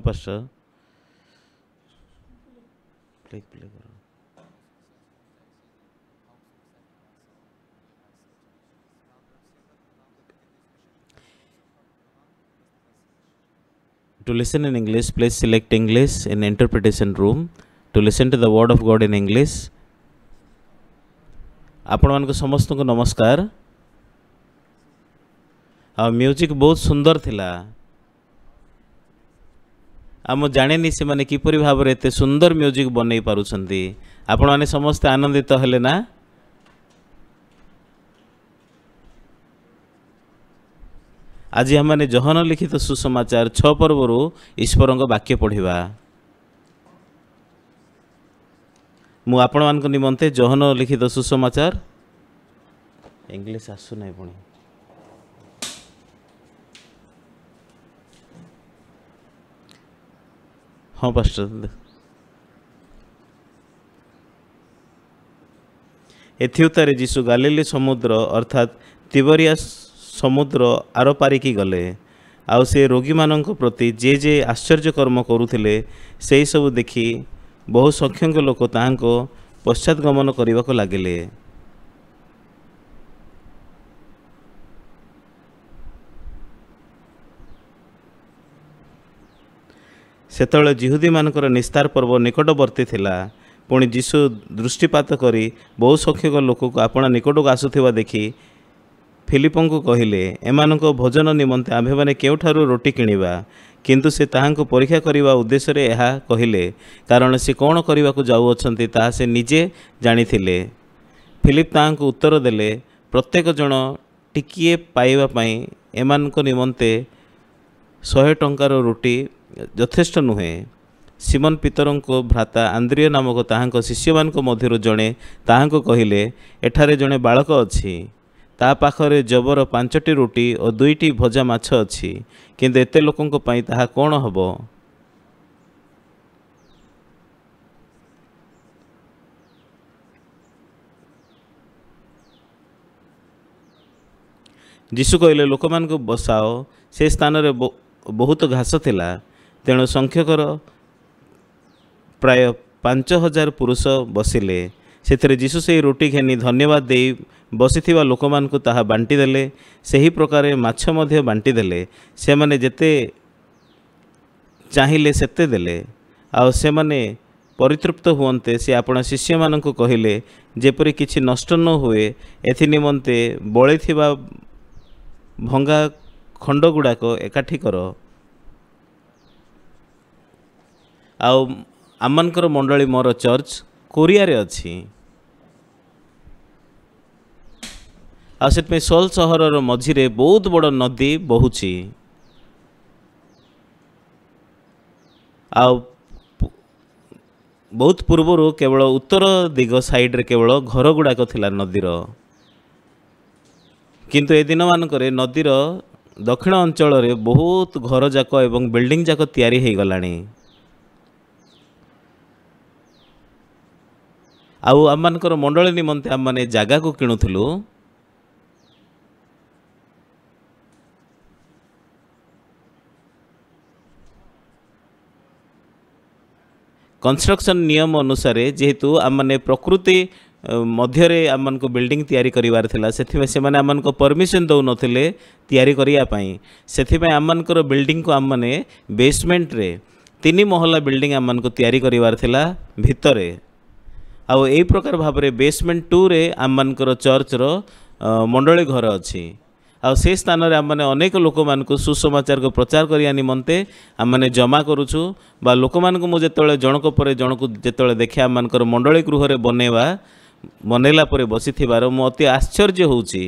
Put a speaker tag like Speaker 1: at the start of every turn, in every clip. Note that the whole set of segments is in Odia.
Speaker 1: Oh, Pastor. Play, play, To listen in English, please select English in interpretation room. To listen to the word of God in English. ଆପଣମାନଙ୍କୁ ସମସ୍ତଙ୍କୁ ନମସ୍କାର ଆଉ ମ୍ୟୁଜିକ୍ ବହୁତ ସୁନ୍ଦର ଥିଲା ଆମ ଜାଣିନି ସେମାନେ କିପରି ଭାବରେ ଏତେ ସୁନ୍ଦର ମ୍ୟୁଜିକ୍ ବନେଇ ପାରୁଛନ୍ତି ଆପଣମାନେ ସମସ୍ତେ ଆନନ୍ଦିତ ହେଲେ ନା ଆଜି ଆମେ ଜହନ ଲିଖିତ ସୁସମାଚାର ଛଅ ପର୍ବରୁ ଈଶ୍ୱରଙ୍କ ବାକ୍ୟ ପଢ଼ିବା ମୁଁ ଆପଣମାନଙ୍କ ନିମନ୍ତେ ଜହନ ଲିଖିତ ସୁସମାଚାର ଇଂଲିଶ ଆସୁନାହିଁ ପୁଣି ହଁ ପାଷ୍ଟର ଏଥିଉତାରେ ଯୀଶୁ ଗାଲିଲି ସମୁଦ୍ର ଅର୍ଥାତ୍ ତିବରିଆ ସମୁଦ୍ର ଆରପାରିକି ଗଲେ ଆଉ ସେ ରୋଗୀମାନଙ୍କ ପ୍ରତି ଯିଏ ଯିଏ ଆଶ୍ଚର୍ଯ୍ୟକର୍ମ କରୁଥିଲେ ସେହିସବୁ ଦେଖି ବହୁ ସଂଖ୍ୟକ ଲୋକ ତାହାଙ୍କ ପଶ୍ଚାତ୍ଗମନ କରିବାକୁ ଲାଗିଲେ ସେତେବେଳେ ଜିହୁଦୀମାନଙ୍କର ନିସ୍ତାର ପର୍ବ ନିକଟବର୍ତ୍ତୀ ଥିଲା ପୁଣି ଯୀଶୁ ଦୃଷ୍ଟିପାତ କରି ବହୁ ସଂଖ୍ୟକ ଲୋକକୁ ଆପଣ ନିକଟକୁ ଆସୁଥିବା ଦେଖି ଫିଲିପଙ୍କୁ କହିଲେ ଏମାନଙ୍କ ଭୋଜନ ନିମନ୍ତେ ଆମ୍ଭେମାନେ କେଉଁଠାରୁ ରୁଟି କିଣିବା କିନ୍ତୁ ସେ ତାହାଙ୍କୁ ପରୀକ୍ଷା କରିବା ଉଦ୍ଦେଶ୍ୟରେ ଏହା କହିଲେ କାରଣ ସେ କ'ଣ କରିବାକୁ ଯାଉଅଛନ୍ତି ତାହା ସେ ନିଜେ ଜାଣିଥିଲେ ଫିଲିପ ତାହାଙ୍କୁ ଉତ୍ତର ଦେଲେ ପ୍ରତ୍ୟେକ ଜଣ ଟିକିଏ ପାଇବା ପାଇଁ ଏମାନଙ୍କ ନିମନ୍ତେ ଶହେ ଟଙ୍କାର ରୁଟି ଯଥେଷ୍ଟ ନୁହେଁ ସିମନ୍ ପିତରଙ୍କ ଭ୍ରାତା ଆନ୍ଦ୍ରିୟ ନାମକ ତାହାଙ୍କ ଶିଷ୍ୟମାନଙ୍କ ମଧ୍ୟରୁ ଜଣେ ତାହାଙ୍କୁ କହିଲେ ଏଠାରେ ଜଣେ ବାଳକ ଅଛି ତା ପାଖରେ ଜବର ପାଞ୍ଚଟି ରୁଟି ଓ ଦୁଇଟି ଭଜା ମାଛ ଅଛି କିନ୍ତୁ ଏତେ ଲୋକଙ୍କ ପାଇଁ ତାହା କ'ଣ ହେବ ଯୀଶୁ କହିଲେ ଲୋକମାନଙ୍କୁ ବସାଅ ସେ ସ୍ଥାନରେ ବହୁତ ଘାସ ଥିଲା ତେଣୁ ସଂଖ୍ୟକର ପ୍ରାୟ ପାଞ୍ଚ ହଜାର ପୁରୁଷ ବସିଲେ ସେଥିରେ ଯୀଶୁ ସେହି ରୁଟି ଘେନି ଧନ୍ୟବାଦ ଦେଇ ବସିଥିବା ଲୋକମାନଙ୍କୁ ତାହା ବାଣ୍ଟିଦେଲେ ସେହି ପ୍ରକାରେ ମାଛ ମଧ୍ୟ ବାଣ୍ଟିଦେଲେ ସେମାନେ ଯେତେ ଚାହିଁଲେ ସେତେ ଦେଲେ ଆଉ ସେମାନେ ପରିତୃପ୍ତ ହୁଅନ୍ତେ ସେ ଆପଣ ଶିଷ୍ୟମାନଙ୍କୁ କହିଲେ ଯେପରି କିଛି ନଷ୍ଟ ନ ହୁଏ ଏଥି ନିମନ୍ତେ ବଳିଥିବା ଭଙ୍ଗା ଖଣ୍ଡଗୁଡ଼ାକ ଏକାଠି କର ଆଉ ଆମମାନଙ୍କର ମଣ୍ଡଳୀ ମୋର ଚର୍ଚ୍ଚ କୋରିଆରେ ଅଛି ଆଉ ସେଥିପାଇଁ ସୋଲ ସହରର ମଝିରେ ବହୁତ ବଡ଼ ନଦୀ ବହୁଛି ଆଉ ବହୁତ ପୂର୍ବରୁ କେବଳ ଉତ୍ତର ଦିଗ ସାଇଡ଼ରେ କେବଳ ଘରଗୁଡ଼ାକ ଥିଲା ନଦୀର କିନ୍ତୁ ଏ ଦିନମାନଙ୍କରେ ନଦୀର ଦକ୍ଷିଣ ଅଞ୍ଚଳରେ ବହୁତ ଘରଯାକ ଏବଂ ବିଲ୍ଡିଂ ଯାକ ତିଆରି ହୋଇଗଲାଣି ଆଉ ଆମମାନଙ୍କର ମଣ୍ଡଳୀ ନିମନ୍ତେ ଆମମାନେ ଜାଗାକୁ କିଣୁଥିଲୁ କନଷ୍ଟ୍ରକ୍ସନ୍ ନିୟମ ଅନୁସାରେ ଯେହେତୁ ଆମମାନେ ପ୍ରକୃତି ମଧ୍ୟରେ ଆମମାନଙ୍କୁ ବିଲ୍ଡିଂ ତିଆରି କରିବାର ଥିଲା ସେଥିପାଇଁ ସେମାନେ ଆମମାନଙ୍କୁ ପରମିସନ୍ ଦେଉନଥିଲେ ତିଆରି କରିବା ପାଇଁ ସେଥିପାଇଁ ଆମମାନଙ୍କର ବିଲ୍ଡିଂକୁ ଆମମାନେ ବେସମେଣ୍ଟରେ ତିନି ମହଲା ବିଲ୍ଡିଂ ଆମମାନଙ୍କୁ ତିଆରି କରିବାର ଥିଲା ଭିତରେ ଆଉ ଏଇ ପ୍ରକାର ଭାବରେ ବେସମେଣ୍ଟ ଟୁରେ ଆମମାନଙ୍କର ଚର୍ଚ୍ଚର ମଣ୍ଡଳୀ ଘର ଅଛି ଆଉ ସେ ସ୍ଥାନରେ ଆମମାନେ ଅନେକ ଲୋକମାନଙ୍କୁ ସୁସମାଚାରକୁ ପ୍ରଚାର କରିବା ନିମନ୍ତେ ଆମମାନେ ଜମା କରୁଛୁ ବା ଲୋକମାନଙ୍କୁ ମୁଁ ଯେତେବେଳେ ଜଣକ ପରେ ଜଣକୁ ଯେତେବେଳେ ଦେଖେ ଆମମାନଙ୍କର ମଣ୍ଡଳୀ ଗୃହରେ ବନେଇବା ବନେଇଲା ପରେ ବସିଥିବାର ମୁଁ ଅତି ଆଶ୍ଚର୍ଯ୍ୟ ହେଉଛି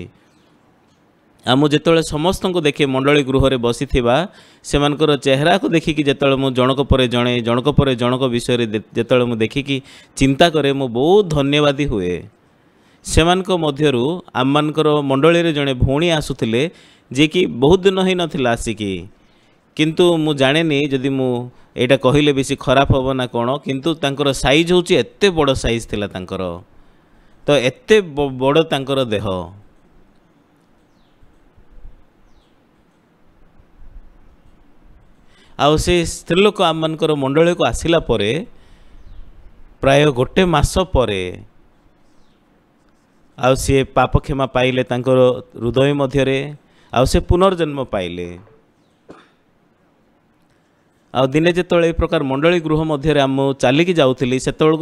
Speaker 1: ଆଉ ମୁଁ ଯେତେବେଳେ ସମସ୍ତଙ୍କୁ ଦେଖେ ମଣ୍ଡଳୀ ଗୃହରେ ବସିଥିବା ସେମାନଙ୍କର ଚେହେରାକୁ ଦେଖିକି ଯେତେବେଳେ ମୁଁ ଜଣକ ପରେ ଜଣେ ଜଣକ ପରେ ଜଣକ ବିଷୟରେ ଯେତେବେଳେ ମୁଁ ଦେଖିକି ଚିନ୍ତା କରେ ମୁଁ ବହୁତ ଧନ୍ୟବାଦୀ ହୁଏ ସେମାନଙ୍କ ମଧ୍ୟରୁ ଆମମାନଙ୍କର ମଣ୍ଡଳୀରେ ଜଣେ ଭଉଣୀ ଆସୁଥିଲେ ଯିଏକି ବହୁତ ଦିନ ହୋଇନଥିଲା ଆସିକି କିନ୍ତୁ ମୁଁ ଜାଣେନି ଯଦି ମୁଁ ଏଇଟା କହିଲେ ବେଶୀ ଖରାପ ହେବ ନା କ'ଣ କିନ୍ତୁ ତାଙ୍କର ସାଇଜ୍ ହେଉଛି ଏତେ ବଡ଼ ସାଇଜ୍ ଥିଲା ତାଙ୍କର ତ ଏତେ ବଡ଼ ତାଙ୍କର ଦେହ आत्रीलोक आम मान मंडल को आसला प्राय गोटे मस पाप क्षमा पाइले हृदय मध्य आनर्जन्म पाइले आ दिने जो तो प्रकार मंडली गृह मध्य चलिकी जाऊली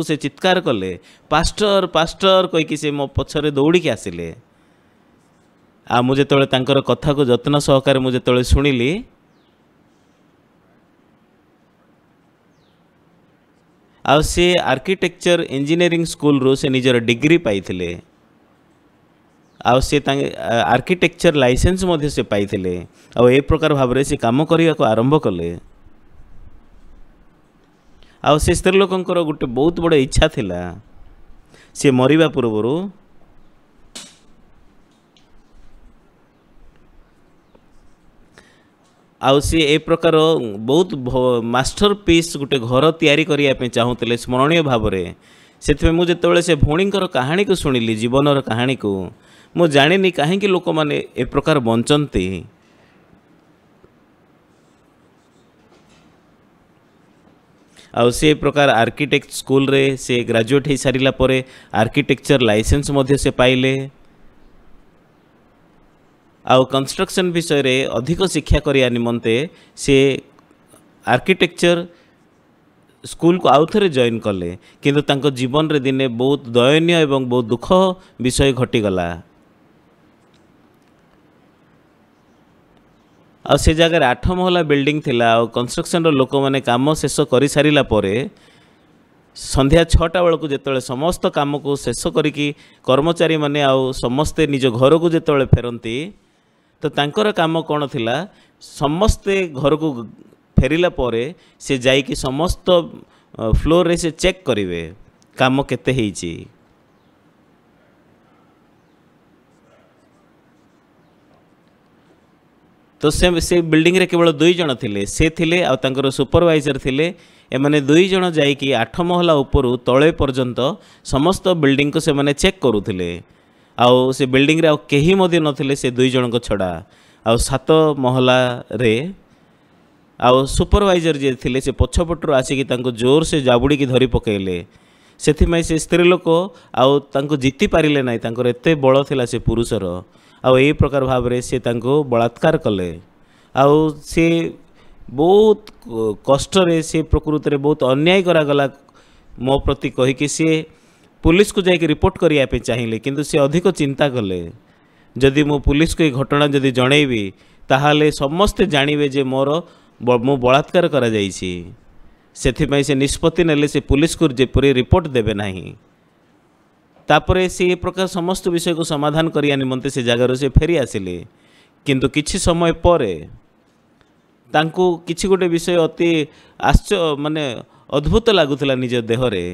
Speaker 1: से चित्कार कले पास्टर पास्टर कहीकि मो पक्ष दौड़ी आसिले आ मुझे तो कथा को जत्न सहकारी मुझे तो शुणिली ଆଉ ସେ ଆର୍କିଟେକ୍ଚର୍ ଇଞ୍ଜିନିୟରିଂ ସ୍କୁଲରୁ ସେ ନିଜର ଡିଗ୍ରୀ ପାଇଥିଲେ ଆଉ ସେ ତାଙ୍କ ଆର୍କିଟେକ୍ଚର୍ ଲାଇସେନ୍ସ ମଧ୍ୟ ସେ ପାଇଥିଲେ ଆଉ ଏ ପ୍ରକାର ଭାବରେ ସେ କାମ କରିବାକୁ ଆରମ୍ଭ କଲେ ଆଉ ସେ ସ୍ତ୍ରୀ ଲୋକଙ୍କର ଗୋଟେ ବହୁତ ବଡ଼ ଇଚ୍ଛା ଥିଲା ସେ ମରିବା ପୂର୍ବରୁ ଆଉ ସିଏ ଏ ପ୍ରକାର ବହୁତ ମାଷ୍ଟର ପିସ୍ ଗୋଟେ ଘର ତିଆରି କରିବା ପାଇଁ ଚାହୁଁଥିଲେ ସ୍ମରଣୀୟ ଭାବରେ ସେଥିପାଇଁ ମୁଁ ଯେତେବେଳେ ସେ ଭଉଣୀଙ୍କର କାହାଣୀକୁ ଶୁଣିଲି ଜୀବନର କାହାଣୀକୁ ମୁଁ ଜାଣିନି କାହିଁକି ଲୋକମାନେ ଏ ପ୍ରକାର ବଞ୍ଚନ୍ତି ଆଉ ସେ ପ୍ରକାର ଆର୍କିଟେକ୍ଟ ସ୍କୁଲରେ ସେ ଗ୍ରାଜୁଏଟ୍ ହୋଇସାରିଲା ପରେ ଆର୍କିଟେକ୍ଚର ଲାଇସେନ୍ସ ମଧ୍ୟ ସେ ପାଇଲେ ଆଉ କନଷ୍ଟ୍ରକ୍ସନ୍ ବିଷୟରେ ଅଧିକ ଶିକ୍ଷା କରିବା ନିମନ୍ତେ ସେ ଆର୍କିଟେକ୍ଚର୍ ସ୍କୁଲକୁ ଆଉଥରେ ଜଏନ୍ କଲେ କିନ୍ତୁ ତାଙ୍କ ଜୀବନରେ ଦିନେ ବହୁତ ଦୟନୀୟ ଏବଂ ବହୁତ ଦୁଃଖ ବିଷୟ ଘଟିଗଲା ଆଉ ସେ ଜାଗାରେ ଆଠ ମହଲା ବିଲ୍ଡିଂ ଥିଲା ଆଉ କନଷ୍ଟ୍ରକ୍ସନ୍ର ଲୋକମାନେ କାମ ଶେଷ କରିସାରିଲା ପରେ ସନ୍ଧ୍ୟା ଛଅଟା ବେଳକୁ ଯେତେବେଳେ ସମସ୍ତ କାମକୁ ଶେଷ କରିକି କର୍ମଚାରୀମାନେ ଆଉ ସମସ୍ତେ ନିଜ ଘରକୁ ଯେତେବେଳେ ଫେରନ୍ତି ତ ତାଙ୍କର କାମ କ'ଣ ଥିଲା ସମସ୍ତେ ଘରକୁ ଫେରିଲା ପରେ ସେ ଯାଇକି ସମସ୍ତ ଫ୍ଲୋର୍ରେ ସେ ଚେକ୍ କରିବେ କାମ କେତେ ହେଇଛି ତ ସେ ସେ ବିଲ୍ଡିଂରେ କେବଳ ଦୁଇ ଜଣ ଥିଲେ ସେ ଥିଲେ ଆଉ ତାଙ୍କର ସୁପରଭାଇଜର୍ ଥିଲେ ଏମାନେ ଦୁଇ ଜଣ ଯାଇକି ଆଠ ମହଲା ଉପରୁ ତଳେ ପର୍ଯ୍ୟନ୍ତ ସମସ୍ତ ବିଲ୍ଡିଂକୁ ସେମାନେ ଚେକ୍ କରୁଥିଲେ आिल्डिंग कहीं नईज छड़ा आ सत महला आ सुपरवाइजर जी थे से पछपटर आसिक जोर से जबुड़ी धरी पकड़े से स्त्री लोक आीति पारे ना एत बल था से पुरुषर आई प्रकार भाव से बलात्कार कले आए बहुत कष्ट से प्रकृति में बहुत अन्याय करागला मो प्रति कहीकि सी ପୁଲିସକୁ ଯାଇକି ରିପୋର୍ଟ କରିବା ପାଇଁ ଚାହିଁଲେ କିନ୍ତୁ ସେ ଅଧିକ ଚିନ୍ତା କଲେ ଯଦି ମୁଁ ପୁଲିସକୁ ଏ ଘଟଣା ଯଦି ଜଣେଇବି ତାହେଲେ ସମସ୍ତେ ଜାଣିବେ ଯେ ମୋର ମୁଁ ବଳାତ୍କାର କରାଯାଇଛି ସେଥିପାଇଁ ସେ ନିଷ୍ପତ୍ତି ନେଲେ ସେ ପୁଲିସକୁ ଯେପରି ରିପୋର୍ଟ ଦେବେ ନାହିଁ ତାପରେ ସେ ଏ ପ୍ରକାର ସମସ୍ତ ବିଷୟକୁ ସମାଧାନ କରିବା ନିମନ୍ତେ ସେ ଜାଗାରୁ ସେ ଫେରି ଆସିଲେ କିନ୍ତୁ କିଛି ସମୟ ପରେ ତାଙ୍କୁ କିଛି ଗୋଟେ ବିଷୟ ଅତି ଆଶ୍ଚ ମାନେ ଅଦ୍ଭୁତ ଲାଗୁଥିଲା ନିଜ ଦେହରେ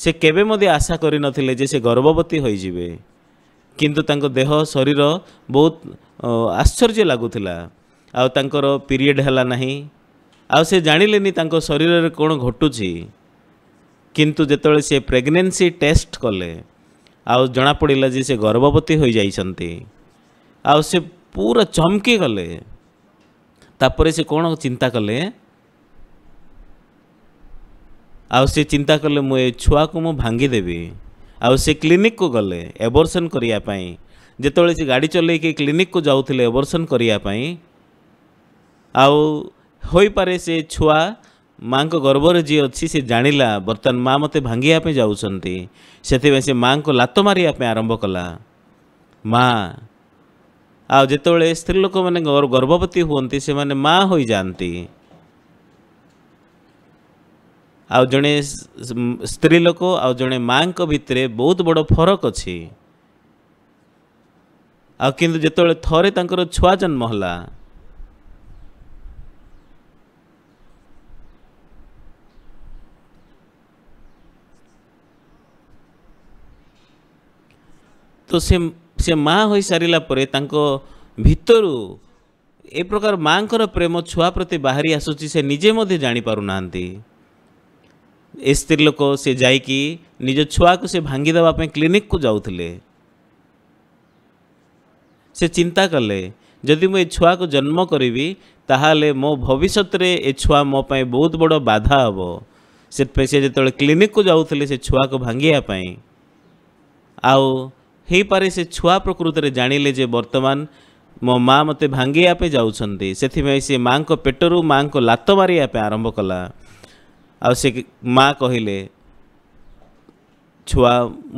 Speaker 1: ସେ କେବେ ମଧ୍ୟ ଆଶା କରିନଥିଲେ ଯେ ସେ ଗର୍ଭବତୀ ହୋଇଯିବେ କିନ୍ତୁ ତାଙ୍କ ଦେହ ଶରୀର ବହୁତ ଆଶ୍ଚର୍ଯ୍ୟ ଲାଗୁଥିଲା ଆଉ ତାଙ୍କର ପିରିଅଡ଼ ହେଲା ନାହିଁ ଆଉ ସେ ଜାଣିଲେନି ତାଙ୍କ ଶରୀରରେ କ'ଣ ଘଟୁଛି କିନ୍ତୁ ଯେତେବେଳେ ସେ ପ୍ରେଗନେନ୍ସି ଟେଷ୍ଟ କଲେ ଆଉ ଜଣାପଡ଼ିଲା ଯେ ସେ ଗର୍ଭବତୀ ହୋଇଯାଇଛନ୍ତି ଆଉ ସେ ପୁରା ଚମକି ଗଲେ ତାପରେ ସେ କ'ଣ ଚିନ୍ତା କଲେ आ चिंता कले मु छुआ को भांगिदेवि आलिनिक को गले एबरसन करने जिते से गाड़ी चल क्लिनिक को जाऊ एबरसन करने आईपे से छुआ माँ को गर्भर जी अच्छी से जान ला बर्तन माँ मत भांगे जाती से माँ को लात मारे आरंभ कला माँ आते स्त्री लोक मैंने गर्भवती हमें से माँ हो जाती ଆଉ ଜଣେ ସ୍ତ୍ରୀ ଲୋକ ଆଉ ଜଣେ ମାଆଙ୍କ ଭିତରେ ବହୁତ ବଡ଼ ଫରକ ଅଛି ଆଉ କିନ୍ତୁ ଯେତେବେଳେ ଥରେ ତାଙ୍କର ଛୁଆ ଜନ୍ମ ହେଲା ତ ସେ ସେ ମାଆ ହୋଇସାରିଲା ପରେ ତାଙ୍କ ଭିତରୁ ଏ ପ୍ରକାର ମାଆଙ୍କର ପ୍ରେମ ଛୁଆ ପ୍ରତି ବାହାରି ଆସୁଛି ସେ ନିଜେ ମଧ୍ୟ ଜାଣିପାରୁନାହାନ୍ତି स्त्री लोक से जाकि निज छुआ को सी भांगी देवाप क्लीनिक को जाते से चिंता कले जदि मुझे छुआ को जन्म करी ताल मो भविष्य ए छुआ मोप बहुत बड़ बाधा हे से जो क्लीनिक को जाते से छुआ को भांगापी आउ हो पारे से छुआ प्रकृत में जान लेंजे बर्तमान मो माँ मत भांगे जाऊँच से माँ पेटर माँ को लात मारे आरंभ कला ଆଉ ସେ ମା କହିଲେ ଛୁଆ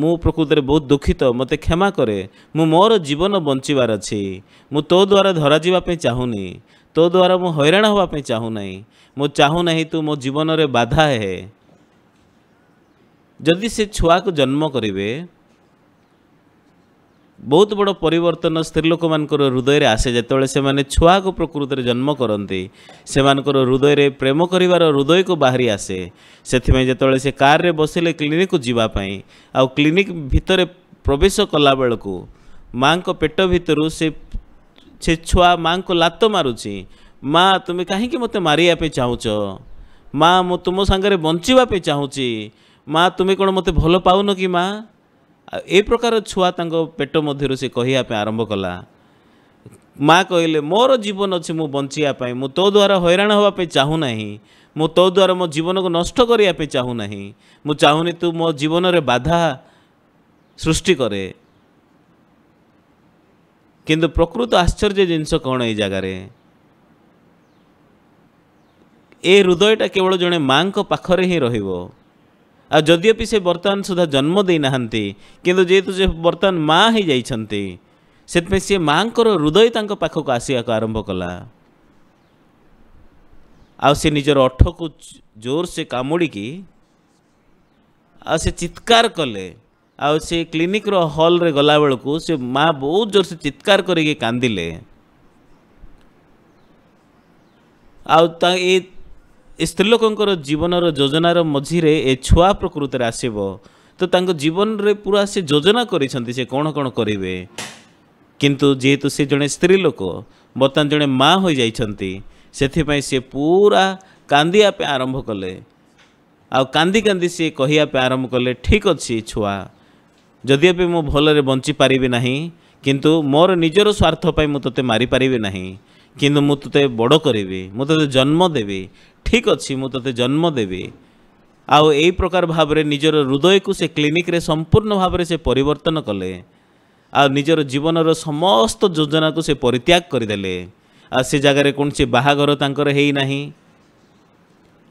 Speaker 1: ମୁଁ ପ୍ରକୃତରେ ବହୁତ ଦୁଃଖିତ ମୋତେ କ୍ଷମା କରେ ମୁଁ ମୋର ଜୀବନ ବଞ୍ଚିବାର ଅଛି ମୁଁ ତୋ ଦ୍ୱାରା ଧରାଯିବା ପାଇଁ ଚାହୁଁନି ତୋ ଦ୍ୱାରା ମୁଁ ହଇରାଣ ହେବା ପାଇଁ ଚାହୁଁନାହିଁ ମୁଁ ଚାହୁଁନାହିଁ ତୁ ମୋ ଜୀବନରେ ବାଧା ହେ ଯଦି ସେ ଛୁଆକୁ ଜନ୍ମ କରିବେ ବହୁତ ବଡ଼ ପରିବର୍ତ୍ତନ ସ୍ତ୍ରୀ ଲୋକମାନଙ୍କର ହୃଦୟରେ ଆସେ ଯେତେବେଳେ ସେମାନେ ଛୁଆକୁ ପ୍ରକୃତରେ ଜନ୍ମ କରନ୍ତି ସେମାନଙ୍କର ହୃଦୟରେ ପ୍ରେମ କରିବାର ହୃଦୟକୁ ବାହାରି ଆସେ ସେଥିପାଇଁ ଯେତେବେଳେ ସେ କାର୍ରେ ବସିଲେ କ୍ଲିନିକ୍କୁ ଯିବା ପାଇଁ ଆଉ କ୍ଲିନିକ୍ ଭିତରେ ପ୍ରବେଶ କଲାବେଳକୁ ମାଆଙ୍କ ପେଟ ଭିତରୁ ସେ ସେ ଛୁଆ ମାଆଙ୍କୁ ଲାତ ମାରୁଛି ମା ତୁମେ କାହିଁକି ମୋତେ ମାରିବା ପାଇଁ ଚାହୁଁଛ ମା ମୁଁ ତୁମ ସାଙ୍ଗରେ ବଞ୍ଚିବା ପାଇଁ ଚାହୁଁଛି ମା ତୁମେ କ'ଣ ମୋତେ ଭଲ ପାଉନ କି ମା' ଏ ପ୍ରକାର ଛୁଆ ତାଙ୍କ ପେଟ ମଧ୍ୟରୁ ସେ କହିବା ପାଇଁ ଆରମ୍ଭ କଲା ମାଆ କହିଲେ ମୋର ଜୀବନ ଅଛି ମୁଁ ବଞ୍ଚିବା ପାଇଁ ମୁଁ ତୋ ଦ୍ୱାରା ହଇରାଣ ହେବା ପାଇଁ ଚାହୁଁନାହିଁ ମୁଁ ତୋ ଦ୍ୱାରା ମୋ ଜୀବନକୁ ନଷ୍ଟ କରିବା ପାଇଁ ଚାହୁଁନାହିଁ ମୁଁ ଚାହୁଁନି ତୁ ମୋ ଜୀବନରେ ବାଧା ସୃଷ୍ଟି କରେ କିନ୍ତୁ ପ୍ରକୃତ ଆଶ୍ଚର୍ଯ୍ୟ ଜିନିଷ କ'ଣ ଏଇ ଜାଗାରେ ଏ ହୃଦୟଟା କେବଳ ଜଣେ ମାଆଙ୍କ ପାଖରେ ହିଁ ରହିବ आद्यपि से बर्तमान सुधा जन्म देना कि जेहेतु बर्तमान माँ हो जाती से माँ को हृदय पाखक आसवाक आरंभ कला आजर अठ को जोर से कमुड़ी से चित्कार कले आ क्लीनिक्र हल गला बेलू से माँ बहुत जोर से चित्कार करे कांदे आ ସ୍ତ୍ରୀଲୋକଙ୍କର ଜୀବନର ଯୋଜନାର ମଝିରେ ଏ ଛୁଆ ପ୍ରକୃତରେ ଆସିବ ତ ତାଙ୍କ ଜୀବନରେ ପୁରା ସେ ଯୋଜନା କରିଛନ୍ତି ସେ କ'ଣ କ'ଣ କରିବେ କିନ୍ତୁ ଯେହେତୁ ସେ ଜଣେ ସ୍ତ୍ରୀ ଲୋକ ବର୍ତ୍ତମାନ ଜଣେ ମା ହୋଇଯାଇଛନ୍ତି ସେଥିପାଇଁ ସେ ପୁରା କାନ୍ଦିବା ପାଇଁ ଆରମ୍ଭ କଲେ ଆଉ କାନ୍ଦି କାନ୍ଦି ସିଏ କହିବା ପାଇଁ ଆରମ୍ଭ କଲେ ଠିକ୍ ଅଛି ଛୁଆ ଯଦି ଏବେ ମୁଁ ଭଲରେ ବଞ୍ଚିପାରିବି ନାହିଁ କିନ୍ତୁ ମୋର ନିଜର ସ୍ୱାର୍ଥ ପାଇଁ ମୁଁ ତୋତେ ମାରିପାରିବି ନାହିଁ କିନ୍ତୁ ମୁଁ ତୋତେ ବଡ଼ କରିବି ମୁଁ ତୋତେ ଜନ୍ମ ଦେବି ଠିକ୍ ଅଛି ମୁଁ ତୋତେ ଜନ୍ମ ଦେବି ଆଉ ଏଇ ପ୍ରକାର ଭାବରେ ନିଜର ହୃଦୟକୁ ସେ କ୍ଲିନିକ୍ରେ ସମ୍ପୂର୍ଣ୍ଣ ଭାବରେ ସେ ପରିବର୍ତ୍ତନ କଲେ ଆଉ ନିଜର ଜୀବନର ସମସ୍ତ ଯୋଜନାକୁ ସେ ପରିତ୍ୟାଗ କରିଦେଲେ ଆଉ ସେ ଜାଗାରେ କୌଣସି ବାହାଘର ତାଙ୍କର ହେଇନାହିଁ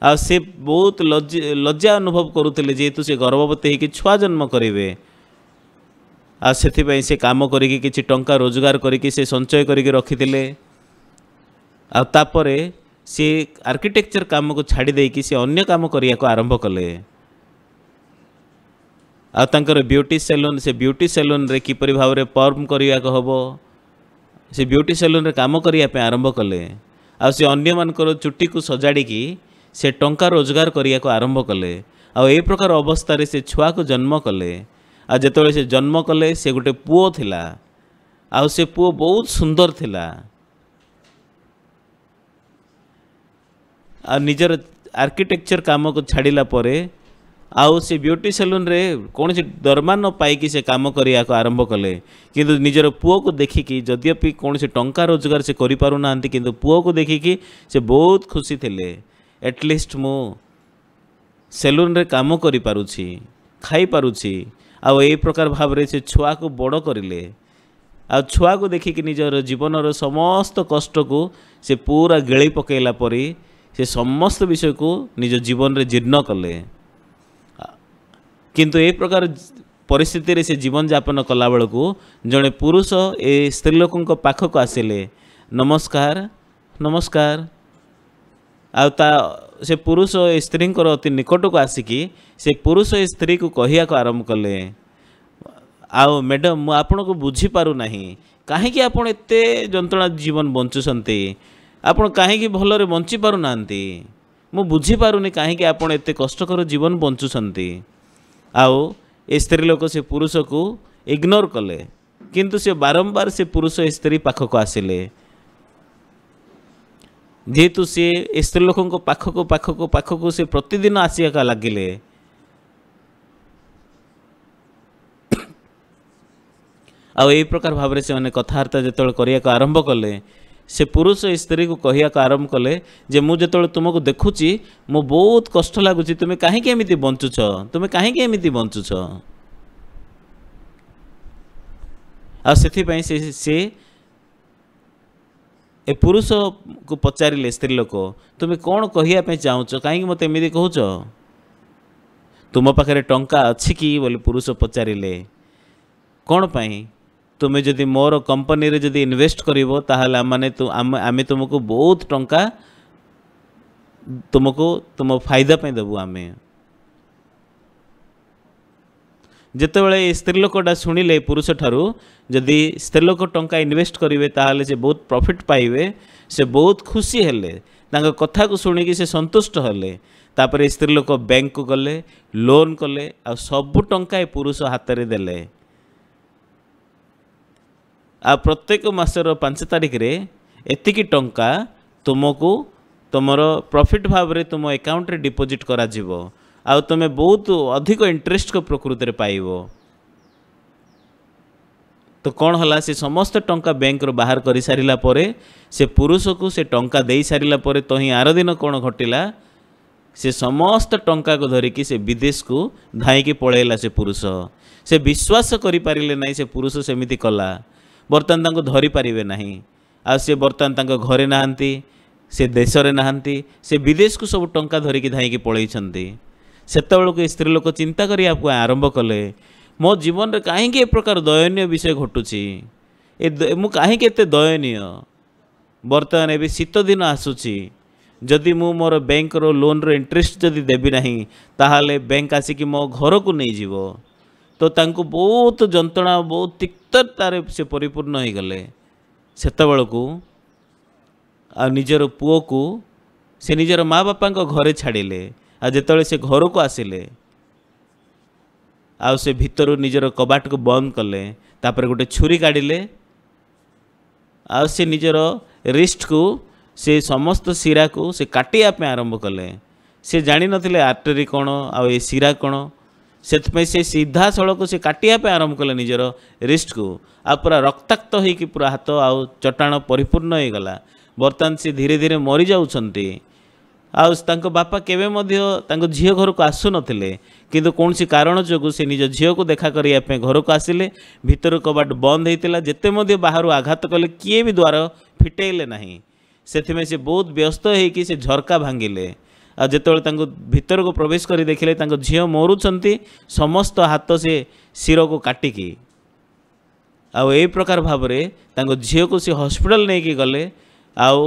Speaker 1: ଆଉ ସେ ବହୁତ ଲଜ୍ଜା ଅନୁଭବ କରୁଥିଲେ ଯେହେତୁ ସେ ଗର୍ଭବତୀ ହେଇକି ଛୁଆ ଜନ୍ମ କରିବେ ଆଉ ସେଥିପାଇଁ ସେ କାମ କରିକି କିଛି ଟଙ୍କା ରୋଜଗାର କରିକି ସେ ସଞ୍ଚୟ କରିକି ରଖିଥିଲେ ଆଉ ତାପରେ ସିଏ ଆର୍କିଟେକ୍ଚର୍ କାମକୁ ଛାଡ଼ି ଦେଇକି ସିଏ ଅନ୍ୟ କାମ କରିବାକୁ ଆରମ୍ଭ କଲେ ଆଉ ତାଙ୍କର ବିୟୁଟି ସେଲୁନ୍ ସେ ବିୟୁଟି ସେଲୁନ୍ରେ କିପରି ଭାବରେ ପର୍ମ କରିବାକୁ ହେବ ସେ ବିୟୁଟି ସେଲୁନ୍ରେ କାମ କରିବା ପାଇଁ ଆରମ୍ଭ କଲେ ଆଉ ସେ ଅନ୍ୟମାନଙ୍କର ଚୁଟିକୁ ସଜାଡ଼ିକି ସେ ଟଙ୍କା ରୋଜଗାର କରିବାକୁ ଆରମ୍ଭ କଲେ ଆଉ ଏ ପ୍ରକାର ଅବସ୍ଥାରେ ସେ ଛୁଆକୁ ଜନ୍ମ କଲେ ଆଉ ଯେତେବେଳେ ସେ ଜନ୍ମ କଲେ ସେ ଗୋଟେ ପୁଅ ଥିଲା ଆଉ ସେ ପୁଅ ବହୁତ ସୁନ୍ଦର ଥିଲା ଆଉ ନିଜର ଆର୍କିଟେକ୍ଚର୍ କାମକୁ ଛାଡ଼ିଲା ପରେ ଆଉ ସେ ବିୟୁଟି ସେଲୁନ୍ରେ କୌଣସି ଦରମା ନ ପାଇକି ସେ କାମ କରିବାକୁ ଆରମ୍ଭ କଲେ କିନ୍ତୁ ନିଜର ପୁଅକୁ ଦେଖିକି ଯଦିଓପି କୌଣସି ଟଙ୍କା ରୋଜଗାର ସେ କରିପାରୁନାହାନ୍ତି କିନ୍ତୁ ପୁଅକୁ ଦେଖିକି ସେ ବହୁତ ଖୁସି ଥିଲେ ଆଟଲିଷ୍ଟ ମୁଁ ସେଲୁନ୍ରେ କାମ କରିପାରୁଛି ଖାଇପାରୁଛି ଆଉ ଏଇ ପ୍ରକାର ଭାବରେ ସେ ଛୁଆକୁ ବଡ଼ କରିଲେ ଆଉ ଛୁଆକୁ ଦେଖିକି ନିଜର ଜୀବନର ସମସ୍ତ କଷ୍ଟକୁ ସେ ପୁରା ଗିଳେଇ ପକାଇଲା ପରି से समस्त विषय को निज जीवन रे जीर्ण कले किंतु ए प्रकार परिस्थिति रे से जीवन जापन कला बेलू जड़े पुरुष ए स्त्रीलोक पाख आसिले नमस्कार नमस्कार आ से पुरुष स्त्री अति निकट को आसिकी से पुरुष ए स्त्री को कह आरंभ कले आओ मैडम मुझे आपण कहीं आपत जंत्रणा जीवन बंचुंट आप कहीं भल पार ना बुझीपार नहीं कहीं आप कष्टर जीवन बचुंच आओ स्त्री लोक से पुरुष को इग्नोर कले कि बारंबार से पुरुष स्त्री पाखक आसिले जीतु सी स्त्री लोक पाखक पाखक पाखक सी प्रतिदिन आसिया लगे आई प्रकार भाव से कथबार्ता जो आरंभ कले से पुरुष स्त्री को कह आरंभ कले मुझे जो तुमको देखुची मु बहुत कष्ट लगुच तुम्हें कहीं बचु तुम्हें कहीं बचु आई सी ए पुरुष को पचारे स्त्री लोक तुम्हें कौन कह चाहू कहीं मत एम कह तुम पाखे टाँह अच्छी बोली पुरुष पचारे कौन पाई तुम्हें जदि मोर कंपनी रे जदि इन्वेस्ट कर आम तुमको बहुत टंका तुमको तुम फायदापी देवु आम जिते बड़े स्त्रीलोकटा शुणिले पुरुष ठारूँ स्त्रीलोक टाइम इनभेस्ट करेंगे तेल से बहुत प्रफिट पाइबे से बहुत खुशी हेले कथा को शुणी से सतुष्ट हेले स्त्रीलोक बैंक को गले लोन कले आ सब टाइम पुरुष हाथ में दे ଆଉ ପ୍ରତ୍ୟେକ ମାସର ପାଞ୍ଚ ତାରିଖରେ ଏତିକି ଟଙ୍କା ତୁମକୁ ତୁମର ପ୍ରଫିଟ୍ ଭାବରେ ତୁମ ଏକାଉଣ୍ଟରେ ଡିପୋଜିଟ୍ କରାଯିବ ଆଉ ତୁମେ ବହୁତ ଅଧିକ ଇଣ୍ଟରେଷ୍ଟ ପ୍ରକୃତିରେ ପାଇବ ତ କ'ଣ ହେଲା ସେ ସମସ୍ତ ଟଙ୍କା ବ୍ୟାଙ୍କରୁ ବାହାର କରିସାରିଲା ପରେ ସେ ପୁରୁଷକୁ ସେ ଟଙ୍କା ଦେଇସାରିଲା ପରେ ତ ହିଁ ଆର ଦିନ କ'ଣ ଘଟିଲା ସେ ସମସ୍ତ ଟଙ୍କାକୁ ଧରିକି ସେ ବିଦେଶକୁ ଧାଇଁକି ପଳେଇଲା ସେ ପୁରୁଷ ସେ ବିଶ୍ୱାସ କରିପାରିଲେ ନାହିଁ ସେ ପୁରୁଷ ସେମିତି କଲା बर्तमान धरीपारे ना आ बर्तमान घरे ना से देश में नहांती से विदेश को सब टा धरिकी धाई पलई से स्त्री चिंता कर आरंभ कले मो जीवन में कहीं प्रकार दयन विषय घटू मु कहीं दयनीय बर्तमान ए शीत दिन आसुची मु मोर बैंक रो लोन रो इंटरेस्ट जदि देवी ना तो बैंक आसिक मो घर को नहींजी ତ ତାଙ୍କୁ ବହୁତ ଯନ୍ତ୍ରଣା ବହୁତ ତିକ୍ତର ତାରେ ସେ ପରିପୂର୍ଣ୍ଣ ହୋଇଗଲେ ସେତେବେଳକୁ ଆଉ ନିଜର ପୁଅକୁ ସେ ନିଜର ମା ବାପାଙ୍କ ଘରେ ଛାଡ଼ିଲେ ଆଉ ଯେତେବେଳେ ସେ ଘରକୁ ଆସିଲେ ଆଉ ସେ ଭିତରୁ ନିଜର କବାଟକୁ ବନ୍ଦ କଲେ ତାପରେ ଗୋଟେ ଛୁରୀ କାଢ଼ିଲେ ଆଉ ସେ ନିଜର ରିଷ୍ଟକୁ ସେ ସମସ୍ତ ଶିରାକୁ ସେ କାଟିବା ପାଇଁ ଆରମ୍ଭ କଲେ ସେ ଜାଣିନଥିଲେ ଆର୍ଟେରୀ କ'ଣ ଆଉ ଏ ଶିରା କ'ଣ से सीधा सड़क से काटापे आरंभ कले निजर रिस्ट को आ पूरा रक्ताक्त तो होकर पूरा हाथ तो आउ चटाण परिपूर्ण हो गला बर्तमान से धीरे धीरे मरी जाऊँच बापा के झी घर को आसुन कि कौन कारण जो निज झी को देखा करने घर को आसिले भितर कबाट बंद होता जिते बाहर आघात कले किए भी द्वार फिटेले ना से बहुत व्यस्त हो झरका भांगिले ଆଉ ଯେତେବେଳେ ତାଙ୍କୁ ଭିତରକୁ ପ୍ରବେଶ କରି ଦେଖିଲେ ତାଙ୍କ ଝିଅ ମରୁଛନ୍ତି ସମସ୍ତ ହାତ ସେ ଶିରକୁ କାଟିକି ଆଉ ଏହି ପ୍ରକାର ଭାବରେ ତାଙ୍କ ଝିଅକୁ ସେ ହସ୍ପିଟାଲ ନେଇକି ଗଲେ ଆଉ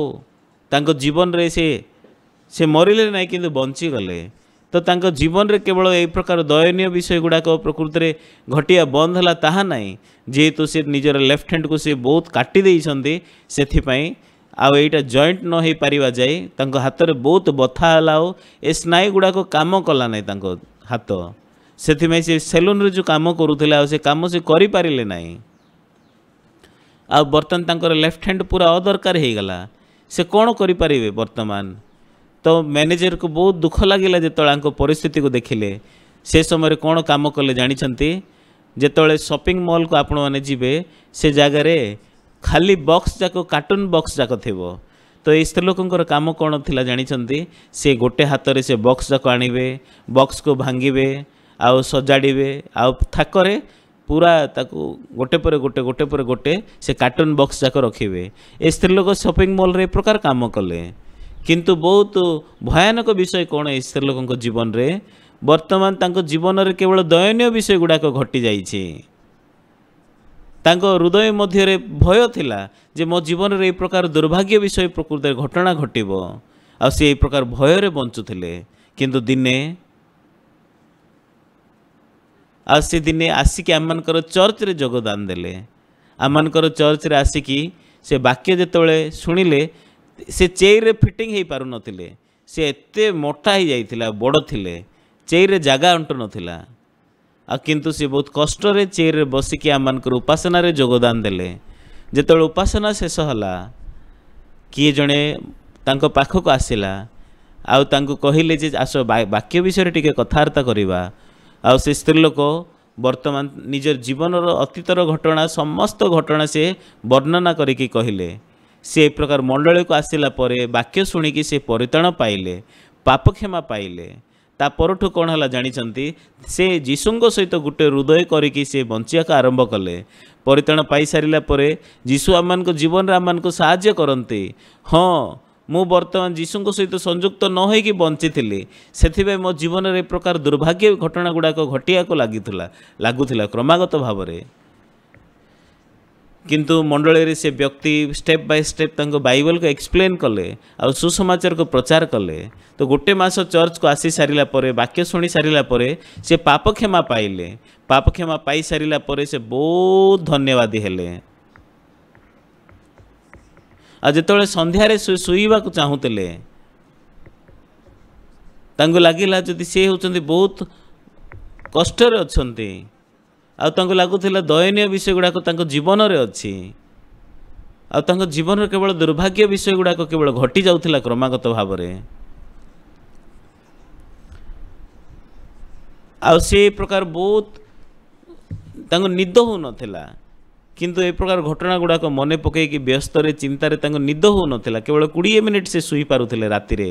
Speaker 1: ତାଙ୍କ ଜୀବନରେ ସେ ସେ ମରିଲେ ନାହିଁ କିନ୍ତୁ ବଞ୍ଚିଗଲେ ତ ତାଙ୍କ ଜୀବନରେ କେବଳ ଏହି ପ୍ରକାର ଦୟନୀୟ ବିଷୟ ଗୁଡ଼ାକ ପ୍ରକୃତରେ ଘଟିବା ବନ୍ଦ ହେଲା ତାହା ନାହିଁ ଯେହେତୁ ସେ ନିଜର ଲେଫ୍ଟ ହ୍ୟାଣ୍ଡକୁ ସେ ବହୁତ କାଟି ଦେଇଛନ୍ତି ସେଥିପାଇଁ आईटा जयंट न हो पार जाए हाथ में बहुत बथा है स्नायु गुड़ाक कम कला ना हाथ से सेलून रु जो कम करूम से करे ना आर्तन तर लेफ्ट हैंड पूरा अदरकार होगा से कौन करें बर्तमान तो मैनेजर को बहुत दुख लगे जो पार्थित को देखिले से समय कौन कम कले जानते जिते सपिंग मल को आपण से जगह ଖାଲି ବକ୍ସ ଯାକ କାର୍ଟୁନ୍ ବକ୍ସ ଯାକ ଥିବ ତ ଏ ସ୍ତ୍ରୀ ଲୋକଙ୍କର କାମ କ'ଣ ଥିଲା ଜାଣିଛନ୍ତି ସେ ଗୋଟେ ହାତରେ ସେ ବକ୍ସ ଯାକ ଆଣିବେ ବକ୍ସକୁ ଭାଙ୍ଗିବେ ଆଉ ସଜାଡ଼ିବେ ଆଉ ଥାକରେ ପୁରା ତାକୁ ଗୋଟେ ପରେ ଗୋଟେ ଗୋଟେ ପରେ ଗୋଟେ ସେ କାର୍ଟୁନ୍ ବକ୍ସ ଯାକ ରଖିବେ ଏ ସ୍ତ୍ରୀ ଲୋକ ସପିଂ ମଲ୍ରେ ଏ ପ୍ରକାର କାମ କଲେ କିନ୍ତୁ ବହୁତ ଭୟାନକ ବିଷୟ କ'ଣ ଏ ସ୍ତ୍ରୀ ଲୋକଙ୍କ ଜୀବନରେ ବର୍ତ୍ତମାନ ତାଙ୍କ ଜୀବନରେ କେବଳ ଦୟନୀୟ ବିଷୟ ଗୁଡ଼ାକ ଘଟି ଯାଇଛି ତାଙ୍କ ହୃଦୟ ମଧ୍ୟରେ ଭୟ ଥିଲା ଯେ ମୋ ଜୀବନରେ ଏ ପ୍ରକାର ଦୁର୍ଭାଗ୍ୟ ବିଷୟ ପ୍ରକୃତରେ ଘଟଣା ଘଟିବ ଆଉ ସେ ଏହି ପ୍ରକାର ଭୟରେ ବଞ୍ଚୁଥିଲେ କିନ୍ତୁ ଦିନେ ଆଉ ସେ ଦିନେ ଆସିକି ଆମମାନଙ୍କର ଚର୍ଚ୍ଚରେ ଯୋଗଦାନ ଦେଲେ ଆମମାନଙ୍କର ଚର୍ଚ୍ଚରେ ଆସିକି ସେ ବାକ୍ୟ ଯେତେବେଳେ ଶୁଣିଲେ ସେ ଚେଇରେ ଫିଟିଂ ହୋଇପାରୁନଥିଲେ ସେ ଏତେ ମୋଟା ହୋଇଯାଇଥିଲା ବଡ଼ ଥିଲେ ଚେଇରେ ଜାଗା ଅଣ୍ଟୁନଥିଲା କିନ୍ତୁ ସେ ବହୁତ କଷ୍ଟରେ ଚେୟାରରେ ବସିକି ଆମମାନଙ୍କର ଉପାସନାରେ ଯୋଗଦାନ ଦେଲେ ଯେତେବେଳେ ଉପାସନା ଶେଷ ହେଲା କିଏ ଜଣେ ତାଙ୍କ ପାଖକୁ ଆସିଲା ଆଉ ତାଙ୍କୁ କହିଲେ ଯେ ଆସ ବାକ୍ୟ ବିଷୟରେ ଟିକେ କଥାବାର୍ତ୍ତା କରିବା ଆଉ ସେ ସ୍ତ୍ରୀ ଲୋକ ବର୍ତ୍ତମାନ ନିଜ ଜୀବନର ଅତୀତର ଘଟଣା ସମସ୍ତ ଘଟଣା ସେ ବର୍ଣ୍ଣନା କରିକି କହିଲେ ସେ ଏ ପ୍ରକାର ମଣ୍ଡଳୀକୁ ଆସିଲା ପରେ ବାକ୍ୟ ଶୁଣିକି ସେ ପରିତାଣ ପାଇଲେ ପାପକ୍ଷମା ପାଇଲେ ତା ପରଠୁ କ'ଣ ହେଲା ଜାଣିଛନ୍ତି ସେ ଯୀଶୁଙ୍କ ସହିତ ଗୋଟେ ହୃଦୟ କରିକି ସେ ବଞ୍ଚିବାକୁ ଆରମ୍ଭ କଲେ ପରିତାଣ ପାଇସାରିଲା ପରେ ଯୀଶୁ ଆମମାନଙ୍କ ଜୀବନରେ ଆମମାନଙ୍କୁ ସାହାଯ୍ୟ କରନ୍ତି ହଁ ମୁଁ ବର୍ତ୍ତମାନ ଯୀଶୁଙ୍କ ସହିତ ସଂଯୁକ୍ତ ନ ହୋଇକି ବଞ୍ଚିଥିଲି ସେଥିପାଇଁ ମୋ ଜୀବନରେ ଏ ପ୍ରକାର ଦୁର୍ଭାଗ୍ୟ ଘଟଣା ଗୁଡ଼ାକ ଘଟିବାକୁ ଲାଗିଥିଲା ଲାଗୁଥିଲା କ୍ରମାଗତ ଭାବରେ किंतु मंडल से व्यक्ति स्टेप बाय स्टेप बाइबल को एक्सप्लेन कले आ को प्रचार कले तो गोटे मस चर्च को आसी सारापर वाक्य शुणी सारापर से पाप क्षमा पाइले पाप क्षमा पाई सारापर से बहुत धन्यवादी हेले आ जो सन्धार शुवा को चाहूल ଲାଗିଲା सी हूँ बहुत कष्ट अच्छा ଆଉ ତାଙ୍କୁ ଲାଗୁଥିଲା ଦୟନୀୟ ବିଷୟ ଗୁଡ଼ାକ ତାଙ୍କ ଜୀବନରେ ଅଛି ଆଉ ତାଙ୍କ ଜୀବନରେ କେବଳ ଦୁର୍ଭାଗ୍ୟ ବିଷୟ ଗୁଡ଼ାକ କେବଳ ଘଟି ଯାଉଥିଲା କ୍ରମାଗତ ଭାବରେ ଆଉ ସେ ଏ ପ୍ରକାର ବହୁତ ତାଙ୍କୁ ନିଦ ହେଉନଥିଲା କିନ୍ତୁ ଏ ପ୍ରକାର ଘଟଣା ଗୁଡ଼ାକ ମନେ ପକାଇକି ବ୍ୟସ୍ତରେ ଚିନ୍ତାରେ ତାଙ୍କୁ ନିଦ ହେଉନଥିଲା କେବଳ କୋଡ଼ିଏ ମିନିଟ୍ ସେ ଶୋଇପାରୁଥିଲେ ରାତିରେ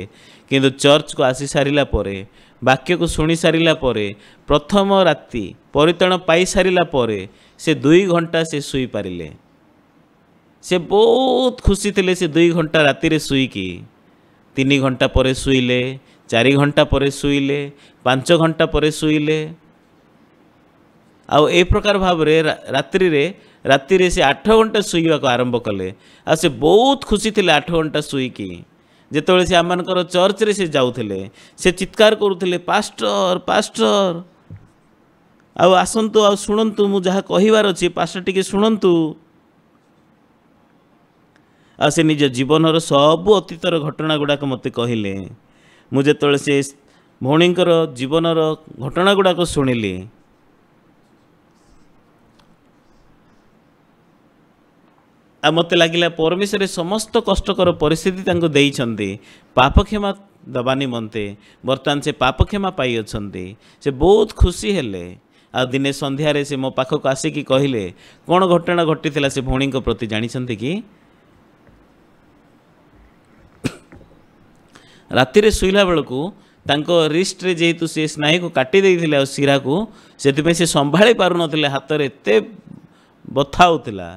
Speaker 1: କିନ୍ତୁ ଚର୍ଚ୍ଚକୁ ଆସି ସାରିଲା ପରେ ବାକ୍ୟକୁ ଶୁଣିସାରିଲା ପରେ ପ୍ରଥମ ରାତି ପରିତ୍ରାଣ ପାଇସାରିଲା ପରେ ସେ ଦୁଇ ଘଣ୍ଟା ସେ ଶୋଇପାରିଲେ ସେ ବହୁତ ଖୁସି ଥିଲେ ସେ ଦୁଇ ଘଣ୍ଟା ରାତିରେ ଶୋଇକି ତିନି ଘଣ୍ଟା ପରେ ଶୋଇଲେ ଚାରି ଘଣ୍ଟା ପରେ ଶୋଇଲେ ପାଞ୍ଚ ଘଣ୍ଟା ପରେ ଶୋଇଲେ ଆଉ ଏ ପ୍ରକାର ଭାବରେ ରାତ୍ରିରେ ରାତିରେ ସେ ଆଠ ଘଣ୍ଟା ଶୋଇବାକୁ ଆରମ୍ଭ କଲେ ଆଉ ସେ ବହୁତ ଖୁସି ଥିଲେ ଆଠ ଘଣ୍ଟା ଶୋଇକି ଯେତେବେଳେ ସେ ଆମମାନଙ୍କର ଚର୍ଚ୍ଚରେ ସେ ଯାଉଥିଲେ ସେ ଚିତ୍କାର କରୁଥିଲେ ପାଷ୍ଟର ପାଷ୍ଟର ଆଉ ଆସନ୍ତୁ ଆଉ ଶୁଣନ୍ତୁ ମୁଁ ଯାହା କହିବାର ଅଛି ପାଷ୍ଟର ଟିକେ ଶୁଣନ୍ତୁ ଆଉ ସେ ନିଜ ଜୀବନର ସବୁ ଅତୀତର ଘଟଣା ଗୁଡ଼ାକ ମୋତେ କହିଲେ ମୁଁ ଯେତେବେଳେ ସେ ଭଉଣୀଙ୍କର ଜୀବନର ଘଟଣା ଗୁଡ଼ାକ ଶୁଣିଲି ଆଉ ମୋତେ ଲାଗିଲା ପରମେଶ୍ୱର ସମସ୍ତ କଷ୍ଟକର ପରିସ୍ଥିତି ତାଙ୍କୁ ଦେଇଛନ୍ତି ପାପକ୍ଷମା ଦେବା ନିମନ୍ତେ ବର୍ତ୍ତମାନ ସେ ପାପକ୍ଷମା ପାଇଅଛନ୍ତି ସେ ବହୁତ ଖୁସି ହେଲେ ଆଉ ଦିନେ ସନ୍ଧ୍ୟାରେ ସେ ମୋ ପାଖକୁ ଆସିକି କହିଲେ କ'ଣ ଘଟଣା ଘଟିଥିଲା ସେ ଭଉଣୀଙ୍କ ପ୍ରତି ଜାଣିଛନ୍ତି କି ରାତିରେ ଶୋଇଲା ବେଳକୁ ତାଙ୍କ ରିଷ୍ଟରେ ଯେହେତୁ ସେ ସ୍ନାୟୁକୁ କାଟି ଦେଇଥିଲେ ଆଉ ଶିରାକୁ ସେଥିପାଇଁ ସେ ସମ୍ଭାଳି ପାରୁନଥିଲେ ହାତରେ ଏତେ ବଥା ହେଉଥିଲା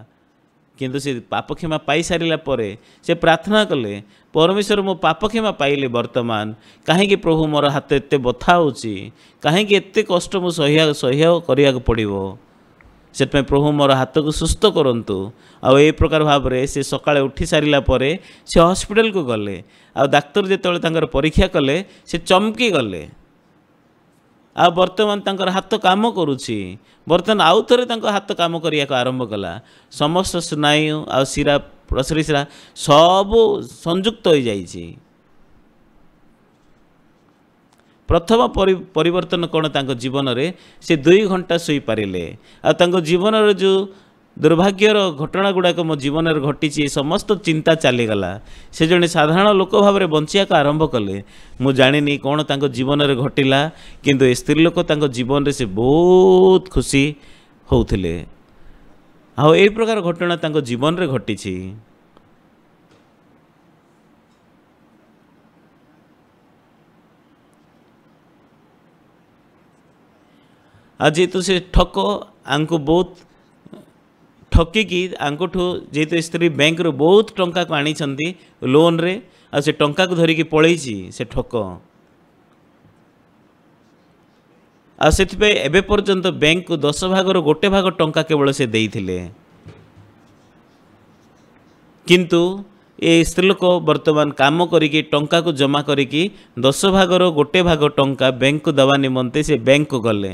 Speaker 1: କିନ୍ତୁ ସେ ପାପକ୍ଷମା ପାଇସାରିଲା ପରେ ସେ ପ୍ରାର୍ଥନା କଲେ ପରମେଶ୍ୱର ମୁଁ ପାପକ୍ଷମା ପାଇଲି ବର୍ତ୍ତମାନ କାହିଁକି ପ୍ରଭୁ ମୋର ହାତ ଏତେ ବଥା ହେଉଛି କାହିଁକି ଏତେ କଷ୍ଟ ମୁଁ ସହ୍ୟ ସହ୍ୟ କରିବାକୁ ପଡ଼ିବ ସେଥିପାଇଁ ପ୍ରଭୁ ମୋର ହାତକୁ ସୁସ୍ଥ କରନ୍ତୁ ଆଉ ଏ ପ୍ରକାର ଭାବରେ ସେ ସକାଳେ ଉଠି ସାରିଲା ପରେ ସେ ହସ୍ପିଟାଲକୁ ଗଲେ ଆଉ ଡାକ୍ତର ଯେତେବେଳେ ତାଙ୍କର ପରୀକ୍ଷା କଲେ ସେ ଚମକି ଗଲେ ଆଉ ବର୍ତ୍ତମାନ ତାଙ୍କର ହାତ କାମ କରୁଛି ବର୍ତ୍ତମାନ ଆଉ ଥରେ ତାଙ୍କ ହାତ କାମ କରିବାକୁ ଆରମ୍ଭ କଲା ସମସ୍ତ ସ୍ନାୟୁ ଆଉ ଶିରା ପ୍ରଶ୍ରୀ ଶିରା ସବୁ ସଂଯୁକ୍ତ ହୋଇଯାଇଛି ପ୍ରଥମ ପରିବର୍ତ୍ତନ କ'ଣ ତାଙ୍କ ଜୀବନରେ ସେ ଦୁଇ ଘଣ୍ଟା ଶୋଇପାରିଲେ ଆଉ ତାଙ୍କ ଜୀବନର ଯେଉଁ ଦୁର୍ଭାଗ୍ୟର ଘଟଣା ଗୁଡ଼ାକ ମୋ ଜୀବନରେ ଘଟିଛି ସମସ୍ତ ଚିନ୍ତା ଚାଲିଗଲା ସେ ଜଣେ ସାଧାରଣ ଲୋକ ଭାବରେ ବଞ୍ଚିବାକୁ ଆରମ୍ଭ କଲେ ମୁଁ ଜାଣିନି କ'ଣ ତାଙ୍କ ଜୀବନରେ ଘଟିଲା କିନ୍ତୁ ଏ ସ୍ତ୍ରୀ ଲୋକ ତାଙ୍କ ଜୀବନରେ ସେ ବହୁତ ଖୁସି ହେଉଥିଲେ ଆଉ ଏହି ପ୍ରକାର ଘଟଣା ତାଙ୍କ ଜୀବନରେ ଘଟିଛି ଆଉ ଯେହେତୁ ସେ ଠକ ଆଙ୍କୁ ବହୁତ ଠକିକି ଆଙ୍କଠୁ ଯେହେତୁ ସ୍ତ୍ରୀ ବ୍ୟାଙ୍କରୁ ବହୁତ ଟଙ୍କାକୁ ଆଣିଛନ୍ତି ଲୋନ୍ରେ ଆଉ ସେ ଟଙ୍କାକୁ ଧରିକି ପଳେଇଛି ସେ ଠକ ଆଉ ସେଥିପାଇଁ ଏବେ ପର୍ଯ୍ୟନ୍ତ ବ୍ୟାଙ୍କକୁ ଦଶ ଭାଗରୁ ଗୋଟେ ଭାଗ ଟଙ୍କା କେବଳ ସେ ଦେଇଥିଲେ କିନ୍ତୁ ଏ ସ୍ତ୍ରୀ ଲୋକ ବର୍ତ୍ତମାନ କାମ କରିକି ଟଙ୍କାକୁ ଜମା କରିକି ଦଶ ଭାଗର ଗୋଟେ ଭାଗ ଟଙ୍କା ବ୍ୟାଙ୍କକୁ ଦେବା ନିମନ୍ତେ ସେ ବ୍ୟାଙ୍କକୁ ଗଲେ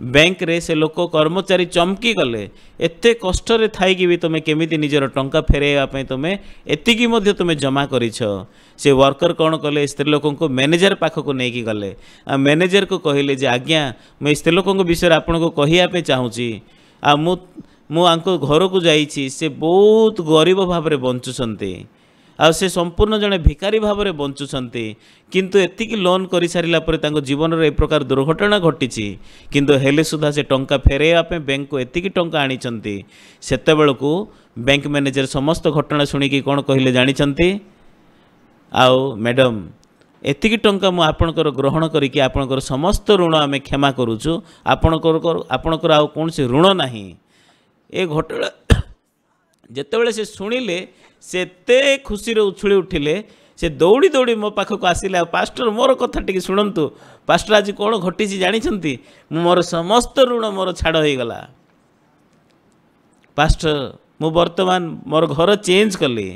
Speaker 1: ବ୍ୟାଙ୍କରେ ସେ ଲୋକ କର୍ମଚାରୀ ଚମକି ଗଲେ ଏତେ କଷ୍ଟରେ ଥାଇକି ବି ତୁମେ କେମିତି ନିଜର ଟଙ୍କା ଫେରାଇବା ପାଇଁ ତୁମେ ଏତିକି ମଧ୍ୟ ତୁମେ ଜମା କରିଛ ସେ ୱାର୍କର କ'ଣ କଲେ ସ୍ତ୍ରୀ ଲୋକଙ୍କୁ ମ୍ୟାନେଜର ପାଖକୁ ନେଇକି ଗଲେ ଆଉ ମ୍ୟାନେଜରକୁ କହିଲେ ଯେ ଆଜ୍ଞା ମୁଁ ସ୍ତ୍ରୀ ଲୋକଙ୍କ ବିଷୟରେ ଆପଣଙ୍କୁ କହିବା ପାଇଁ ଚାହୁଁଛି ଆଉ ମୁଁ ମୁଁ ଆଙ୍କ ଘରକୁ ଯାଇଛି ସେ ବହୁତ ଗରିବ ଭାବରେ ବଞ୍ଚୁଛନ୍ତି से संपूर्ण जन भिकारी भाव में बंचुंच किंतु एति लोन कर सारापर तक जीवन एक प्रकार दुर्घटना घटी किंतु हेले सुधा से टाँचा फेरवाप बैंक को एतिक टाँचा आनी बेलू बैंक मैनेजर समस्त घटना शुणी कौन कहले जा मैडम एतिक टा मुझे ग्रहण करके आप समस्त ऋण आम क्षमा करुचु आपणकर आपण कर ऋण ना ये घटना जिते से शुणिले ସେ ଏତେ ଖୁସିରେ ଉଛୁଳି ଉଠିଲେ ସେ ଦୌଡ଼ି ଦୌଡ଼ି ମୋ ପାଖକୁ ଆସିଲେ ଆଉ ପାଷ୍ଟର ମୋର କଥା ଟିକେ ଶୁଣନ୍ତୁ ପାଷ୍ଟର ଆଜି କ'ଣ ଘଟିଛି ଜାଣିଛନ୍ତି ମୁଁ ମୋର ସମସ୍ତ ଋଣ ମୋର ଛାଡ଼ ହୋଇଗଲା ପାଷ୍ଟର ମୁଁ ବର୍ତ୍ତମାନ ମୋର ଘର ଚେଞ୍ଜ କଲି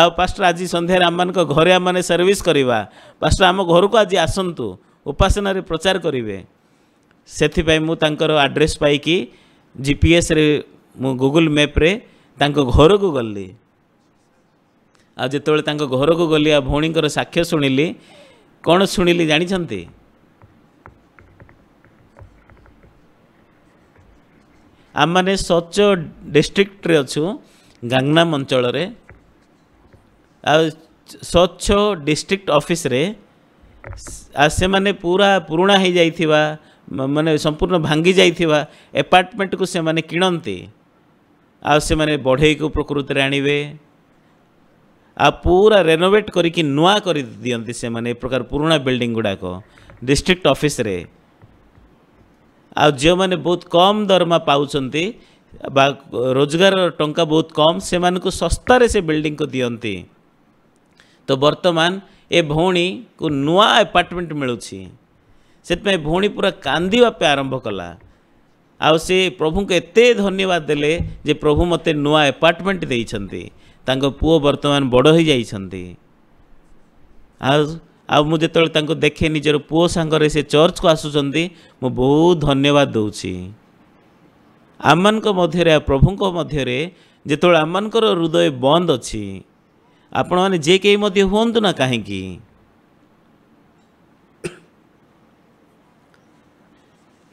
Speaker 1: ଆଉ ପାଷ୍ଟର ଆଜି ସନ୍ଧ୍ୟାରେ ଆମମାନଙ୍କ ଘରେ ଆମେ ସର୍ଭିସ୍ କରିବା ପାଷ୍ଟର ଆମ ଘରକୁ ଆଜି ଆସନ୍ତୁ ଉପାସନାରେ ପ୍ରଚାର କରିବେ ସେଥିପାଇଁ ମୁଁ ତାଙ୍କର ଆଡ୍ରେସ୍ ପାଇକି ଜିପିଏସ୍ରେ ମୁଁ ଗୁଗୁଲ୍ ମ୍ୟାପ୍ରେ ତାଙ୍କ ଘରକୁ ଗଲି ଆଉ ଯେତେବେଳେ ତାଙ୍କ ଘରକୁ ଗଲି ଆଉ ଭଉଣୀଙ୍କର ସାକ୍ଷ୍ୟ ଶୁଣିଲି କ'ଣ ଶୁଣିଲି ଜାଣିଛନ୍ତି ଆମମାନେ ସଚ ଡିଷ୍ଟ୍ରିକ୍ଟରେ ଅଛୁ ଗାଙ୍ଗନାମ ଅଞ୍ଚଳରେ ଆଉ ସ୍ୱଚ୍ଛ ଡିଷ୍ଟ୍ରିକ୍ଟ ଅଫିସରେ ଆଉ ସେମାନେ ପୁରା ପୁରୁଣା ହୋଇଯାଇଥିବା ମାନେ ସମ୍ପୂର୍ଣ୍ଣ ଭାଙ୍ଗି ଯାଇଥିବା ଏପାର୍ଟମେଣ୍ଟକୁ ସେମାନେ କିଣନ୍ତି ଆଉ ସେମାନେ ବଢ଼େଇକୁ ପ୍ରକୃତିରେ ଆଣିବେ आ पूरा रेनोवेट करके नुआ कर दिखती से मैंने प्रकार पुराणा बिल्डिंग गुड़ाक डिस्ट्रिक्ट अफिस आने बहुत कम दरमा पाँच रोजगार टाँचा बहुत कम से शस्तार से बिल्डिंग को दिखती तो बर्तमान ए भौणी को नुआ एपार्टमेंट मिलूँ से भौणी पूरा कांदवाप आरंभ कला आ प्रभु को ये धन्यवाद दे प्रभु मत नुआ एपार्टमेंट देखते ତାଙ୍କ ପୁଅ ବର୍ତ୍ତମାନ ବଡ଼ ହୋଇଯାଇଛନ୍ତି ଆଉ ଆଉ ମୁଁ ଯେତେବେଳେ ତାଙ୍କୁ ଦେଖେ ନିଜର ପୁଅ ସାଙ୍ଗରେ ସେ ଚର୍ଚ୍ଚକୁ ଆସୁଛନ୍ତି ମୁଁ ବହୁତ ଧନ୍ୟବାଦ ଦେଉଛି ଆମମାନଙ୍କ ମଧ୍ୟରେ ଆଉ ପ୍ରଭୁଙ୍କ ମଧ୍ୟରେ ଯେତେବେଳେ ଆମମାନଙ୍କର ହୃଦୟ ବନ୍ଦ ଅଛି ଆପଣମାନେ ଯେ କେହି ମଧ୍ୟ ହୁଅନ୍ତୁ ନା କାହିଁକି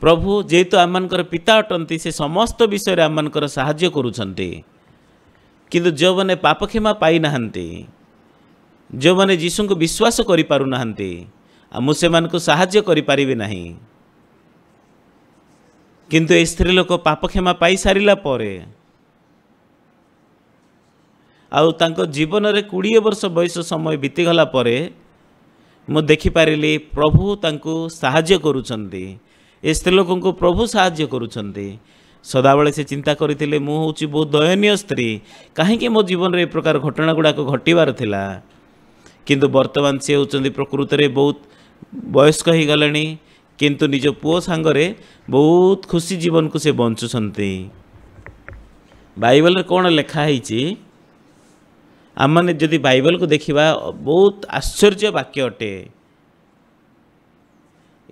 Speaker 1: ପ୍ରଭୁ ଯେହେତୁ ଆମମାନଙ୍କର ପିତା ଅଟନ୍ତି ସେ ସମସ୍ତ ବିଷୟରେ ଆମମାନଙ୍କର ସାହାଯ୍ୟ କରୁଛନ୍ତି କିନ୍ତୁ ଯେଉଁମାନେ ପାପ କ୍ଷମା ପାଇନାହାନ୍ତି ଯେଉଁମାନେ ଯୀଶୁଙ୍କୁ ବିଶ୍ୱାସ କରିପାରୁନାହାନ୍ତି ଆଉ ମୁଁ ସେମାନଙ୍କୁ ସାହାଯ୍ୟ କରିପାରିବି ନାହିଁ କିନ୍ତୁ ଏ ସ୍ତ୍ରୀ ଲୋକ ପାପ କ୍ଷମା ପାଇସାରିଲା ପରେ ଆଉ ତାଙ୍କ ଜୀବନରେ କୋଡ଼ିଏ ବର୍ଷ ବୟସ ସମୟ ବିତିଗଲା ପରେ ମୁଁ ଦେଖିପାରିଲି ପ୍ରଭୁ ତାଙ୍କୁ ସାହାଯ୍ୟ କରୁଛନ୍ତି ଏ ସ୍ତ୍ରୀ ଲୋକଙ୍କୁ ପ୍ରଭୁ ସାହାଯ୍ୟ କରୁଛନ୍ତି ସଦାବେଳେ ସେ ଚିନ୍ତା କରିଥିଲେ ମୁଁ ହେଉଛି ବହୁତ ଦୟନୀୟ ସ୍ତ୍ରୀ କାହିଁକି ମୋ ଜୀବନରେ ଏ ପ୍ରକାର ଘଟଣା ଗୁଡ଼ାକ ଘଟିବାର ଥିଲା କିନ୍ତୁ ବର୍ତ୍ତମାନ ସେ ହେଉଛନ୍ତି ପ୍ରକୃତରେ ବହୁତ ବୟସ୍କ ହୋଇଗଲେଣି କିନ୍ତୁ ନିଜ ପୁଅ ସାଙ୍ଗରେ ବହୁତ ଖୁସି ଜୀବନକୁ ସେ ବଞ୍ଚୁଛନ୍ତି ବାଇବଲରେ କ'ଣ ଲେଖା ହେଇଛି ଆମମାନେ ଯଦି ବାଇବଲକୁ ଦେଖିବା ବହୁତ ଆଶ୍ଚର୍ଯ୍ୟ ବାକ୍ୟ ଅଟେ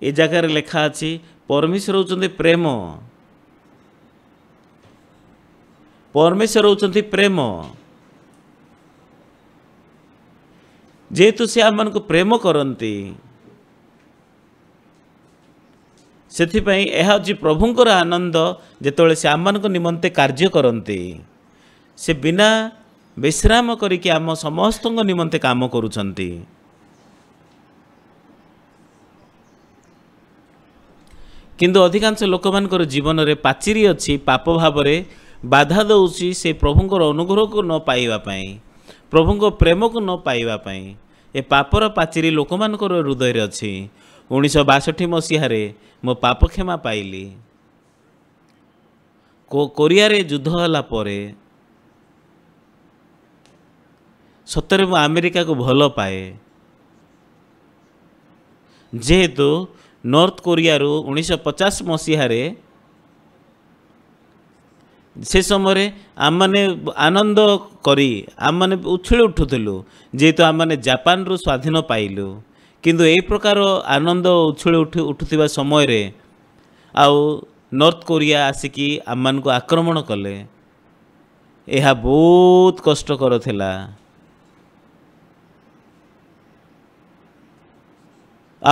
Speaker 1: ଏ ଜାଗାରେ ଲେଖା ଅଛି ପରମେଶ୍ୱର ହେଉଛନ୍ତି ପ୍ରେମ ପରମେଶ୍ୱର ହେଉଛନ୍ତି ପ୍ରେମ ଯେହେତୁ ସେ ଆମମାନଙ୍କୁ ପ୍ରେମ କରନ୍ତି ସେଥିପାଇଁ ଏହା ହେଉଛି ପ୍ରଭୁଙ୍କର ଆନନ୍ଦ ଯେତେବେଳେ ସେ ଆମମାନଙ୍କ ନିମନ୍ତେ କାର୍ଯ୍ୟ କରନ୍ତି ସେ ବିନା ବିଶ୍ରାମ କରିକି ଆମ ସମସ୍ତଙ୍କ ନିମନ୍ତେ କାମ କରୁଛନ୍ତି କିନ୍ତୁ ଅଧିକାଂଶ ଲୋକମାନଙ୍କର ଜୀବନରେ ପାଚେରୀ ଅଛି ପାପ ଭାବରେ ବାଧା ଦେଉଛି ସେ ପ୍ରଭୁଙ୍କର ଅନୁଗ୍ରହକୁ ନ ପାଇବା ପାଇଁ ପ୍ରଭୁଙ୍କ ପ୍ରେମକୁ ନ ପାଇବା ପାଇଁ ଏ ପାପର ପାଚେରୀ ଲୋକମାନଙ୍କର ହୃଦୟରେ ଅଛି ଉଣେଇଶହ ବାଷଠି ମସିହାରେ ମୋ ପାପ କ୍ଷମା ପାଇଲି କୋରିଆରେ ଯୁଦ୍ଧ ହେଲା ପରେ ସତରେ ମୁଁ ଆମେରିକାକୁ ଭଲ ପାଏ ଯେହେତୁ ନର୍ଥ କୋରିଆରୁ ଉଣେଇଶହ ପଚାଶ ମସିହାରେ ସେ ସମୟରେ ଆମମାନେ ଆନନ୍ଦ କରି ଆମମାନେ ଉଛୁଳି ଉଠୁଥିଲୁ ଯେହେତୁ ଆମମାନେ ଜାପାନରୁ ସ୍ୱାଧୀନ ପାଇଲୁ କିନ୍ତୁ ଏହି ପ୍ରକାର ଆନନ୍ଦ ଉଛୁଳି ଉଠୁ ଉଠୁଥିବା ସମୟରେ ଆଉ ନର୍ଥ କୋରିଆ ଆସିକି ଆମମାନଙ୍କୁ ଆକ୍ରମଣ କଲେ ଏହା ବହୁତ କଷ୍ଟକର ଥିଲା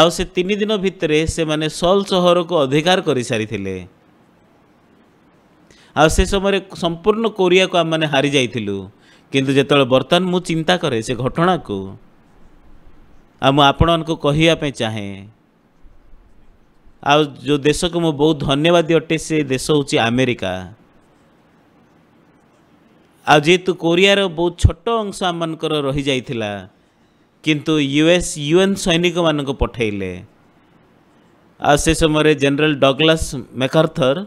Speaker 1: ଆଉ ସେ ତିନି ଦିନ ଭିତରେ ସେମାନେ ସଲ୍ ସହରକୁ ଅଧିକାର କରିସାରିଥିଲେ ଆଉ ସେ ସମୟରେ ସମ୍ପୂର୍ଣ୍ଣ କୋରିଆକୁ ଆମେମାନେ ହାରିଯାଇଥିଲୁ କିନ୍ତୁ ଯେତେବେଳେ ବର୍ତ୍ତମାନ ମୁଁ ଚିନ୍ତା କରେ ସେ ଘଟଣାକୁ ଆଉ ମୁଁ ଆପଣମାନଙ୍କୁ କହିବା ପାଇଁ ଚାହେଁ ଆଉ ଯେଉଁ ଦେଶକୁ ମୁଁ ବହୁତ ଧନ୍ୟବାଦୀ ଅଟେ ସେ ଦେଶ ହେଉଛି ଆମେରିକା ଆଉ ଯେହେତୁ କୋରିଆର ବହୁତ ଛୋଟ ଅଂଶ ଆମମାନଙ୍କର ରହିଯାଇଥିଲା କିନ୍ତୁ ୟୁଏସ୍ ୟୁଏନ୍ ସୈନିକମାନଙ୍କୁ ପଠାଇଲେ ଆଉ ସେ ସମୟରେ ଜେନେରାଲ୍ ଡଗ୍ଲାସ୍ ମେକର୍ଥର୍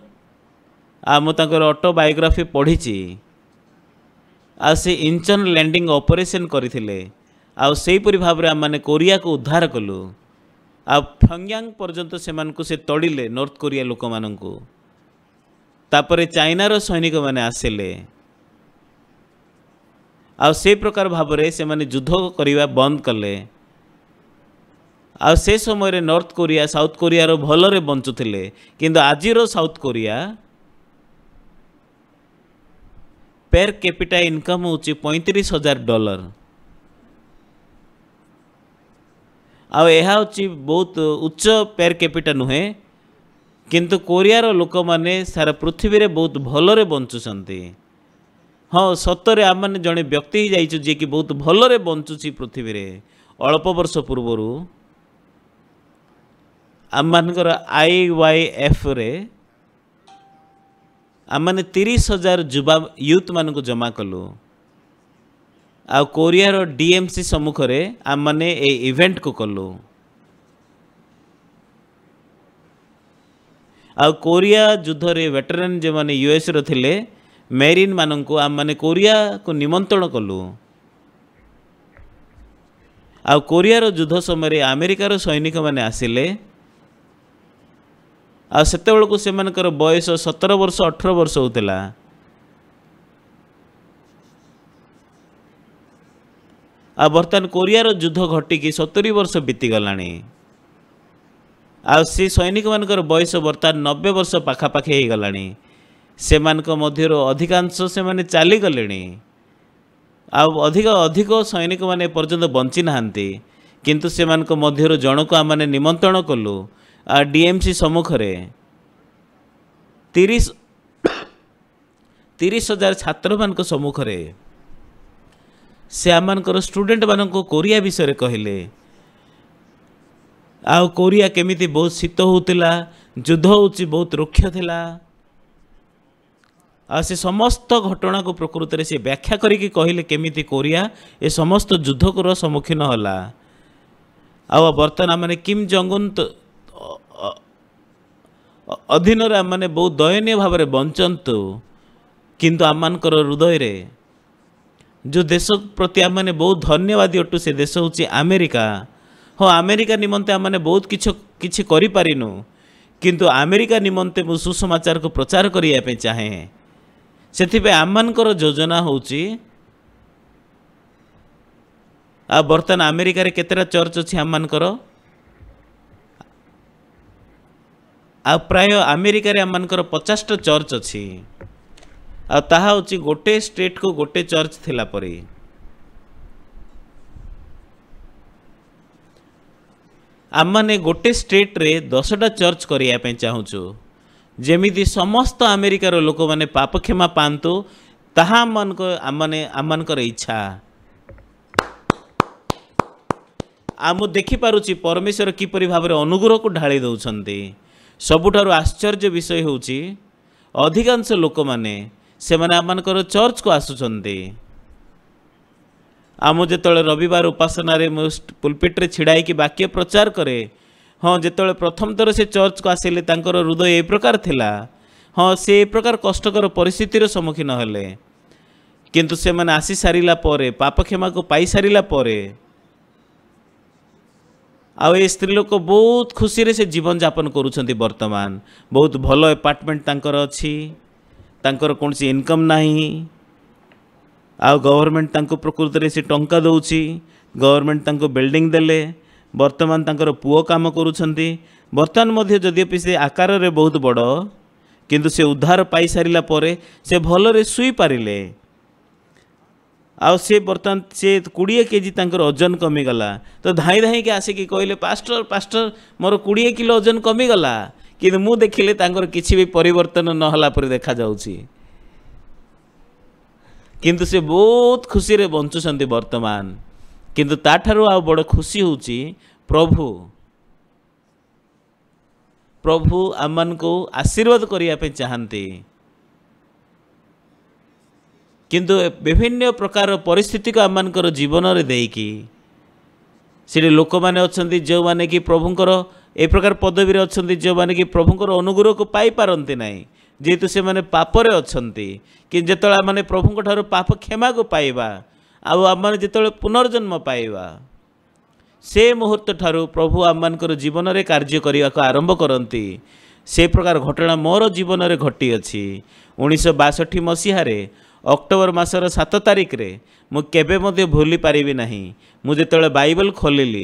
Speaker 1: ଆଉ ମୁଁ ତାଙ୍କର ଅଟୋବାୟୋଗ୍ରାଫି ପଢ଼ିଛି ଆଉ ସେ ଇଞ୍ଚନ୍ ଲ୍ୟାଣ୍ଡିଂ ଅପରେସନ୍ କରିଥିଲେ ଆଉ ସେହିପରି ଭାବରେ ଆମମାନେ କୋରିଆକୁ ଉଦ୍ଧାର କଲୁ ଆଉ ଫ୍ୟଙ୍ଗ୍ୟାଙ୍ଗ ପର୍ଯ୍ୟନ୍ତ ସେମାନଙ୍କୁ ସେ ତଡ଼ିଲେ ନର୍ଥ କୋରିଆ ଲୋକମାନଙ୍କୁ ତାପରେ ଚାଇନାର ସୈନିକମାନେ ଆସିଲେ ଆଉ ସେ ପ୍ରକାର ଭାବରେ ସେମାନେ ଯୁଦ୍ଧ କରିବା ବନ୍ଦ କଲେ ଆଉ ସେ ସମୟରେ ନର୍ଥ କୋରିଆ ସାଉଥ୍ କୋରିଆର ଭଲରେ ବଞ୍ଚୁଥିଲେ କିନ୍ତୁ ଆଜିର south Korea per capita income হচ্ছে পঁয়ত্রিশ হাজার ডলার আচ্ছি বহুত উচ্চ পের ক্যাপিটা নুহে কিন্তু কোরিয়ার লোকমানে সারা পৃথিবীরে বহুত ভালরে বঞ্চুছন্তি ହଁ ସତରେ ଆମେମାନେ ଜଣେ ବ୍ୟକ୍ତି ହେଇଯାଇଛୁ ଯିଏକି ବହୁତ ଭଲରେ ବଞ୍ଚୁଛି ପୃଥିବୀରେ ଅଳ୍ପ ବର୍ଷ ପୂର୍ବରୁ ଆମମାନଙ୍କର ଆଇ ୱାଇ ଏଫ୍ରେ मैंने तीस हजार युवा यूथ मान जमा कलु आ कोरियार डीएमसी सम्मुखें आम मैंने ये इवेंट को कलु आ कोरिया युद्ध रे जो मैंने यूएस रे मेरीन मान को आम मैंने कोरिया को निमंत्रण कलु आ युद्ध समय आमेरिकार सैनिक मैंने आसिले ଆଉ ସେତେବେଳକୁ ସେମାନଙ୍କର ବୟସ ସତର ବର୍ଷ ଅଠର ବର୍ଷ ହେଉଥିଲା ଆଉ ବର୍ତ୍ତମାନ କୋରିଆର ଯୁଦ୍ଧ ଘଟିକି ସତୁରି ବର୍ଷ ବିତିଗଲାଣି ଆଉ ସେ ସୈନିକମାନଙ୍କର ବୟସ ବର୍ତ୍ତମାନ ନବେ ବର୍ଷ ପାଖାପାଖି ହୋଇଗଲାଣି ସେମାନଙ୍କ ମଧ୍ୟରୁ ଅଧିକାଂଶ ସେମାନେ ଚାଲିଗଲେଣି ଆଉ ଅଧିକ ଅଧିକ ସୈନିକମାନେ ଏପର୍ଯ୍ୟନ୍ତ ବଞ୍ଚିନାହାନ୍ତି କିନ୍ତୁ ସେମାନଙ୍କ ମଧ୍ୟରୁ ଜଣକୁ ଆମେ ନିମନ୍ତ୍ରଣ କଲୁ डीएमसी सम्मुखें तीस हजार छात्र मान सम्मुखें श्याम स्टूडेंट मान को कोरिया विषय कहले कोरिया केमी बहुत शीत होता युद्ध हो बहुत वृक्ष से समस्त घटना को प्रकृत में सी व्याख्या करके कहले केमी कोरिया ये समस्त युद्धकूर सम्मुखीन होगा आर्तमान आम किम जंगुन ଅଧୀନରେ ଆମମାନେ ବହୁ ଦୟନୀୟ ଭାବରେ ବଞ୍ଚନ୍ତୁ କିନ୍ତୁ ଆମମାନଙ୍କର ହୃଦୟରେ ଯେଉଁ ଦେଶ ପ୍ରତି ଆମମାନେ ବହୁତ ଧନ୍ୟବାଦୀ ଅଟୁ ସେ ଦେଶ ହେଉଛି ଆମେରିକା ହଁ ଆମେରିକା ନିମନ୍ତେ ଆମମାନେ ବହୁତ କିଛି କିଛି କରିପାରିନୁ କିନ୍ତୁ ଆମେରିକା ନିମନ୍ତେ ମୁଁ ସୁସମାଚାରକୁ ପ୍ରଚାର କରିବା ପାଇଁ ଚାହେଁ ସେଥିପାଇଁ ଆମମାନଙ୍କର ଯୋଜନା ହେଉଛି ଆଉ ବର୍ତ୍ତମାନ ଆମେରିକାରେ କେତେଟା ଚର୍ଚ୍ଚ ଅଛି ଆମମାନଙ୍କର ଆଉ ପ୍ରାୟ ଆମେରିକାରେ ଆମମାନଙ୍କର ପଚାଶଟା ଚର୍ଚ୍ଚ ଅଛି ଆଉ ତାହା ହେଉଛି ଗୋଟେ ଷ୍ଟେଟ୍କୁ ଗୋଟେ ଚର୍ଚ୍ଚ ଥିଲା ପରି ଆମମାନେ ଗୋଟେ ଷ୍ଟେଟ୍ରେ ଦଶଟା ଚର୍ଚ୍ଚ କରିବା ପାଇଁ ଚାହୁଁଛୁ ଯେମିତି ସମସ୍ତ ଆମେରିକାର ଲୋକମାନେ ପାପକ୍ଷମା ପାଆନ୍ତୁ ତାହା ଆମମାନଙ୍କ ଆମମାନେ ଆମମାନଙ୍କର ଇଚ୍ଛା ଆଉ ମୁଁ ଦେଖିପାରୁଛି ପରମେଶ୍ୱର କିପରି ଭାବରେ ଅନୁଗ୍ରହକୁ ଢାଳି ଦେଉଛନ୍ତି ସବୁଠାରୁ ଆଶ୍ଚର୍ଯ୍ୟ ବିଷୟ ହେଉଛି ଅଧିକାଂଶ ଲୋକମାନେ ସେମାନେ ଆମମାନଙ୍କର ଚର୍ଚ୍ଚକୁ ଆସୁଛନ୍ତି ଆମ ଯେତେବେଳେ ରବିବାର ଉପାସନାରେ ମୁଁ ପୁଲପିଟ୍ରେ ଛିଡ଼ା ହେଇକି ବାକ୍ୟ ପ୍ରଚାର କରେ ହଁ ଯେତେବେଳେ ପ୍ରଥମ ଥର ସେ ଚର୍ଚ୍ଚକୁ ଆସିଲେ ତାଙ୍କର ହୃଦୟ ଏ ପ୍ରକାର ଥିଲା ହଁ ସେ ଏ ପ୍ରକାର କଷ୍ଟକର ପରିସ୍ଥିତିର ସମ୍ମୁଖୀନ ହେଲେ କିନ୍ତୁ ସେମାନେ ଆସିସାରିଲା ପରେ ପାପକ୍ଷମାକୁ ପାଇସାରିଲା ପରେ ଆଉ ଏ ସ୍ତ୍ରୀ ଲୋକ ବହୁତ ଖୁସିରେ ସେ ଜୀବନଯାପନ କରୁଛନ୍ତି ବର୍ତ୍ତମାନ ବହୁତ ଭଲ ଆପାର୍ଟମେଣ୍ଟ ତାଙ୍କର ଅଛି ତାଙ୍କର କୌଣସି ଇନକମ୍ ନାହିଁ ଆଉ ଗଭର୍ଣ୍ଣମେଣ୍ଟ ତାଙ୍କୁ ପ୍ରକୃତରେ ସେ ଟଙ୍କା ଦେଉଛି ଗଭର୍ଣ୍ଣମେଣ୍ଟ ତାଙ୍କୁ ବିଲ୍ଡିଂ ଦେଲେ ବର୍ତ୍ତମାନ ତାଙ୍କର ପୁଅ କାମ କରୁଛନ୍ତି ବର୍ତ୍ତମାନ ମଧ୍ୟ ଯଦିଓ ସେ ଆକାରରେ ବହୁତ ବଡ଼ କିନ୍ତୁ ସେ ଉଦ୍ଧାର ପାଇସାରିଲା ପରେ ସେ ଭଲରେ ଶୋଇପାରିଲେ ଆଉ ସେ ବର୍ତ୍ତମାନ ସେ କୋଡ଼ିଏ କେଜି ତାଙ୍କର ଓଜନ କମିଗଲା ତ ଧାଇଁ ଧାଇଁକି ଆସିକି କହିଲେ ପାଷ୍ଟର ପାଷ୍ଟର ମୋର କୋଡ଼ିଏ କିଲୋ ଓଜନ କମିଗଲା କିନ୍ତୁ ମୁଁ ଦେଖିଲି ତାଙ୍କର କିଛି ବି ପରିବର୍ତ୍ତନ ନହେଲା ପରି ଦେଖାଯାଉଛି କିନ୍ତୁ ସେ ବହୁତ ଖୁସିରେ ବଞ୍ଚୁଛନ୍ତି ବର୍ତ୍ତମାନ କିନ୍ତୁ ତାଠାରୁ ଆଉ ବଡ଼ ଖୁସି ହେଉଛି ପ୍ରଭୁ ପ୍ରଭୁ ଆମମାନଙ୍କୁ ଆଶୀର୍ବାଦ କରିବା ପାଇଁ ଚାହାନ୍ତି କିନ୍ତୁ ବିଭିନ୍ନ ପ୍ରକାର ପରିସ୍ଥିତିକୁ ଆମମାନଙ୍କର ଜୀବନରେ ଦେଇକି ସେଠି ଲୋକମାନେ ଅଛନ୍ତି ଯେଉଁମାନେ କି ପ୍ରଭୁଙ୍କର ଏ ପ୍ରକାର ପଦବୀରେ ଅଛନ୍ତି ଯେଉଁମାନେ କି ପ୍ରଭୁଙ୍କର ଅନୁଗ୍ରହକୁ ପାଇପାରନ୍ତି ନାହିଁ ଯେହେତୁ ସେମାନେ ପାପରେ ଅଛନ୍ତି କି ଯେତେବେଳେ ଆମମାନେ ପ୍ରଭୁଙ୍କ ଠାରୁ ପାପ କ୍ଷମାକୁ ପାଇବା ଆଉ ଆମମାନେ ଯେତେବେଳେ ପୁନର୍ଜନ୍ମ ପାଇବା ସେ ମୁହୂର୍ତ୍ତ ଠାରୁ ପ୍ରଭୁ ଆମମାନଙ୍କର ଜୀବନରେ କାର୍ଯ୍ୟ କରିବାକୁ ଆରମ୍ଭ କରନ୍ତି ସେ ପ୍ରକାର ଘଟଣା ମୋର ଜୀବନରେ ଘଟିଅଛି ଉଣେଇଶହ ବାଷଠି ମସିହାରେ ଅକ୍ଟୋବର ମାସର ସାତ ତାରିଖରେ ମୁଁ କେବେ ମଧ୍ୟ ଭୁଲି ପାରିବି ନାହିଁ ମୁଁ ଯେତେବେଳେ ବାଇବଲ ଖୋଲିଲି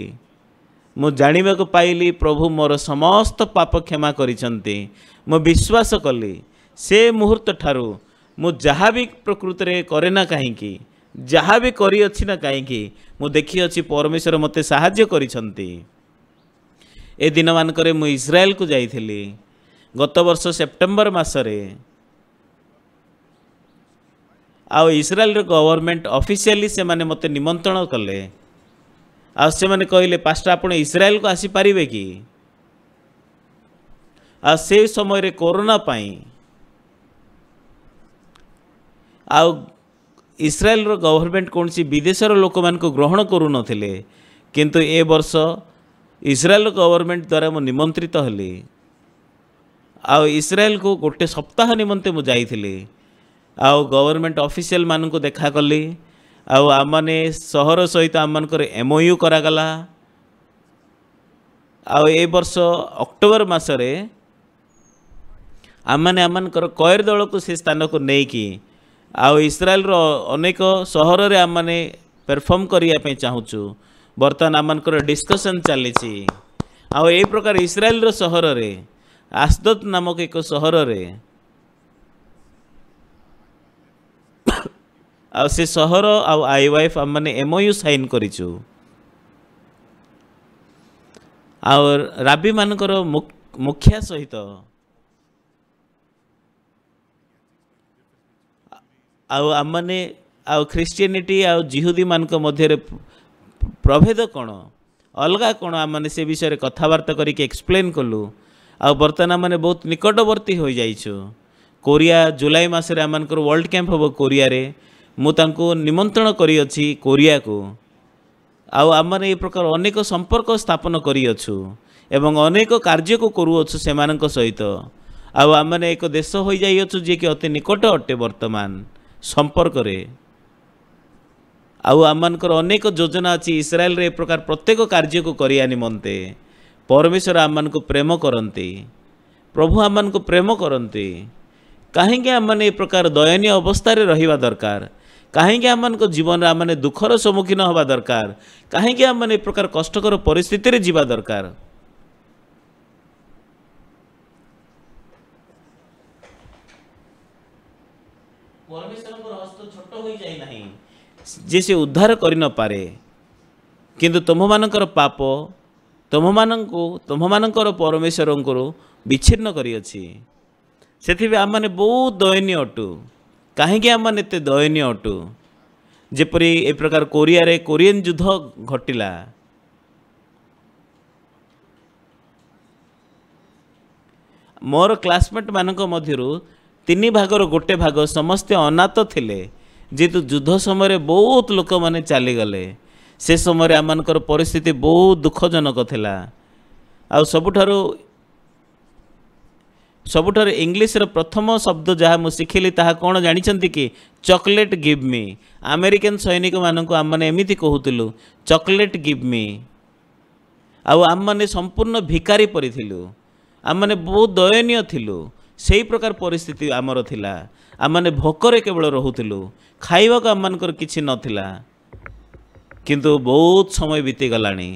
Speaker 1: ମୁଁ ଜାଣିବାକୁ ପାଇଲି ପ୍ରଭୁ ମୋର ସମସ୍ତ ପାପ କ୍ଷମା କରିଛନ୍ତି ମୁଁ ବିଶ୍ୱାସ କଲି ସେ ମୁହୂର୍ତ୍ତ ଠାରୁ ମୁଁ ଯାହା ବି ପ୍ରକୃତରେ କରେ ନା କାହିଁକି ଯାହା ବି କରିଅଛି ନା କାହିଁକି ମୁଁ ଦେଖିଅଛି ପରମେଶ୍ୱର ମୋତେ ସାହାଯ୍ୟ କରିଛନ୍ତି ଏ ଦିନମାନଙ୍କରେ ମୁଁ ଇସ୍ରାଏଲକୁ ଯାଇଥିଲି ଗତବର୍ଷ ସେପ୍ଟେମ୍ବର ମାସରେ ଆଉ ଇସ୍ରାଏଲ୍ର ଗଭର୍ଣ୍ଣମେଣ୍ଟ ଅଫିସିଆଲି ସେମାନେ ମୋତେ ନିମନ୍ତ୍ରଣ କଲେ ଆଉ ସେମାନେ କହିଲେ ପାଷ୍ଟ ଆପଣ ଇସ୍ରାଏଲ୍କୁ ଆସିପାରିବେ କି ଆଉ ସେଇ ସମୟରେ କରୋନା ପାଇଁ ଆଉ ଇସ୍ରାଏଲ୍ର ଗଭର୍ଣ୍ଣମେଣ୍ଟ କୌଣସି ବିଦେଶର ଲୋକମାନଙ୍କୁ ଗ୍ରହଣ କରୁନଥିଲେ କିନ୍ତୁ ଏ ବର୍ଷ ଇସ୍ରାଏଲ୍ ଗଭର୍ଣ୍ଣମେଣ୍ଟ ଦ୍ୱାରା ମୁଁ ନିମନ୍ତ୍ରିତ ହେଲି ଆଉ ଇସ୍ରାଏଲ୍କୁ ଗୋଟେ ସପ୍ତାହ ନିମନ୍ତେ ମୁଁ ଯାଇଥିଲି ଆଉ ଗଭର୍ଣ୍ଣମେଣ୍ଟ ଅଫିସିଆଲମାନଙ୍କୁ ଦେଖା କଲି ଆଉ ଆମମାନେ ସହର ସହିତ ଆମମାନଙ୍କର ଏମଓୟୁ କରାଗଲା ଆଉ ଏ ବର୍ଷ ଅକ୍ଟୋବର ମାସରେ ଆମମାନେ ଆମମାନଙ୍କର କୟର ଦଳକୁ ସେ ସ୍ଥାନକୁ ନେଇକି ଆଉ ଇସ୍ରାଏଲର ଅନେକ ସହରରେ ଆମମାନେ ପରଫର୍ମ କରିବା ପାଇଁ ଚାହୁଁଛୁ ବର୍ତ୍ତମାନ ଆମମାନଙ୍କର ଡିସ୍କସନ୍ ଚାଲିଛି ଆଉ ଏ ପ୍ରକାର ଇସ୍ରାଏଲର ସହରରେ ଆସ୍ଦତ୍ ନାମକ ଏକ ସହରରେ ଆଉ ସେ ସହର ଆଉ ଆଇ ୱାଇଫ୍ ଆମେମାନେ ଏମଓୟୁ ସାଇନ୍ କରିଛୁ ଆଉ ରାବିମାନଙ୍କର ମୁଖିଆ ସହିତ ଆଉ ଆମମାନେ ଆଉ ଖ୍ରୀଷ୍ଟିଆନିଟି ଆଉ ଜିହୁଦୀମାନଙ୍କ ମଧ୍ୟରେ ପ୍ରଭେଦ କ'ଣ ଅଲଗା କ'ଣ ଆମମାନେ ସେ ବିଷୟରେ କଥାବାର୍ତ୍ତା କରିକି ଏକ୍ସପ୍ଲେନ୍ କଲୁ ଆଉ ବର୍ତ୍ତମାନ ଆମମାନେ ବହୁତ ନିକଟବର୍ତ୍ତୀ ହୋଇଯାଇଛୁ କୋରିଆ ଜୁଲାଇ ମାସରେ ଆମମାନଙ୍କର ୱାର୍ଲଡ଼ କ୍ୟାମ୍ପ ହେବ କୋରିଆରେ ମୁଁ ତାଙ୍କୁ ନିମନ୍ତ୍ରଣ କରିଅଛି କୋରିଆକୁ ଆଉ ଆମେମାନେ ଏ ପ୍ରକାର ଅନେକ ସମ୍ପର୍କ ସ୍ଥାପନ କରିଅଛୁ ଏବଂ ଅନେକ କାର୍ଯ୍ୟକୁ କରୁଅଛୁ ସେମାନଙ୍କ ସହିତ ଆଉ ଆମେମାନେ ଏକ ଦେଶ ହୋଇଯାଇଅଛୁ ଯିଏକି ଅତି ନିକଟ ଅଟେ ବର୍ତ୍ତମାନ ସମ୍ପର୍କରେ ଆଉ ଆମମାନଙ୍କର ଅନେକ ଯୋଜନା ଅଛି ଇସ୍ରାଏଲ୍ରେ ଏ ପ୍ରକାର ପ୍ରତ୍ୟେକ କାର୍ଯ୍ୟକୁ କରିବା ନିମନ୍ତେ ପରମେଶ୍ୱର ଆମମାନଙ୍କୁ ପ୍ରେମ କରନ୍ତି ପ୍ରଭୁ ଆମମାନଙ୍କୁ ପ୍ରେମ କରନ୍ତି କାହିଁକି ଆମମାନେ ଏ ପ୍ରକାର ଦୟନୀୟ ଅବସ୍ଥାରେ ରହିବା ଦରକାର କାହିଁକି ଆମମାନଙ୍କ ଜୀବନରେ ଆମମାନେ ଦୁଃଖର ସମ୍ମୁଖୀନ ହେବା ଦରକାର କାହିଁକି ଆମମାନେ ଏ ପ୍ରକାର କଷ୍ଟକର ପରିସ୍ଥିତିରେ ଯିବା ଦରକାର ଯେ ସେ ଉଦ୍ଧାର କରିନପାରେ କିନ୍ତୁ ତୁମମାନଙ୍କର ପାପ ତୁମମାନଙ୍କୁ ତୁମମାନଙ୍କର ପରମେଶ୍ୱରଙ୍କରୁ ବିଚ୍ଛିନ୍ନ କରିଅଛି ସେଥିପାଇଁ ଆମମାନେ ବହୁତ ଦୟନୀୟ ଅଟୁ କାହିଁକି ଆମମାନେ ଏତେ ଦୟନୀୟ ଅଟୁ ଯେପରି ଏ ପ୍ରକାର କୋରିଆରେ କୋରିଆନ୍ ଯୁଦ୍ଧ ଘଟିଲା ମୋର କ୍ଲାସମେଟ୍ମାନଙ୍କ ମଧ୍ୟରୁ ତିନି ଭାଗରୁ ଗୋଟେ ଭାଗ ସମସ୍ତେ ଅନାଥ ଥିଲେ ଯେହେତୁ ଯୁଦ୍ଧ ସମୟରେ ବହୁତ ଲୋକମାନେ ଚାଲିଗଲେ ସେ ସମୟରେ ଆମମାନଙ୍କର ପରିସ୍ଥିତି ବହୁତ ଦୁଃଖଜନକ ଥିଲା ଆଉ ସବୁଠାରୁ ସବୁଠାରୁ ଇଂଲିଶର ପ୍ରଥମ ଶବ୍ଦ ଯାହା ମୁଁ ଶିଖିଲି ତାହା କ'ଣ ଜାଣିଛନ୍ତି କି ଚକୋଲେଟ୍ ଗିଭ୍ ମି ଆମେରିକାନ୍ ସୈନିକମାନଙ୍କୁ ଆମମାନେ ଏମିତି କହୁଥିଲୁ ଚକୋଲେଟ୍ ଗିଭ୍ ମି ଆଉ ଆମମାନେ ସମ୍ପୂର୍ଣ୍ଣ ଭିକାରୀ ପରିଥିଲୁ ଆମମାନେ ବହୁତ ଦୟନୀୟ ଥିଲୁ ସେହି ପ୍ରକାର ପରିସ୍ଥିତି ଆମର ଥିଲା ଆମମାନେ ଭୋକରେ କେବଳ ରହୁଥିଲୁ ଖାଇବାକୁ ଆମମାନଙ୍କର କିଛି ନଥିଲା କିନ୍ତୁ ବହୁତ ସମୟ ବିତିଗଲାଣି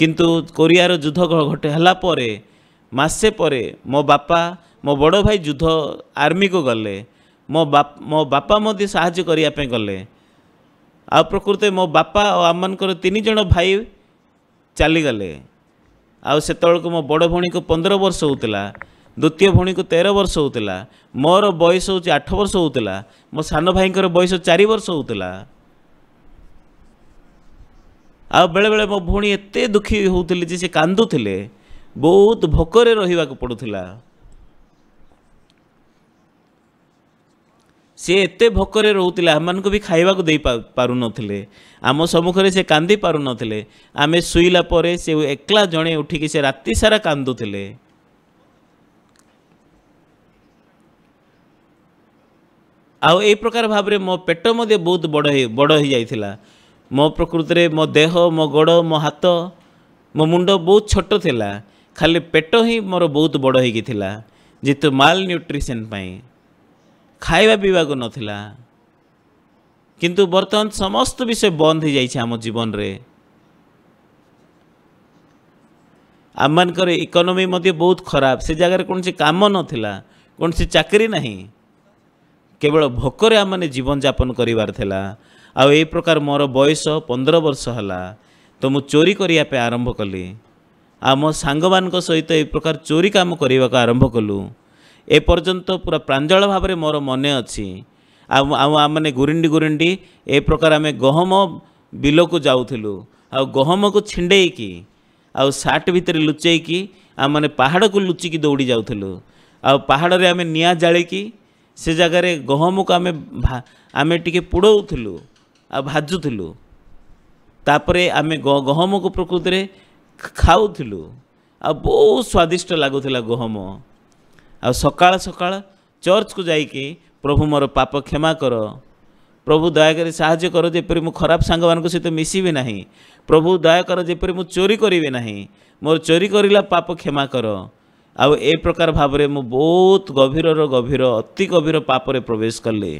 Speaker 1: କିନ୍ତୁ କୋରିଆର ଯୁଦ୍ଧ ଘଟେ ହେଲା ପରେ ମାସେ ପରେ ମୋ ବାପା ମୋ ବଡ଼ ଭାଇ ଯୁଦ୍ଧ ଆର୍ମିକୁ ଗଲେ ମୋ ମୋ ବାପା ମଧ୍ୟ ସାହାଯ୍ୟ କରିବା ପାଇଁ ଗଲେ ଆଉ ପ୍ରକୃତରେ ମୋ ବାପା ଆଉ ଆମମାନଙ୍କର ତିନି ଜଣ ଭାଇ ଚାଲିଗଲେ ଆଉ ସେତେବେଳକୁ ମୋ ବଡ଼ ଭଉଣୀକୁ ପନ୍ଦର ବର୍ଷ ହେଉଥିଲା ଦ୍ୱିତୀୟ ଭଉଣୀକୁ ତେର ବର୍ଷ ହେଉଥିଲା ମୋର ବୟସ ହେଉଛି ଆଠ ବର୍ଷ ହେଉଥିଲା ମୋ ସାନ ଭାଇଙ୍କର ବୟସ ଚାରି ବର୍ଷ ହେଉଥିଲା ଆଉ ବେଳେବେଳେ ମୋ ଭଉଣୀ ଏତେ ଦୁଃଖୀ ହେଉଥିଲେ ଯେ ସେ କାନ୍ଦୁଥିଲେ ବହୁତ ଭୋକରେ ରହିବାକୁ ପଡ଼ୁଥିଲା ସେ ଏତେ ଭୋକରେ ରହୁଥିଲେ ଆମମାନଙ୍କୁ ବି ଖାଇବାକୁ ଦେଇ ପାରୁନଥିଲେ ଆମ ସମ୍ମୁଖରେ ସେ କାନ୍ଦି ପାରୁନଥିଲେ ଆମେ ଶୋଇଲା ପରେ ସେ ଏକଲା ଜଣେ ଉଠିକି ସେ ରାତି ସାରା କାନ୍ଦୁଥିଲେ ଆଉ ଏଇ ପ୍ରକାର ଭାବରେ ମୋ ପେଟ ମଧ୍ୟ ବହୁତ ବଡ଼ ହେଇ ବଡ଼ ହେଇଯାଇଥିଲା ମୋ ପ୍ରକୃତିରେ ମୋ ଦେହ ମୋ ଗୋଡ଼ ମୋ ହାତ ମୋ ମୁଣ୍ଡ ବହୁତ ଛୋଟ ଥିଲା ଖାଲି ପେଟ ହିଁ ମୋର ବହୁତ ବଡ଼ ହୋଇକି ଥିଲା ଯେହେତୁ ମାଲ ନ୍ୟୁଟ୍ରିସନ୍ ପାଇଁ ଖାଇବା ପିଇବାକୁ ନଥିଲା କିନ୍ତୁ ବର୍ତ୍ତମାନ ସମସ୍ତ ବିଷୟ ବନ୍ଦ ହୋଇଯାଇଛି ଆମ ଜୀବନରେ ଆମମାନଙ୍କର ଇକୋନୋମି ମଧ୍ୟ ବହୁତ ଖରାପ ସେ ଜାଗାରେ କୌଣସି କାମ ନଥିଲା କୌଣସି ଚାକିରି ନାହିଁ କେବଳ ଭୋକରେ ଆମମାନେ ଜୀବନଯାପନ କରିବାର ଥିଲା ଆଉ ଏଇ ପ୍ରକାର ମୋର ବୟସ ପନ୍ଦର ବର୍ଷ ହେଲା ତ ମୁଁ ଚୋରି କରିବା ପାଇଁ ଆରମ୍ଭ କଲି ଆମ ସାଙ୍ଗମାନଙ୍କ ସହିତ ଏ ପ୍ରକାର ଚୋରି କାମ କରିବାକୁ ଆରମ୍ଭ କଲୁ ଏପର୍ଯ୍ୟନ୍ତ ପୁରା ପ୍ରାଞ୍ଜଳ ଭାବରେ ମୋର ମନେ ଅଛି ଆଉ ଆଉ ଆମମାନେ ଗୁରିଣ୍ଡି ଗୁରିଣ୍ଡି ଏ ପ୍ରକାର ଆମେ ଗହମ ବିଲକୁ ଯାଉଥିଲୁ ଆଉ ଗହମକୁ ଛିଣ୍ଡେଇକି ଆଉ ସାର୍ଟ ଭିତରେ ଲୁଚେଇକି ଆମମାନେ ପାହାଡ଼କୁ ଲୁଚିକି ଦୌଡ଼ି ଯାଉଥିଲୁ ଆଉ ପାହାଡ଼ରେ ଆମେ ନିଆଁ ଜାଳିକି ସେ ଜାଗାରେ ଗହମକୁ ଆମେ ଆମେ ଟିକେ ପୋଡ଼ଉଥିଲୁ ଆଉ ଭାଜୁଥିଲୁ ତାପରେ ଆମେ ଗହମକୁ ପ୍ରକୃତିରେ ଖାଉଥିଲୁ ଆଉ ବହୁତ ସ୍ୱାଦିଷ୍ଟ ଲାଗୁଥିଲା ଗହମ ଆଉ ସକାଳ ସକାଳ ଚର୍ଚ୍ଚକୁ ଯାଇକି ପ୍ରଭୁ ମୋର ପାପ କ୍ଷମା କର ପ୍ରଭୁ ଦୟାକରି ସାହାଯ୍ୟ କର ଯେପରି ମୁଁ ଖରାପ ସାଙ୍ଗମାନଙ୍କ ସହିତ ମିଶିବି ନାହିଁ ପ୍ରଭୁ ଦୟା କର ଯେପରି ମୁଁ ଚୋରି କରିବି ନାହିଁ ମୋର ଚୋରି କରିଲା ପାପ କ୍ଷମା କର ଆଉ ଏ ପ୍ରକାର ଭାବରେ ମୁଁ ବହୁତ ଗଭୀରର ଗଭୀର ଅତି ଗଭୀର ପାପରେ ପ୍ରବେଶ କଲି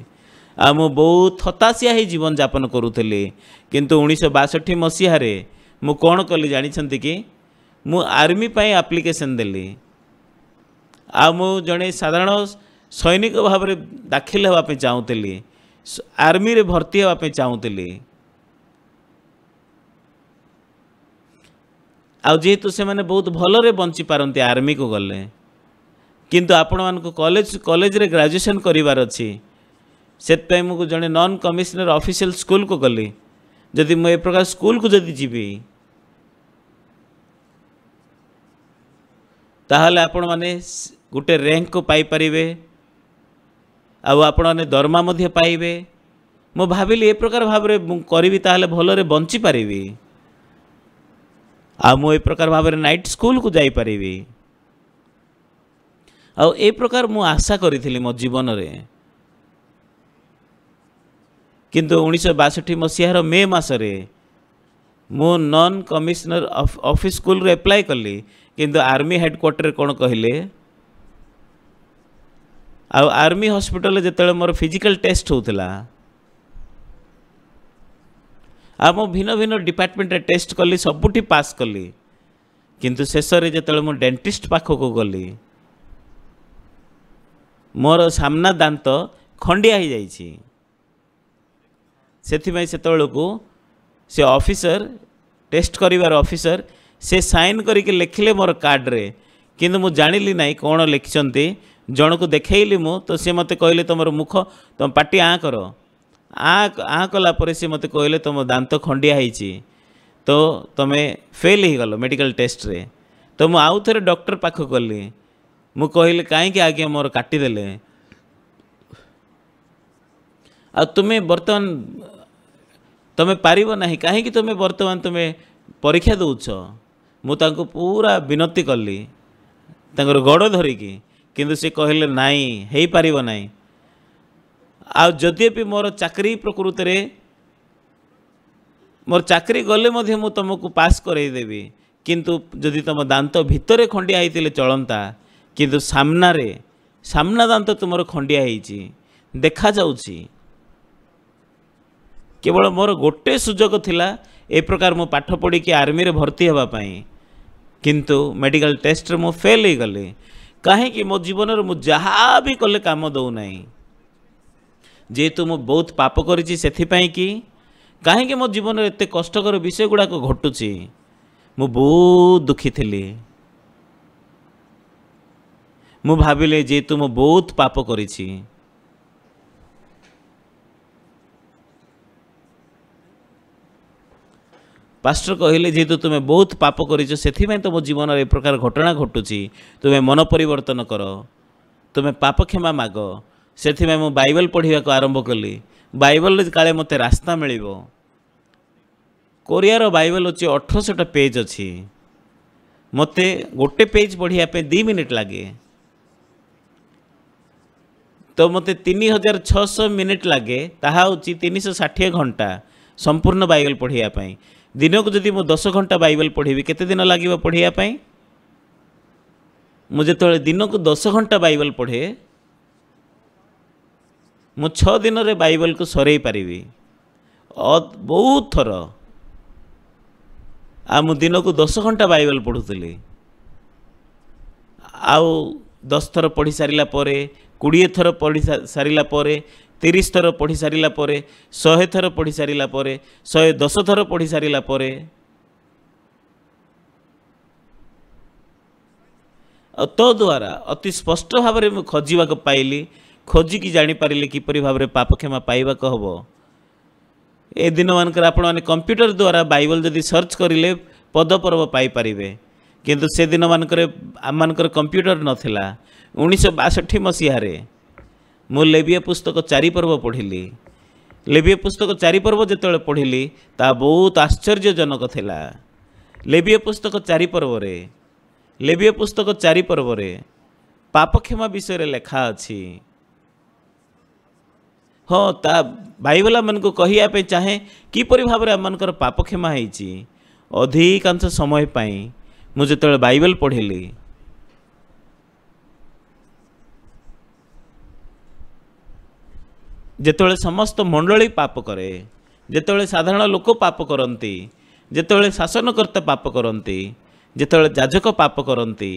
Speaker 1: ଆଉ ମୁଁ ବହୁତ ହତାଶିଆ ହେଇ ଜୀବନଯାପନ କରୁଥିଲି କିନ୍ତୁ ଉଣେଇଶହ ବାଷଠି ମସିହାରେ ମୁଁ କ'ଣ କଲି ଜାଣିଛନ୍ତି କି ମୁଁ ଆର୍ମି ପାଇଁ ଆପ୍ଲିକେସନ୍ ଦେଲି ଆଉ ମୁଁ ଜଣେ ସାଧାରଣ ସୈନିକ ଭାବରେ ଦାଖିଲ ହେବା ପାଇଁ ଚାହୁଁଥିଲି ଆର୍ମିରେ ଭର୍ତ୍ତି ହେବା ପାଇଁ ଚାହୁଁଥିଲି ଆଉ ଯେହେତୁ ସେମାନେ ବହୁତ ଭଲରେ ବଞ୍ଚିପାରନ୍ତି ଆର୍ମିକୁ ଗଲେ କିନ୍ତୁ ଆପଣମାନଙ୍କୁ କଲେଜ କଲେଜରେ ଗ୍ରାଜୁଏସନ୍ କରିବାର ଅଛି ସେଥିପାଇଁ ମୁଁ ଜଣେ ନନ୍ କମିଶନର ଅଫିସିଆଲ୍ ସ୍କୁଲକୁ ଗଲି ଯଦି ମୁଁ ଏ ପ୍ରକାର ସ୍କୁଲକୁ ଯଦି ଯିବି ତାହେଲେ ଆପଣମାନେ ଗୋଟେ ର୍ୟାଙ୍କକୁ ପାଇପାରିବେ ଆଉ ଆପଣମାନେ ଦରମା ମଧ୍ୟ ପାଇବେ ମୁଁ ଭାବିଲି ଏ ପ୍ରକାର ଭାବରେ ମୁଁ କରିବି ତାହେଲେ ଭଲରେ ବଞ୍ଚିପାରିବି ଆଉ ମୁଁ ଏ ପ୍ରକାର ଭାବରେ ନାଇଟ୍ ସ୍କୁଲକୁ ଯାଇପାରିବି ଆଉ ଏ ପ୍ରକାର ମୁଁ ଆଶା କରିଥିଲି ମୋ ଜୀବନରେ କିନ୍ତୁ ଉଣେଇଶହ ବାଷଠି ମସିହାର ମେ ମାସରେ ମୁଁ ନନ୍ କମିଶନର ଅଫିସ୍ ସ୍କୁଲରେ ଆପ୍ଲାଏ କଲି किंतु आर्मी हेडक्वाटर कौन कहले आर्मी हस्पिटाल जो मोर फिजिकल टेस्ट होता आ मु भिन्न भिन्न डिपार्टमेंट टेस्ट कली सबुठ पास कली किंतु शेष डेंटिस्ट पाखक गली मोर सामना दात खंडिया से ऑफिसर टेस्ट करार ऑफिसर ସେ ସାଇନ୍ କରିକି ଲେଖିଲେ ମୋର କାର୍ଡ଼ରେ କିନ୍ତୁ ମୁଁ ଜାଣିଲି ନାହିଁ କ'ଣ ଲେଖିଛନ୍ତି ଜଣକୁ ଦେଖାଇଲି ମୁଁ ତ ସେ ମୋତେ କହିଲେ ତୁମର ମୁଖ ତୁମ ପାଟି ଆଁ କର ଆଁ ଆଁ କଲା ପରେ ସେ ମୋତେ କହିଲେ ତୁମ ଦାନ୍ତ ଖଣ୍ଡିଆ ହେଇଛି ତ ତୁମେ ଫେଲ୍ ହେଇଗଲ ମେଡ଼ିକାଲ ଟେଷ୍ଟରେ ତ ମୁଁ ଆଉ ଥରେ ଡକ୍ଟର ପାଖକୁ ଗଲି ମୁଁ କହିଲି କାହିଁକି ଆଜ୍ଞା ମୋର କାଟିଦେଲେ ଆଉ ତୁମେ ବର୍ତ୍ତମାନ ତୁମେ ପାରିବ ନାହିଁ କାହିଁକି ତୁମେ ବର୍ତ୍ତମାନ ତୁମେ ପରୀକ୍ଷା ଦେଉଛ ମୁଁ ତାଙ୍କୁ ପୁରା ବିନତି କଲି ତାଙ୍କର ଗୋଡ଼ ଧରିକି କିନ୍ତୁ ସେ କହିଲେ ନାଇଁ ହେଇପାରିବ ନାହିଁ ଆଉ ଯଦ୍ୟପି ମୋର ଚାକିରି ପ୍ରକୃତରେ ମୋର ଚାକିରି ଗଲେ ମଧ୍ୟ ମୁଁ ତୁମକୁ ପାସ୍ କରେଇଦେବି କିନ୍ତୁ ଯଦି ତୁମ ଦାନ୍ତ ଭିତରେ ଖଣ୍ଡିଆ ହେଇଥିଲେ ଚଳନ୍ତା କିନ୍ତୁ ସାମ୍ନାରେ ସାମ୍ନା ଦାନ୍ତ ତୁମର ଖଣ୍ଡିଆ ହେଇଛି ଦେଖାଯାଉଛି କେବଳ ମୋର ଗୋଟେ ସୁଯୋଗ ଥିଲା ଏ ପ୍ରକାର ମୁଁ ପାଠ ପଢ଼ିକି ଆର୍ମିରେ ଭର୍ତ୍ତି ହେବା ପାଇଁ କିନ୍ତୁ ମେଡ଼ିକାଲ ଟେଷ୍ଟରେ ମୁଁ ଫେଲ୍ ହେଇଗଲି କାହିଁକି ମୋ ଜୀବନରେ ମୁଁ ଯାହା ବି କଲେ କାମ ଦେଉନାହିଁ ଯେହେତୁ ମୁଁ ବହୁତ ପାପ କରିଛି ସେଥିପାଇଁ କି କାହିଁକି ମୋ ଜୀବନରେ ଏତେ କଷ୍ଟକର ବିଷୟ ଗୁଡ଼ାକ ଘଟୁଛି ମୁଁ ବହୁତ ଦୁଃଖୀ ଥିଲି ମୁଁ ଭାବିଲି ଯେହେତୁ ମୁଁ ବହୁତ ପାପ କରିଛି ପାଷ୍ଟର କହିଲେ ଯେହେତୁ ତୁମେ ବହୁତ ପାପ କରିଛ ସେଥିପାଇଁ ତୁମ ଜୀବନରେ ଏ ପ୍ରକାର ଘଟଣା ଘଟୁଛି ତୁମେ ମନ ପରିବର୍ତ୍ତନ କର ତୁମେ ପାପ କ୍ଷମା ମାଗ ସେଥିପାଇଁ ମୁଁ ବାଇବଲ ପଢ଼ିବାକୁ ଆରମ୍ଭ କଲି ବାଇବଲରେ କାଳେ ମୋତେ ରାସ୍ତା ମିଳିବ କୋରିଆର ବାଇବଲ ଅଛି ଅଠରଶହଟା ପେଜ୍ ଅଛି ମୋତେ ଗୋଟେ ପେଜ୍ ପଢ଼ିବା ପାଇଁ ଦୁଇ ମିନିଟ୍ ଲାଗେ ତ ମୋତେ ତିନି ହଜାର ଛଅଶହ ମିନିଟ୍ ଲାଗେ ତାହା ହେଉଛି ତିନିଶହ ଷାଠିଏ ଘଣ୍ଟା ସମ୍ପୂର୍ଣ୍ଣ ବାଇବଲ ପଢ଼ିବା ପାଇଁ ଦିନକୁ ଯଦି ମୁଁ ଦଶ ଘଣ୍ଟା ବାଇବଲ ପଢ଼ିବି କେତେ ଦିନ ଲାଗିବ ପଢ଼ିବା ପାଇଁ ମୁଁ ଯେତେବେଳେ ଦିନକୁ ଦଶ ଘଣ୍ଟା ବାଇବଲ ପଢ଼େ ମୁଁ ଛଅ ଦିନରେ ବାଇବଲକୁ ସରେଇ ପାରିବି ବହୁତ ଥର ଆଉ ମୁଁ ଦିନକୁ ଦଶ ଘଣ୍ଟା ବାଇବଲ ପଢ଼ୁଥିଲି ଆଉ ଦଶ ଥର ପଢ଼ି ସାରିଲା ପରେ କୋଡ଼ିଏ ଥର ପଢ଼ି ସାରିଲା ପରେ ତିରିଶ ଥର ପଢ଼ି ସାରିଲା ପରେ ଶହେ ଥର ପଢ଼ି ସାରିଲା ପରେ ଶହେ ଦଶ ଥର ପଢ଼ି ସାରିଲା ପରେ ଆଉ ତୋ ଦ୍ୱାରା ଅତି ସ୍ପଷ୍ଟ ଭାବରେ ମୁଁ ଖୋଜିବାକୁ ପାଇଲି ଖୋଜିକି ଜାଣିପାରିଲି କିପରି ଭାବରେ ପାପକ୍ଷମା ପାଇବାକୁ ହେବ ଏ ଦିନମାନଙ୍କରେ ଆପଣମାନେ କମ୍ପ୍ୟୁଟର ଦ୍ୱାରା ବାଇବଲ ଯଦି ସର୍ଚ୍ଚ କରିଲେ ପଦପର୍ବ ପାଇପାରିବେ କିନ୍ତୁ ସେ ଦିନମାନଙ୍କରେ ଆମମାନଙ୍କର କମ୍ପ୍ୟୁଟର ନଥିଲା ଉଣେଇଶହ ବାଷଠି ମସିହାରେ ମୁଁ ଲେବିଏ ପୁସ୍ତକ ଚାରି ପର୍ବ ପଢ଼ିଲି ଲେବିଏ ପୁସ୍ତକ ଚାରି ପର୍ବ ଯେତେବେଳେ ପଢ଼ିଲି ତାହା ବହୁତ ଆଶ୍ଚର୍ଯ୍ୟଜନକ ଥିଲା ଲେବିଏ ପୁସ୍ତକ ଚାରି ପର୍ବରେ ଲେବିଏ ପୁସ୍ତକ ଚାରି ପର୍ବରେ ପାପକ୍ଷମା ବିଷୟରେ ଲେଖା ଅଛି ହଁ ତା ଭାଇବାଲାମାନଙ୍କୁ କହିବା ପାଇଁ ଚାହେଁ କିପରି ଭାବରେ ଆମମାନଙ୍କର ପାପକ୍ଷମା ହେଇଛି ଅଧିକାଂଶ ସମୟ ପାଇଁ ମୁଁ ଯେତେବେଳେ ବାଇବେଲ ପଢ଼ିଲି ଯେତେବେଳେ ସମସ୍ତ ମଣ୍ଡଳୀ ପାପ କରେ ଯେତେବେଳେ ସାଧାରଣ ଲୋକ ପାପ କରନ୍ତି ଯେତେବେଳେ ଶାସନକର୍ତ୍ତା ପାପ କରନ୍ତି ଯେତେବେଳେ ଯାଜକ ପାପ କରନ୍ତି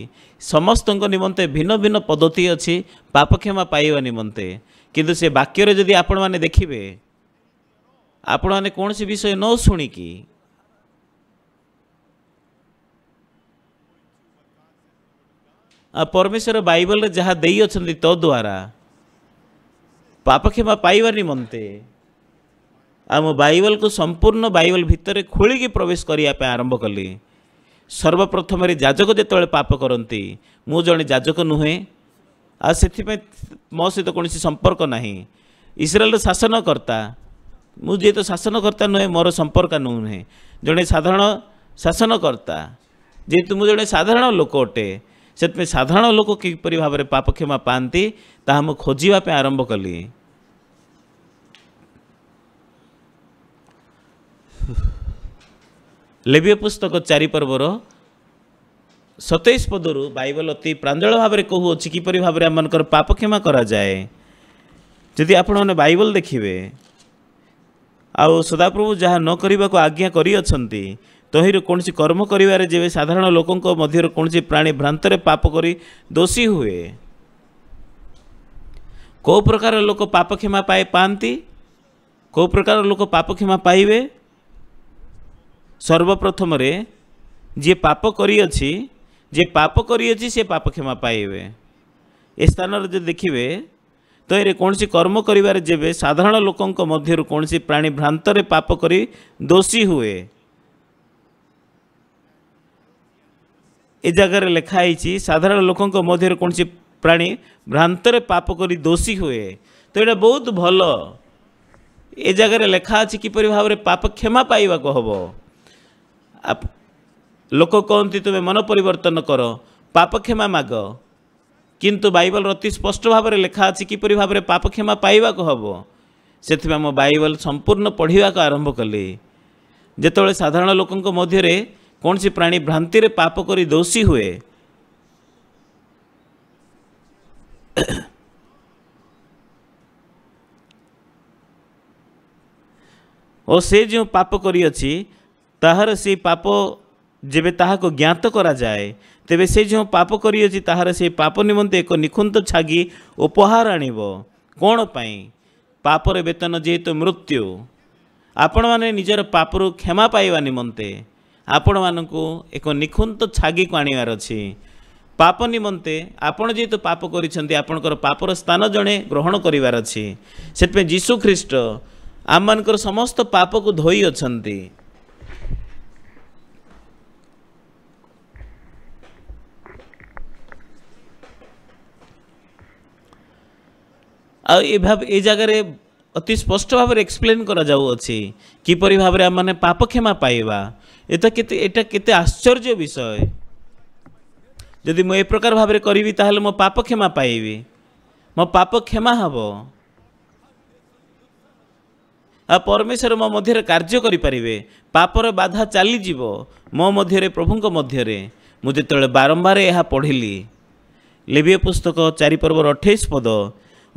Speaker 1: ସମସ୍ତଙ୍କ ନିମନ୍ତେ ଭିନ୍ନ ଭିନ୍ନ ପଦ୍ଧତି ଅଛି ପାପ କ୍ଷମା ପାଇବା ନିମନ୍ତେ କିନ୍ତୁ ସେ ବାକ୍ୟରେ ଯଦି ଆପଣମାନେ ଦେଖିବେ ଆପଣମାନେ କୌଣସି ବିଷୟ ନ ଶୁଣିକି ପରମେଶ୍ୱର ବାଇବଲରେ ଯାହା ଦେଇଅଛନ୍ତି ତଦ୍ୱାରା ପାପକ୍ଷମା ପାଇବା ନିମନ୍ତେ ଆମ ବାଇବଲ୍କୁ ସମ୍ପୂର୍ଣ୍ଣ ବାଇବଲ୍ ଭିତରେ ଖୋଳିକି ପ୍ରବେଶ କରିବା ପାଇଁ ଆରମ୍ଭ କଲି ସର୍ବପ୍ରଥମରେ ଯାଜକ ଯେତେବେଳେ ପାପ କରନ୍ତି ମୁଁ ଜଣେ ଯାଜକ ନୁହେଁ ଆଉ ସେଥିପାଇଁ ମୋ ସହିତ କୌଣସି ସମ୍ପର୍କ ନାହିଁ ଇସ୍ରାଏଲ୍ର ଶାସନକର୍ତ୍ତା ମୁଁ ଯେହେତୁ ଶାସନକର୍ତ୍ତା ନୁହେଁ ମୋର ସମ୍ପର୍କ ନୁହେଁ ଜଣେ ସାଧାରଣ ଶାସନକର୍ତ୍ତା ଯେହେତୁ ମୁଁ ଜଣେ ସାଧାରଣ ଲୋକ ଅଟେ ସେଥିପାଇଁ ସାଧାରଣ ଲୋକ କିପରି ଭାବରେ ପାପକ୍ଷମା ପାଆନ୍ତି ତାହା ମୁଁ ଖୋଜିବା ପାଇଁ ଆରମ୍ଭ କଲି ଲେବିୟ ପୁସ୍ତକ ଚାରିପର୍ବର ସତେଇଶ ପଦରୁ ବାଇବଲ ଅତି ପ୍ରାଞ୍ଜଳ ଭାବରେ କହୁଅଛି କିପରି ଭାବରେ ଆମମାନଙ୍କର ପାପ କ୍ଷମା କରାଯାଏ ଯଦି ଆପଣମାନେ ବାଇବଲ ଦେଖିବେ ଆଉ ସଦାପ୍ରଭୁ ଯାହା ନ କରିବାକୁ ଆଜ୍ଞା କରିଅଛନ୍ତି ତହିଁରୁ କୌଣସି କର୍ମ କରିବାରେ ଯେବେ ସାଧାରଣ ଲୋକଙ୍କ ମଧ୍ୟରୁ କୌଣସି ପ୍ରାଣୀ ଭ୍ରାନ୍ତରେ ପାପ କରି ଦୋଷୀ ହୁଏ କେଉଁ ପ୍ରକାର ଲୋକ ପାପ କ୍ଷମା ପାଇ ପାଆନ୍ତି କେଉଁ ପ୍ରକାର ଲୋକ ପାପ କ୍ଷମା ପାଇବେ ସର୍ବପ୍ରଥମରେ ଯିଏ ପାପ କରିଅଛି ଯିଏ ପାପ କରିଅଛି ସେ ପାପ କ୍ଷମା ପାଇବେ ଏ ସ୍ଥାନରେ ଯଦି ଦେଖିବେ ତ ଏରେ କୌଣସି କର୍ମ କରିବାରେ ଯେବେ ସାଧାରଣ ଲୋକଙ୍କ ମଧ୍ୟରୁ କୌଣସି ପ୍ରାଣୀ ଭ୍ରାନ୍ତରେ ପାପ କରି ଦୋଷୀ ହୁଏ ଏ ଜାଗାରେ ଲେଖା ହେଇଛି ସାଧାରଣ ଲୋକଙ୍କ ମଧ୍ୟରେ କୌଣସି ପ୍ରାଣୀ ଭ୍ରାନ୍ତରେ ପାପ କରି ଦୋଷୀ ହୁଏ ତ ଏଇଟା ବହୁତ ଭଲ ଏ ଜାଗାରେ ଲେଖା ଅଛି କିପରି ଭାବରେ ପାପ କ୍ଷମା ପାଇବାକୁ ହେବ ଲୋକ କହନ୍ତି ତୁମେ ମନ ପରିବର୍ତ୍ତନ କର ପାପକ୍ଷମା ମାଗ କିନ୍ତୁ ବାଇବଲର ଅତି ସ୍ପଷ୍ଟ ଭାବରେ ଲେଖା ଅଛି କିପରି ଭାବରେ ପାପକ୍ଷମା ପାଇବାକୁ ହେବ ସେଥିପାଇଁ ମୁଁ ବାଇବଲ ସମ୍ପୂର୍ଣ୍ଣ ପଢ଼ିବାକୁ ଆରମ୍ଭ କଲି ଯେତେବେଳେ ସାଧାରଣ ଲୋକଙ୍କ ମଧ୍ୟରେ କୌଣସି ପ୍ରାଣୀ ଭ୍ରାନ୍ତିରେ ପାପ କରି ଦୋଷୀ ହୁଏ ଓ ସେ ଯେଉଁ ପାପ କରିଅଛି ତାହାର ସେ ପାପ ଯେବେ ତାହାକୁ ଜ୍ଞାତ କରାଯାଏ ତେବେ ସେ ଯେଉଁ ପାପ କରିଅଛି ତାହାର ସେ ପାପ ନିମନ୍ତେ ଏକ ନିଖୁନ୍ତ ଛାଗି ଉପହାର ଆଣିବ କ'ଣ ପାଇଁ ପାପରେ ବେତନ ଯେହେତୁ ମୃତ୍ୟୁ ଆପଣମାନେ ନିଜର ପାପରୁ କ୍ଷମା ପାଇବା ନିମନ୍ତେ ଆପଣମାନଙ୍କୁ ଏକ ନିଖୁନ୍ତ ଛାଗିକୁ ଆଣିବାର ଅଛି ପାପ ନିମନ୍ତେ ଆପଣ ଯେହେତୁ ପାପ କରିଛନ୍ତି ଆପଣଙ୍କର ପାପର ସ୍ଥାନ ଜଣେ ଗ୍ରହଣ କରିବାର ଅଛି ସେଥିପାଇଁ ଯୀଶୁଖ୍ରୀଷ୍ଟ ଆମମାନଙ୍କର ସମସ୍ତ ପାପକୁ ଧୋଇ ଅଛନ୍ତି ଆଉ ଏ ଭାବେ ଏ ଜାଗାରେ ଅତି ସ୍ପଷ୍ଟ ଭାବରେ ଏକ୍ସପ୍ଲେନ୍ କରାଯାଉଅଛି କିପରି ଭାବରେ ଆମମାନେ ପାପ କ୍ଷମା ପାଇବା ଏଟା କେତେ ଏଟା କେତେ ଆଶ୍ଚର୍ଯ୍ୟ ବିଷୟ ଯଦି ମୁଁ ଏ ପ୍ରକାର ଭାବରେ କରିବି ତାହେଲେ ମୋ ପାପ କ୍ଷମା ପାଇବି ମୋ ପାପ କ୍ଷମା ହେବ ଆଉ ପରମେଶ୍ୱର ମୋ ମଧ୍ୟରେ କାର୍ଯ୍ୟ କରିପାରିବେ ପାପର ବାଧା ଚାଲିଯିବ ମୋ ମଧ୍ୟରେ ପ୍ରଭୁଙ୍କ ମଧ୍ୟରେ ମୁଁ ଯେତେବେଳେ ବାରମ୍ବାର ଏହା ପଢ଼ିଲି ଲେବିୟ ପୁସ୍ତକ ଚାରି ପର୍ବର ଅଠେଇଶ ପଦ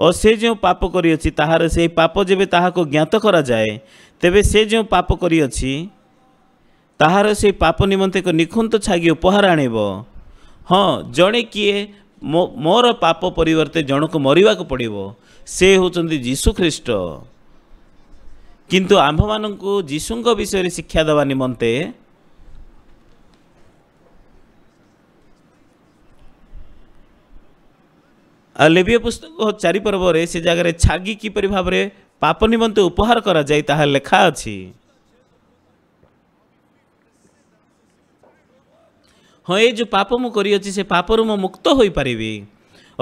Speaker 1: ଓ ସେ ଯେଉଁ ପାପ କରିଅଛି ତାହାର ସେହି ପାପ ଯେବେ ତାହାକୁ ଜ୍ଞାତ କରାଯାଏ ତେବେ ସେ ଯେଉଁ ପାପ କରିଅଛି ତାହାର ସେ ପାପ ନିମନ୍ତେ ଏକ ନିଖୁନ୍ତ ଛାଗି ଉପହାର ଆଣିବ ହଁ ଜଣେ କିଏ ମୋ ମୋର ପାପ ପରିବର୍ତ୍ତେ ଜଣକୁ ମରିବାକୁ ପଡ଼ିବ ସେ ହେଉଛନ୍ତି ଯୀଶୁଖ୍ରୀଷ୍ଟ କିନ୍ତୁ ଆମ୍ଭମାନଙ୍କୁ ଯୀଶୁଙ୍କ ବିଷୟରେ ଶିକ୍ଷା ଦେବା ନିମନ୍ତେ ଲେବିୟ ପୁସ୍ତକ ଚାରି ପର୍ବରେ ସେ ଜାଗାରେ ଛାଗି କିପରି ଭାବରେ ପାପ ନିମନ୍ତେ ଉପହାର କରାଯାଏ ତାହା ଲେଖା ଅଛି ହଁ ଏ ଯେଉଁ ପାପ ମୁଁ କରିଅଛି ସେ ପାପରୁ ମୁଁ ମୁକ୍ତ ହୋଇପାରିବି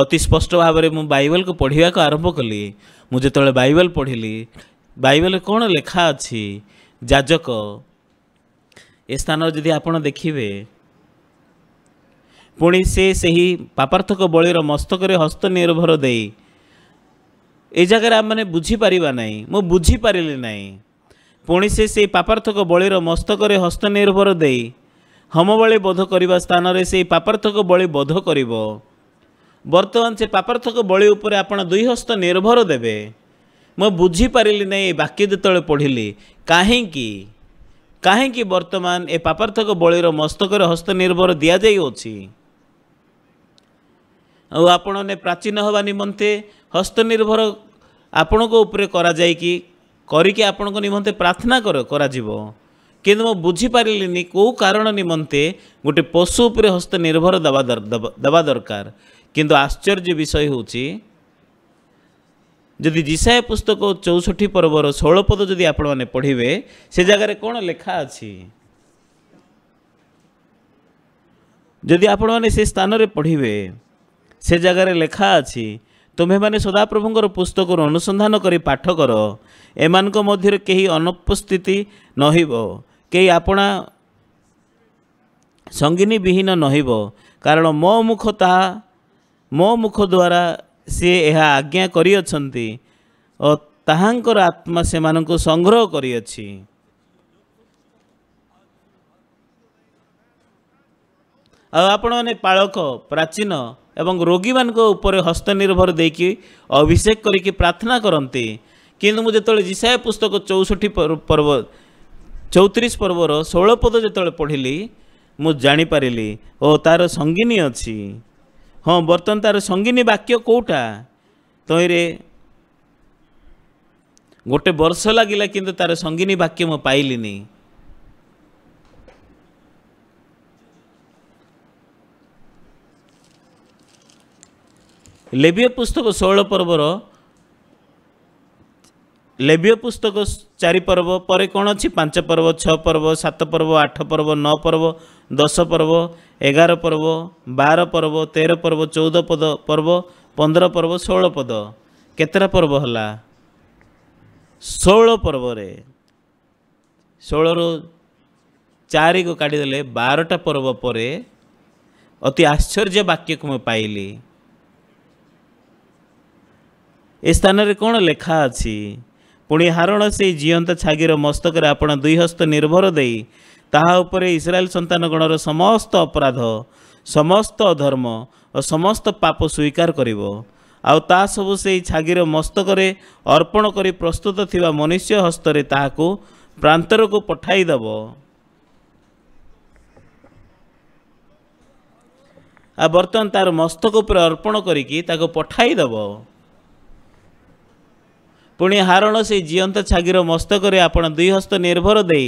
Speaker 1: ଅତି ସ୍ପଷ୍ଟ ଭାବରେ ମୁଁ ବାଇବଲକୁ ପଢ଼ିବାକୁ ଆରମ୍ଭ କଲି ମୁଁ ଯେତେବେଳେ ବାଇବଲ ପଢ଼ିଲି ବାଇବଲରେ କ'ଣ ଲେଖା ଅଛି ଯାଜକ ଏ ସ୍ଥାନରେ ଯଦି ଆପଣ ଦେଖିବେ ପୁଣି ସେ ସେହି ପାପାର୍ଥକ ବଳିର ମସ୍ତକରେ ହସ୍ତ ନିର୍ଭର ଦେଇ ଏ ଜାଗାରେ ଆମେମାନେ ବୁଝିପାରିବା ନାହିଁ ମୁଁ ବୁଝିପାରିଲି ନାହିଁ ପୁଣି ସେ ସେହି ପାପାର୍ଥକ ବଳିର ମସ୍ତକରେ ହସ୍ତ ନିର୍ଭର ଦେଇ ହମବଳି ବୋଧ କରିବା ସ୍ଥାନରେ ସେହି ପାପାର୍ଥକ ବଳି ବୋଧ କରିବ ବର୍ତ୍ତମାନ ସେ ପାପାର୍ଥକ ବଳି ଉପରେ ଆପଣ ଦୁଇ ହସ୍ତ ନିର୍ଭର ଦେବେ ମୁଁ ବୁଝିପାରିଲି ନାହିଁ ଏ ବାକ୍ୟ ଯେତେବେଳେ ପଢ଼ିଲି କାହିଁକି କାହିଁକି ବର୍ତ୍ତମାନ ଏ ପାପାର୍ଥକ ବଳିର ମସ୍ତକରେ ହସ୍ତ ନିର୍ଭର ଦିଆଯାଇଅଛି ଆଉ ଆପଣମାନେ ପ୍ରାଚୀନ ହେବା ନିମନ୍ତେ ହସ୍ତନିର୍ଭର ଆପଣଙ୍କ ଉପରେ କରାଯାଇକି କରିକି ଆପଣଙ୍କ ନିମନ୍ତେ ପ୍ରାର୍ଥନା କର କରାଯିବ କିନ୍ତୁ ମୁଁ ବୁଝିପାରିଲିନି କେଉଁ କାରଣ ନିମନ୍ତେ ଗୋଟେ ପଶୁ ଉପରେ ହସ୍ତନିର୍ଭର ଦେବା ଦେବା ଦରକାର କିନ୍ତୁ ଆଶ୍ଚର୍ଯ୍ୟ ବିଷୟ ହେଉଛି ଯଦି ଜିସାଏ ପୁସ୍ତକ ଚଉଷଠି ପର୍ବର ଷୋହଳ ପଦ ଯଦି ଆପଣମାନେ ପଢ଼ିବେ ସେ ଜାଗାରେ କ'ଣ ଲେଖା ଅଛି ଯଦି ଆପଣମାନେ ସେ ସ୍ଥାନରେ ପଢ଼ିବେ ସେ ଜାଗାରେ ଲେଖା ଅଛି ତୁମେମାନେ ସଦାପ୍ରଭୁଙ୍କର ପୁସ୍ତକରୁ ଅନୁସନ୍ଧାନ କରି ପାଠ କର ଏମାନଙ୍କ ମଧ୍ୟରେ କେହି ଅନୁପସ୍ଥିତି ନହିବ କେହି ଆପଣା ସଙ୍ଗିନୀ ବିହୀନ ନହିବ କାରଣ ମୋ ମୁଖ ତାହା ମୋ ମୁଖ ଦ୍ୱାରା ସିଏ ଏହା ଆଜ୍ଞା କରିଅଛନ୍ତି ଓ ତାହାଙ୍କର ଆତ୍ମା ସେମାନଙ୍କୁ ସଂଗ୍ରହ କରିଅଛି ଆଉ ଆପଣମାନେ ପାଳକ ପ୍ରାଚୀନ ଏବଂ ରୋଗୀମାନଙ୍କ ଉପରେ ହସ୍ତନିର୍ଭର ଦେଇକି ଅଭିଷେକ କରିକି ପ୍ରାର୍ଥନା କରନ୍ତି କିନ୍ତୁ ମୁଁ ଯେତେବେଳେ ଜିସାଏ ପୁସ୍ତକ ଚଉଷଠି ପର୍ବ ଚଉତିରିଶ ପର୍ବର ପଦ ଯେତେବେଳେ ପଢ଼ିଲି ମୁଁ ଜାଣିପାରିଲି ଓ ତା'ର ସଙ୍ଗିନୀ ଅଛି ହଁ ବର୍ତ୍ତମାନ ତା'ର ସଙ୍ଗିନୀ ବାକ୍ୟ କେଉଁଟା ତହିଁରେ ଗୋଟେ ବର୍ଷ ଲାଗିଲା କିନ୍ତୁ ତା'ର ସଙ୍ଗିନୀ ବାକ୍ୟ ମୁଁ ପାଇଲିନି ଲେବିୟ ପୁସ୍ତକ ଷୋହଳ ପର୍ବର ଲେବିୟ ପୁସ୍ତକ ଚାରି ପର୍ବ ପରେ କ'ଣ ଅଛି ପାଞ୍ଚ ପର୍ବ ଛଅ ପର୍ବ ସାତ ପର୍ବ ଆଠ ପର୍ବ ନଅ ପର୍ବ ଦଶ ପର୍ବ ଏଗାର ପର୍ବ ବାର ପର୍ବ ତେର ପର୍ବ ଚଉଦ ପଦ ପର୍ବ ପନ୍ଦର ପର୍ବ ଷୋହଳ ପଦ କେତେଟା ପର୍ବ ହେଲା ଷୋହଳ ପର୍ବରେ ଷୋହଳରୁ ଚାରିକୁ କାଢ଼ିଦେଲେ ବାରଟା ପର୍ବ ପରେ ଅତି ଆଶ୍ଚର୍ଯ୍ୟ ବାକ୍ୟକୁ ମୁଁ ପାଇଲି ଏ ସ୍ଥାନରେ କ'ଣ ଲେଖା ଅଛି ପୁଣି ହାରଣ ସେଇ ଜିଅନ୍ତ ଛାଗିର ମସ୍ତକରେ ଆପଣ ଦୁଇ ହସ୍ତ ନିର୍ଭର ଦେଇ ତାହା ଉପରେ ଇସ୍ରାଏଲ ସନ୍ତାନ ଗଣର ସମସ୍ତ ଅପରାଧ ସମସ୍ତ ଅଧର୍ମ ଓ ସମସ୍ତ ପାପ ସ୍ୱୀକାର କରିବ ଆଉ ତା ସବୁ ସେଇ ଛାଗିର ମସ୍ତକରେ ଅର୍ପଣ କରି ପ୍ରସ୍ତୁତ ଥିବା ମନୁଷ୍ୟ ହସ୍ତରେ ତାହାକୁ ପ୍ରାନ୍ତରକୁ ପଠାଇଦେବ ଆଉ ବର୍ତ୍ତମାନ ତା'ର ମସ୍ତକ ଉପରେ ଅର୍ପଣ କରିକି ତାକୁ ପଠାଇଦେବ पुणी हारण से जीवंत छागीर मस्तक आप दुई हस्त निर्भर दे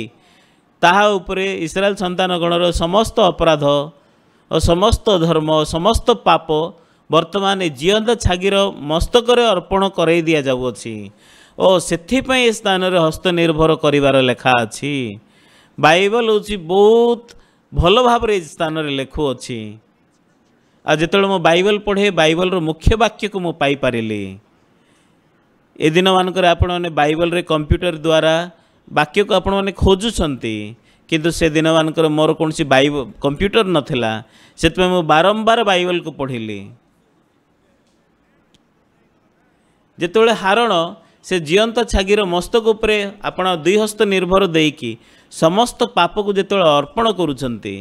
Speaker 1: ताल सतान गणर समस्त अपराध और समस्त धर्म समस्त पाप बर्तमान जीवंत छागीर मस्तक अर्पण कर दि जाऊँगी और से स्थान हस्तनिर्भर करेखा अच्छी बैबल हूँ बहुत भल भाव स्थान लेखुअ आ जिते बैबल पढ़े बैबल रुख्य वाक्य को मुझे पाईपरली ଏ ଦିନମାନଙ୍କରେ ଆପଣମାନେ ବାଇବଲରେ କମ୍ପ୍ୟୁଟର ଦ୍ୱାରା ବାକ୍ୟକୁ ଆପଣମାନେ ଖୋଜୁଛନ୍ତି କିନ୍ତୁ ସେ ଦିନମାନଙ୍କରେ ମୋର କୌଣସି ବାଇବ କମ୍ପ୍ୟୁଟର ନଥିଲା ସେଥିପାଇଁ ମୁଁ ବାରମ୍ବାର ବାଇବଲକୁ ପଢ଼ିଲି ଯେତେବେଳେ ହାରଣ ସେ ଜୀଅନ୍ତ ଛାଗିର ମସ୍ତକ ଉପରେ ଆପଣ ଦୁଇ ହସ୍ତ ନିର୍ଭର ଦେଇକି ସମସ୍ତ ପାପକୁ ଯେତେବେଳେ ଅର୍ପଣ କରୁଛନ୍ତି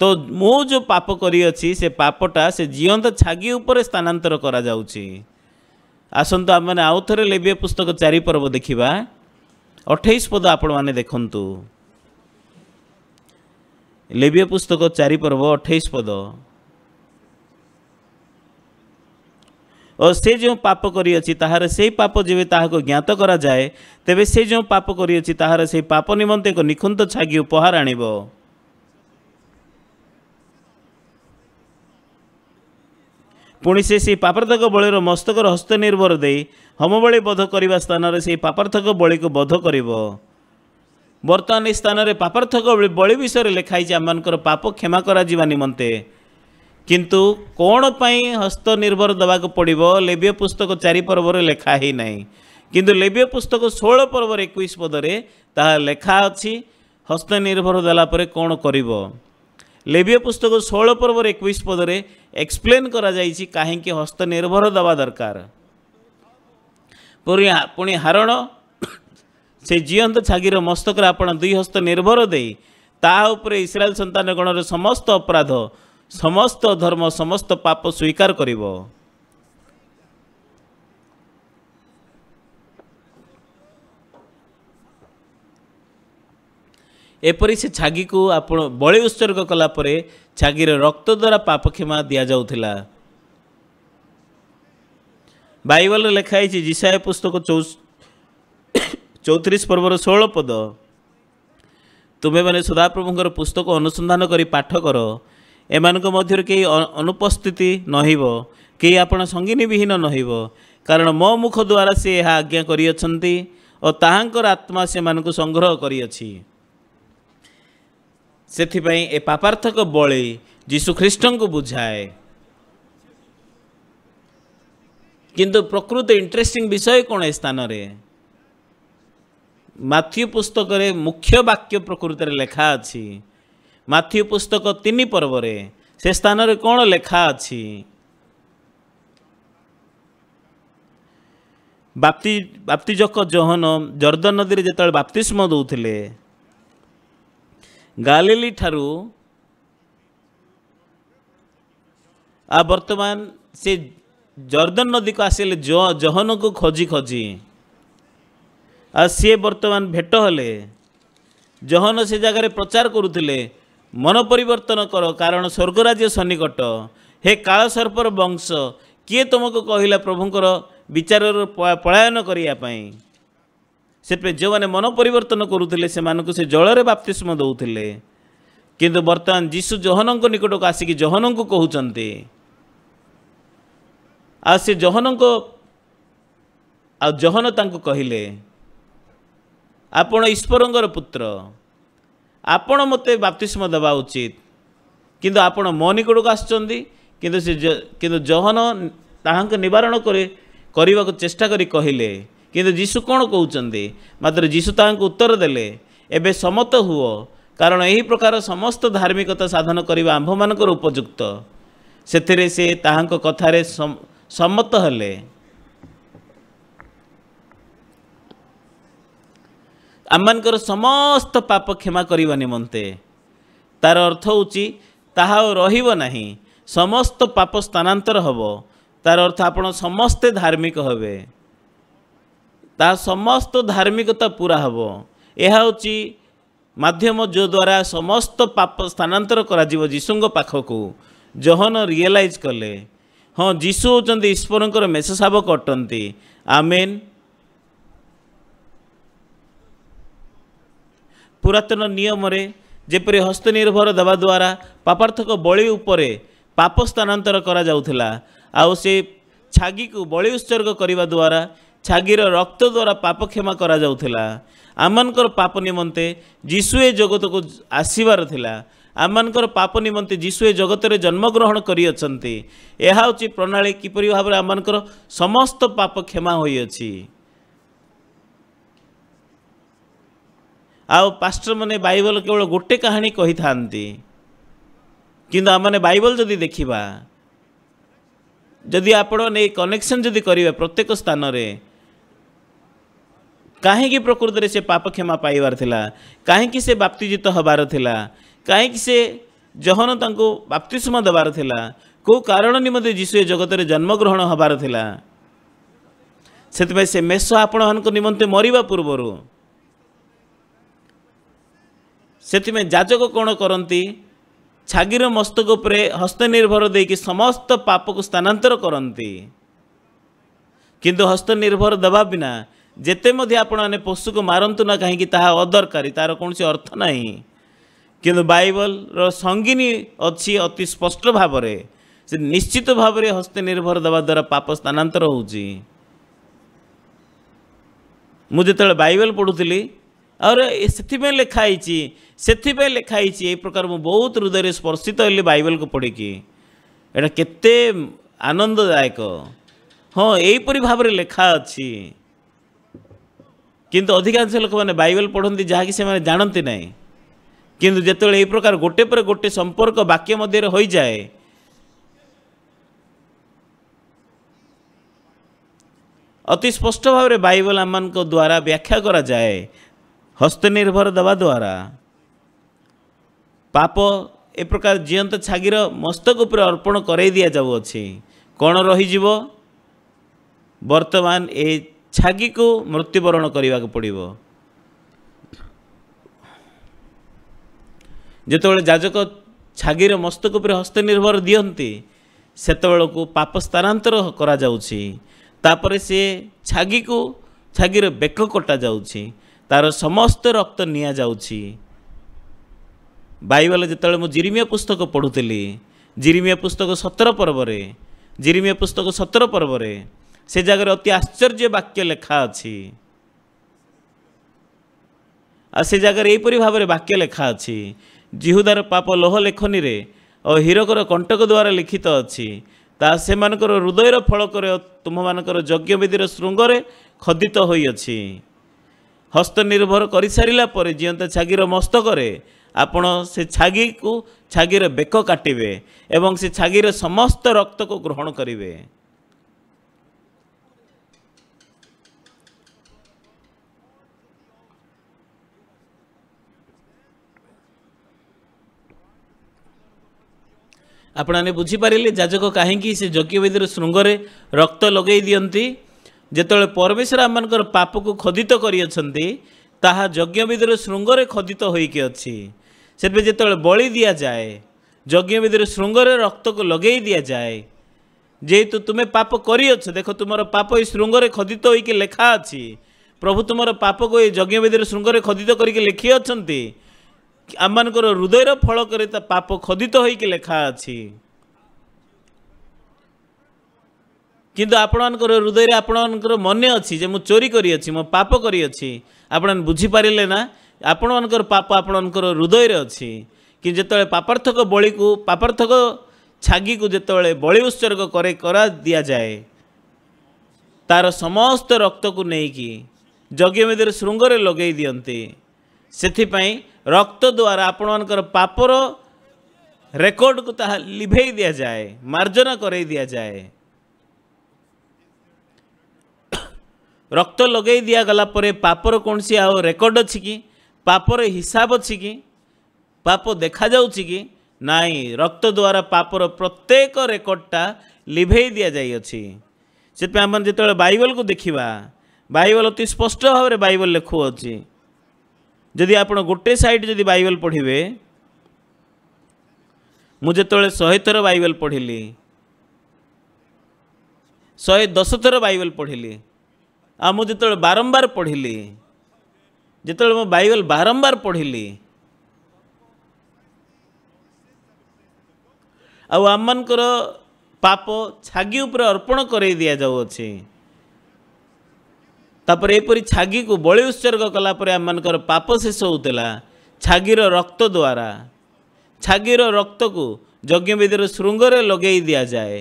Speaker 1: ତ ମୁଁ ଯେଉଁ ପାପ କରିଅଛି ସେ ପାପଟା ସେ ଜୀଅନ୍ତ ଛାଗି ଉପରେ ସ୍ଥାନାନ୍ତର କରାଯାଉଛି ଆସନ୍ତୁ ଆମେମାନେ ଆଉ ଥରେ ଲେବିଏ ପୁସ୍ତକ ଚାରି ପର୍ବ ଦେଖିବା ଅଠେଇଶ ପଦ ଆପଣମାନେ ଦେଖନ୍ତୁ ଲେବିଏ ପୁସ୍ତକ ଚାରି ପର୍ବ ଅଠେଇଶ ପଦ ଓ ସେ ଯେଉଁ ପାପ କରିଅଛି ତାହାର ସେହି ପାପ ଯେବେ ତାହାକୁ ଜ୍ଞାତ କରାଯାଏ ତେବେ ସେ ଯେଉଁ ପାପ କରିଅଛି ତାହାର ସେହି ପାପ ନିମନ୍ତେ ଏକ ନିଖୁନ୍ତ ଛାଗି ଉପହାର ଆଣିବ ପୁଣି ସେ ସେହି ପାପାର୍ଥକ ବଳିର ମସ୍ତକର ହସ୍ତ ନିର୍ଭର ଦେଇ ହମବଳି ବୋଧ କରିବା ସ୍ଥାନରେ ସେହି ପାପାର୍ଥକ ବଳିକୁ ବୋଧ କରିବ ବର୍ତ୍ତମାନ ଏହି ସ୍ଥାନରେ ପାପାର୍ଥକ ବଳି ବିଷୟରେ ଲେଖା ହେଇଛି ଆମମାନଙ୍କର ପାପ କ୍ଷମା କରାଯିବା ନିମନ୍ତେ କିନ୍ତୁ କ'ଣ ପାଇଁ ହସ୍ତ ନିର୍ଭର ଦେବାକୁ ପଡ଼ିବ ଲେବ୍ୟ ପୁସ୍ତକ ଚାରି ପର୍ବରେ ଲେଖା ହେଇନାହିଁ କିନ୍ତୁ ଲେବିୟ ପୁସ୍ତକ ଷୋହଳ ପର୍ବରେ ଏକୋଇଶ ପଦରେ ତାହା ଲେଖା ଅଛି ହସ୍ତ ନିର୍ଭର ଦେଲା ପରେ କ'ଣ କରିବ ଲେବିୟ ପୁସ୍ତକ ଷୋହଳ ପର୍ବର ଏକୋଇଶ ପଦରେ ଏକ୍ସପ୍ଲେନ୍ କରାଯାଇଛି କାହିଁକି ହସ୍ତ ନିର୍ଭର ଦେବା ଦରକାର ପୁଣି ପୁଣି ହାରଣ ସେ ଜିଅନ୍ତ ଛାଗିର ମସ୍ତକରେ ଆପଣ ଦୁଇ ହସ୍ତ ନିର୍ଭର ଦେଇ ତାହା ଉପରେ ଇସ୍ରାଏଲ୍ ସନ୍ତାନ ଗଣର ସମସ୍ତ ଅପରାଧ ସମସ୍ତ ଧର୍ମ ସମସ୍ତ ପାପ ସ୍ୱୀକାର କରିବ ଏପରି ସେ ଛାଗିକୁ ଆପଣ ବଳି ଉତ୍ସର୍ଗ କଲାପରେ ଛାଗିର ରକ୍ତ ଦ୍ୱାରା ପାପକ୍ଷମା ଦିଆଯାଉଥିଲା ବାଇବଲରେ ଲେଖା ହେଇଛି ଜିସାଏ ପୁସ୍ତକ ଚଉତିରିଶ ପର୍ବର ଷୋହଳ ପଦ ତୁମେମାନେ ସଦାପ୍ରଭୁଙ୍କର ପୁସ୍ତକ ଅନୁସନ୍ଧାନ କରି ପାଠ କର ଏମାନଙ୍କ ମଧ୍ୟରୁ କେହି ଅନୁପସ୍ଥିତି ନହିବ କେହି ଆପଣ ସଙ୍ଗିନୀ ବିହୀନ ନହିବ କାରଣ ମୋ ମୁଖ ଦ୍ୱାରା ସେ ଏହା ଆଜ୍ଞା କରିଅଛନ୍ତି ଓ ତାହାଙ୍କର ଆତ୍ମା ସେମାନଙ୍କୁ ସଂଗ୍ରହ କରିଅଛି ସେଥିପାଇଁ ଏ ପାପାର୍ଥକ ବଳି ଯୀଶୁଖ୍ରୀଷ୍ଟଙ୍କୁ ବୁଝାଏ କିନ୍ତୁ ପ୍ରକୃତ ଇଣ୍ଟରେଷ୍ଟିଂ ବିଷୟ କ'ଣ ଏ ସ୍ଥାନରେ ମାଥ୍ୟୁ ପୁସ୍ତକରେ ମୁଖ୍ୟ ବାକ୍ୟ ପ୍ରକୃତରେ ଲେଖା ଅଛି ମାଥ୍ୟୁ ପୁସ୍ତକ ତିନି ପର୍ବରେ ସେ ସ୍ଥାନରେ କ'ଣ ଲେଖା ଅଛି ବାପ୍ତି ବାପ୍ତିଜକ ଜୋହନ ଜର୍ଦ୍ଦ ନଦୀରେ ଯେତେବେଳେ ବାପ୍ତିଷ୍ମ ଦେଉଥିଲେ ଗାଲିଲିଠାରୁ ଆଉ ବର୍ତ୍ତମାନ ସେ ଜର୍ଦ୍ଦନ ନଦୀକୁ ଆସିଲେ ଜହନକୁ ଖୋଜି ଖୋଜି ଆଉ ସିଏ ବର୍ତ୍ତମାନ ଭେଟ ହେଲେ ଜହନ ସେ ଜାଗାରେ ପ୍ରଚାର କରୁଥିଲେ ମନ ପରିବର୍ତ୍ତନ କର କାରଣ ସ୍ୱର୍ଗରାଜ୍ୟ ସନ୍ନିକଟ ହେ କାଳସର୍ପର ବଂଶ କିଏ ତୁମକୁ କହିଲା ପ୍ରଭୁଙ୍କର ବିଚାରର ପଳାୟନ କରିବା ପାଇଁ ସେଥିପାଇଁ ଯେଉଁମାନେ ମନ ପରିବର୍ତ୍ତନ କରୁଥିଲେ ସେମାନଙ୍କୁ ସେ ଜଳରେ ବାପ୍ତିଷ୍ମ ଦେଉଥିଲେ କିନ୍ତୁ ବର୍ତ୍ତମାନ ଯୀଶୁ ଜହନଙ୍କ ନିକଟକୁ ଆସିକି ଜହନଙ୍କୁ କହୁଛନ୍ତି ଆଉ ସେ ଜହନଙ୍କ ଆଉ ଜହନ ତାଙ୍କୁ କହିଲେ ଆପଣ ଈଶ୍ୱରଙ୍କର ପୁତ୍ର ଆପଣ ମୋତେ ବାପ୍ତିଷ୍ମ ଦେବା ଉଚିତ କିନ୍ତୁ ଆପଣ ମୋ ନିକଟକୁ ଆସୁଛନ୍ତି କିନ୍ତୁ ସେ କିନ୍ତୁ ଜହନ ତାହାଙ୍କ ନିବାରଣ କରି କରିବାକୁ ଚେଷ୍ଟା କରି କହିଲେ କିନ୍ତୁ ଯୀଶୁ କ'ଣ କହୁଛନ୍ତି ମାତ୍ର ଯୀଶୁ ତାହାଙ୍କୁ ଉତ୍ତର ଦେଲେ ଏବେ ସମତ ହୁଅ କାରଣ ଏହି ପ୍ରକାର ସମସ୍ତ ଧାର୍ମିକତା ସାଧନ କରିବା ଆମ୍ଭମାନଙ୍କର ଉପଯୁକ୍ତ ସେଥିରେ ସେ ତାହାଙ୍କ କଥାରେ ସମତ ହେଲେ ଆମମାନଙ୍କର ସମସ୍ତ ପାପ କ୍ଷମା କରିବା ନିମନ୍ତେ ତା'ର ଅର୍ଥ ହେଉଛି ତାହା ଆଉ ରହିବ ନାହିଁ ସମସ୍ତ ପାପ ସ୍ଥାନାନ୍ତର ହେବ ତା'ର ଅର୍ଥ ଆପଣ ସମସ୍ତେ ଧାର୍ମିକ ହେବେ ତାହା ସମସ୍ତ ଧାର୍ମିକତା ପୁରା ହେବ ଏହା ହେଉଛି ମାଧ୍ୟମ ଯଦ୍ୱାରା ସମସ୍ତ ପାପ ସ୍ଥାନାନ୍ତର କରାଯିବ ଯୀଶୁଙ୍କ ପାଖକୁ ଜହନ ରିଏଲାଇଜ୍ କଲେ ହଁ ଯୀଶୁ ହେଉଛନ୍ତି ଈଶ୍ୱରଙ୍କର ମେଷଶାବକ ଅଟନ୍ତି ଆମେନ୍ ପୁରାତନ ନିୟମରେ ଯେପରି ହସ୍ତନିର୍ଭର ଦେବା ଦ୍ୱାରା ପାପାର୍ଥକ ବଳି ଉପରେ ପାପ ସ୍ଥାନାନ୍ତର କରାଯାଉଥିଲା ଆଉ ସେ ଛାଗିକୁ ବଳି ଉତ୍ସର୍ଗ କରିବା ଦ୍ୱାରା ଛାଗିର ରକ୍ତ ଦ୍ୱାରା ପାପ କ୍ଷମା କରାଯାଉଥିଲା ଆମମାନଙ୍କର ପାପ ନିମନ୍ତେ ଯୀଶୁ ଏ ଜଗତକୁ ଆସିବାର ଥିଲା ଆମମାନଙ୍କର ପାପ ନିମନ୍ତେ ଯୀଶୁ ଏ ଜଗତରେ ଜନ୍ମଗ୍ରହଣ କରିଅଛନ୍ତି ଏହା ହେଉଛି ପ୍ରଣାଳୀ କିପରି ଭାବରେ ଆମମାନଙ୍କର ସମସ୍ତ ପାପ କ୍ଷମା ହୋଇଅଛି ଆଉ ପାଷ୍ଟରମାନେ ବାଇବଲ କେବଳ ଗୋଟେ କାହାଣୀ କହିଥାନ୍ତି କିନ୍ତୁ ଆମେ ବାଇବଲ ଯଦି ଦେଖିବା ଯଦି ଆପଣମାନେ ଏଇ କନେକ୍ସନ୍ ଯଦି କରିବେ ପ୍ରତ୍ୟେକ ସ୍ଥାନରେ କାହିଁକି ପ୍ରକୃତରେ ସେ ପାପ କ୍ଷମା ପାଇବାର ଥିଲା କାହିଁକି ସେ ବାପ୍ତିଜିତ ହେବାର ଥିଲା କାହିଁକି ସେ ଜହନ ତାଙ୍କୁ ବାପ୍ତିସମା ଦେବାର ଥିଲା କେଉଁ କାରଣ ନିମନ୍ତେ ଯୀଶୁ ଏ ଜଗତରେ ଜନ୍ମଗ୍ରହଣ ହେବାର ଥିଲା ସେଥିପାଇଁ ସେ ମେଷ ଆପଣମାନଙ୍କ ନିମନ୍ତେ ମରିବା ପୂର୍ବରୁ ସେଥିପାଇଁ ଯାଜକ କ'ଣ କରନ୍ତି ଛାଗିର ମସ୍ତକ ଉପରେ ହସ୍ତନିର୍ଭର ଦେଇକି ସମସ୍ତ ପାପକୁ ସ୍ଥାନାନ୍ତର କରନ୍ତି କିନ୍ତୁ ହସ୍ତନିର୍ଭର ଦେବା ବିନା ଯେତେ ମଧ୍ୟ ଆପଣମାନେ ପଶୁକୁ ମାରନ୍ତୁ ନା କାହିଁକି ତାହା ଅଦରକାରୀ ତା'ର କୌଣସି ଅର୍ଥ ନାହିଁ କିନ୍ତୁ ବାଇବଲର ସଙ୍ଗିନୀ ଅଛି ଅତି ସ୍ପଷ୍ଟ ଭାବରେ ସେ ନିଶ୍ଚିତ ଭାବରେ ହସ୍ତେ ନିର୍ଭର ଦେବା ଦ୍ୱାରା ପାପ ସ୍ଥାନାନ୍ତର ହେଉଛି ମୁଁ ଯେତେବେଳେ ବାଇବେଲ ପଢ଼ୁଥିଲି ଆଉ ସେଥିପାଇଁ ଲେଖା ହେଇଛି ସେଥିପାଇଁ ଲେଖା ହେଇଛି ଏଇ ପ୍ରକାର ମୁଁ ବହୁତ ହୃଦୟରେ ସ୍ପର୍ଶିତ ହେଲି ବାଇବେଲକୁ ପଢ଼ିକି ଏଇଟା କେତେ ଆନନ୍ଦଦାୟକ ହଁ ଏଇପରି ଭାବରେ ଲେଖା ଅଛି କିନ୍ତୁ ଅଧିକାଂଶ ଲୋକମାନେ ବାଇବେଲ ପଢ଼ନ୍ତି ଯାହାକି ସେମାନେ ଜାଣନ୍ତି ନାହିଁ କିନ୍ତୁ ଯେତେବେଳେ ଏହି ପ୍ରକାର ଗୋଟେ ପରେ ଗୋଟେ ସମ୍ପର୍କ ବାକ୍ୟ ମଧ୍ୟରେ ହୋଇଯାଏ ଅତି ସ୍ପଷ୍ଟ ଭାବରେ ବାଇବଲ ଆମମାନଙ୍କ ଦ୍ୱାରା ବ୍ୟାଖ୍ୟା କରାଯାଏ ହସ୍ତନିର୍ଭର ଦେବା ଦ୍ୱାରା ପାପ ଏ ପ୍ରକାର ଜିଅନ୍ତା ଛାଗିର ମସ୍ତକ ଉପରେ ଅର୍ପଣ କରାଇ ଦିଆଯାଉଅଛି କ'ଣ ରହିଯିବ ବର୍ତ୍ତମାନ ଏ ଛାଗିକୁ ମୃତ୍ୟୁବରଣ କରିବାକୁ ପଡ଼ିବ ଯେତେବେଳେ ଯାଜକ ଛାଗିର ମସ୍ତକ ଉପରେ ହସ୍ତନିର୍ଭର ଦିଅନ୍ତି ସେତେବେଳକୁ ପାପ ସ୍ଥାନାନ୍ତର କରାଯାଉଛି ତାପରେ ସିଏ ଛାଗିକୁ ଛାଗିର ବେକ କଟାଯାଉଛି ତା'ର ସମସ୍ତ ରକ୍ତ ନିଆଯାଉଛି ବାଇବେଲ ଯେତେବେଳେ ମୁଁ ଜିରିମିଆ ପୁସ୍ତକ ପଢ଼ୁଥିଲି ଜିରିମିଆ ପୁସ୍ତକ ସତର ପର୍ବରେ ଜିରିମିଆ ପୁସ୍ତକ ସତର ପର୍ବରେ সে জায়গায় অতি আশ্চর্য বাক্য লেখা আছে আর সে জায়গায় এইপরি ভাবে বাক্য লেখা আছে জিহুদার পাপ লোহ লেখনীরে ও হীরকর কণ্টক দ্বারা লিখিত অছি তা সেমানଙ୍କର ହୃଦୟର ଫଳକରେ ତୁମମାନଙ୍କର ଯଜ୍ଞବିଧିର ଶୃଙ୍ଗରେ ଖଦିତ ହୋଇଅଛି ହସ୍ତ ନିର୍ଭର କରିସାରିଲା ପରେ ଜିଅନ୍ତା ଛାଗିର ମସ୍ତକରେ ଆପଣ ସେ ଛାଗିକୁ ଛାଗିର ବେକ କାଟିବେ ଏବଂ ସେ ଛାଗିର ସମସ୍ତ ରକ୍ତକୁ ଗ୍ରହଣ କରିବେ ଆପଣମାନେ ବୁଝିପାରିଲେ ଯାଜକ କାହିଁକି ସେ ଯଜ୍ଞବେଦୀର ଶୃଙ୍ଗରେ ରକ୍ତ ଲଗାଇ ଦିଅନ୍ତି ଯେତେବେଳେ ପରମେଶ୍ୱର ଆମମାନଙ୍କର ପାପକୁ ଖୋଦିତ କରିଅଛନ୍ତି ତାହା ଯଜ୍ଞବେଦୀର ଶୃଙ୍ଗରେ ଖୋଦିତ ହୋଇକି ଅଛି ସେଥିପାଇଁ ଯେତେବେଳେ ବଳି ଦିଆଯାଏ ଯଜ୍ଞବେଦୀର ଶୃଙ୍ଗରେ ରକ୍ତକୁ ଲଗାଇ ଦିଆଯାଏ ଯେହେତୁ ତୁମେ ପାପ କରିଅଛ ଦେଖ ତୁମର ପାପ ଏଇ ଶୃଙ୍ଗରେ ଖୋଦିତ ହୋଇକି ଲେଖା ଅଛି ପ୍ରଭୁ ତୁମର ପାପକୁ ଏଇ ଯଜ୍ଞବେଦୀର ଶୃଙ୍ଗରେ ଖୋଦିତ କରିକି ଲେଖିଅଛନ୍ତି ଆମମାନଙ୍କର ହୃଦୟର ଫଳକରେ ତା ପାପ ଖୋଦିତ ହୋଇକି ଲେଖା ଅଛି କିନ୍ତୁ ଆପଣମାନଙ୍କର ହୃଦୟରେ ଆପଣମାନଙ୍କର ମନେ ଅଛି ଯେ ମୁଁ ଚୋରି କରିଅଛି ମୁଁ ପାପ କରିଅଛି ଆପଣମାନେ ବୁଝିପାରିଲେ ନା ଆପଣମାନଙ୍କର ପାପ ଆପଣମାନଙ୍କର ହୃଦୟରେ ଅଛି କିନ୍ତୁ ଯେତେବେଳେ ପାପାର୍ଥକ ବଳିକୁ ପାପାର୍ଥକ ଛାଗିକୁ ଯେତେବେଳେ ବଳି ଉତ୍ସର୍ଗ କରେ କରା ଦିଆଯାଏ ତାର ସମସ୍ତ ରକ୍ତକୁ ନେଇକି ଯଜ୍ଞ ମେଦିରେ ଶୃଙ୍ଗରେ ଲଗାଇ ଦିଅନ୍ତି ସେଥିପାଇଁ রক্ত দ্বারা আপনার পাপর রেকর্ড কু তা লিভাই দিয়া যায় মার্জন করাই দিয়া যায় রক্ত লগাই দিয়া গলা পরে পাপর কোণী আও রেকর্ড অছি হিসাব অপ দেখা যাচ্ছে কি না রক্ত দ্বারা পাপর প্রত্যেক রেকর্ডটা লিভাই দিয়া যাই অছি সেপা আমি যেত বাইবল কু দেখা বাইবল অতি স্পষ্ট ভাবে বাইবল লেখুছি ଯଦି ଆପଣ ଗୋଟେ ସାଇଡ଼୍ ଯଦି ବାଇବେଲ ପଢ଼ିବେ ମୁଁ ଯେତେବେଳେ ଶହେ ଥର ବାଇବେଲ ପଢ଼ିଲି ଶହେ ଦଶ ଥର ବାଇବେଲ ପଢ଼ିଲି ଆଉ ମୁଁ ଯେତେବେଳେ ବାରମ୍ବାର ପଢ଼ିଲି ଯେତେବେଳେ ମୁଁ ବାଇବେଲ ବାରମ୍ବାର ପଢ଼ିଲି ଆଉ ଆମମାନଙ୍କର ପାପ ଛାଗି ଉପରେ ଅର୍ପଣ କରାଇ ଦିଆଯାଉଅଛି ତାପରେ ଏପରି ଛାଗିକୁ ବଳି ଉତ୍ସର୍ଗ କଲାପରେ ଆମମାନଙ୍କର ପାପ ଶେଷ ହେଉଥିଲା ଛାଗିର ରକ୍ତ ଦ୍ୱାରା ଛାଗିର ରକ୍ତକୁ ଯଜ୍ଞବେଦୀର ଶୃଙ୍ଗରେ ଲଗାଇ ଦିଆଯାଏ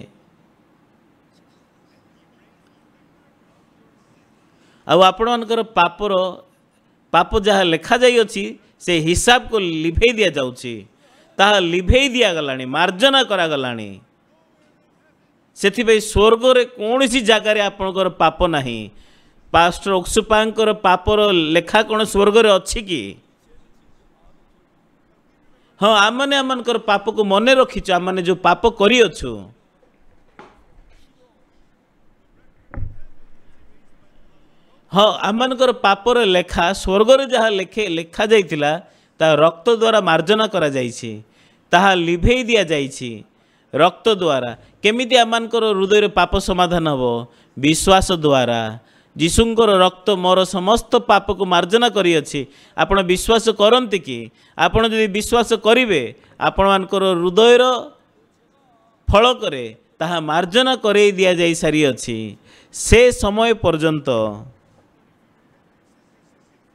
Speaker 1: ଆଉ ଆପଣମାନଙ୍କର ପାପର ପାପ ଯାହା ଲେଖାଯାଇଅଛି ସେ ହିସାବକୁ ଲିଭେଇ ଦିଆଯାଉଛି ତାହା ଲିଭେଇ ଦିଆଗଲାଣି ମାର୍ଜନା କରାଗଲାଣି ସେଥିପାଇଁ ସ୍ୱର୍ଗରେ କୌଣସି ଜାଗାରେ ଆପଣଙ୍କର ପାପ ନାହିଁ ପାଷ୍ଟର ଓକ୍ସୁପାଙ୍କର ପାପର ଲେଖା କ'ଣ ସ୍ୱର୍ଗରେ ଅଛି କି ହଁ ଆମମାନେ ଆମମାନଙ୍କର ପାପକୁ ମନେ ରଖିଛୁ ଆମମାନେ ଯେଉଁ ପାପ କରିଅଛୁ ହଁ ଆମମାନଙ୍କର ପାପର ଲେଖା ସ୍ୱର୍ଗରେ ଯାହା ଲେଖେ ଲେଖାଯାଇଥିଲା ତାହା ରକ୍ତ ଦ୍ୱାରା ମାର୍ଜନା କରାଯାଇଛି ତାହା ଲିଭେଇ ଦିଆଯାଇଛି ରକ୍ତ ଦ୍ୱାରା କେମିତି ଆମମାନଙ୍କର ହୃଦୟରେ ପାପ ସମାଧାନ ହେବ ବିଶ୍ୱାସ ଦ୍ୱାରା ଯୀଶୁଙ୍କର ରକ୍ତ ମୋର ସମସ୍ତ ପାପକୁ ମାର୍ଜନା କରିଅଛି ଆପଣ ବିଶ୍ୱାସ କରନ୍ତି କି ଆପଣ ଯଦି ବିଶ୍ୱାସ କରିବେ ଆପଣମାନଙ୍କର ହୃଦୟର ଫଳକରେ ତାହା ମାର୍ଜନା କରେଇ ଦିଆଯାଇ ସାରିଅଛି ସେ ସମୟ ପର୍ଯ୍ୟନ୍ତ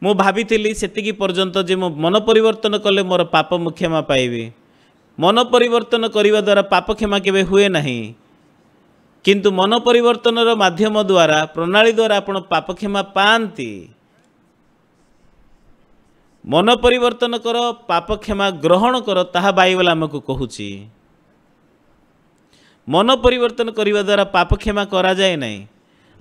Speaker 1: ମୁଁ ଭାବିଥିଲି ସେତିକି ପର୍ଯ୍ୟନ୍ତ ଯେ ମୁଁ ମନ ପରିବର୍ତ୍ତନ କଲେ ମୋର ପାପ ମୁଁ କ୍ଷମା ପାଇବି ମନ ପରିବର୍ତ୍ତନ କରିବା ଦ୍ୱାରା ପାପକ୍ଷମା କେବେ ହୁଏ ନାହିଁ କିନ୍ତୁ ମନ ପରିବର୍ତ୍ତନର ମାଧ୍ୟମ ଦ୍ୱାରା ପ୍ରଣାଳୀ ଦ୍ୱାରା ଆପଣ ପାପକ୍ଷମା ପାଆନ୍ତି ମନ ପରିବର୍ତ୍ତନ କର ପାପକ୍ଷମା ଗ୍ରହଣ କର ତାହା ବାଇବେଲ ଆମକୁ କହୁଛି ମନ ପରିବର୍ତ୍ତନ କରିବା ଦ୍ୱାରା ପାପକ୍ଷମା କରାଯାଏ ନାହିଁ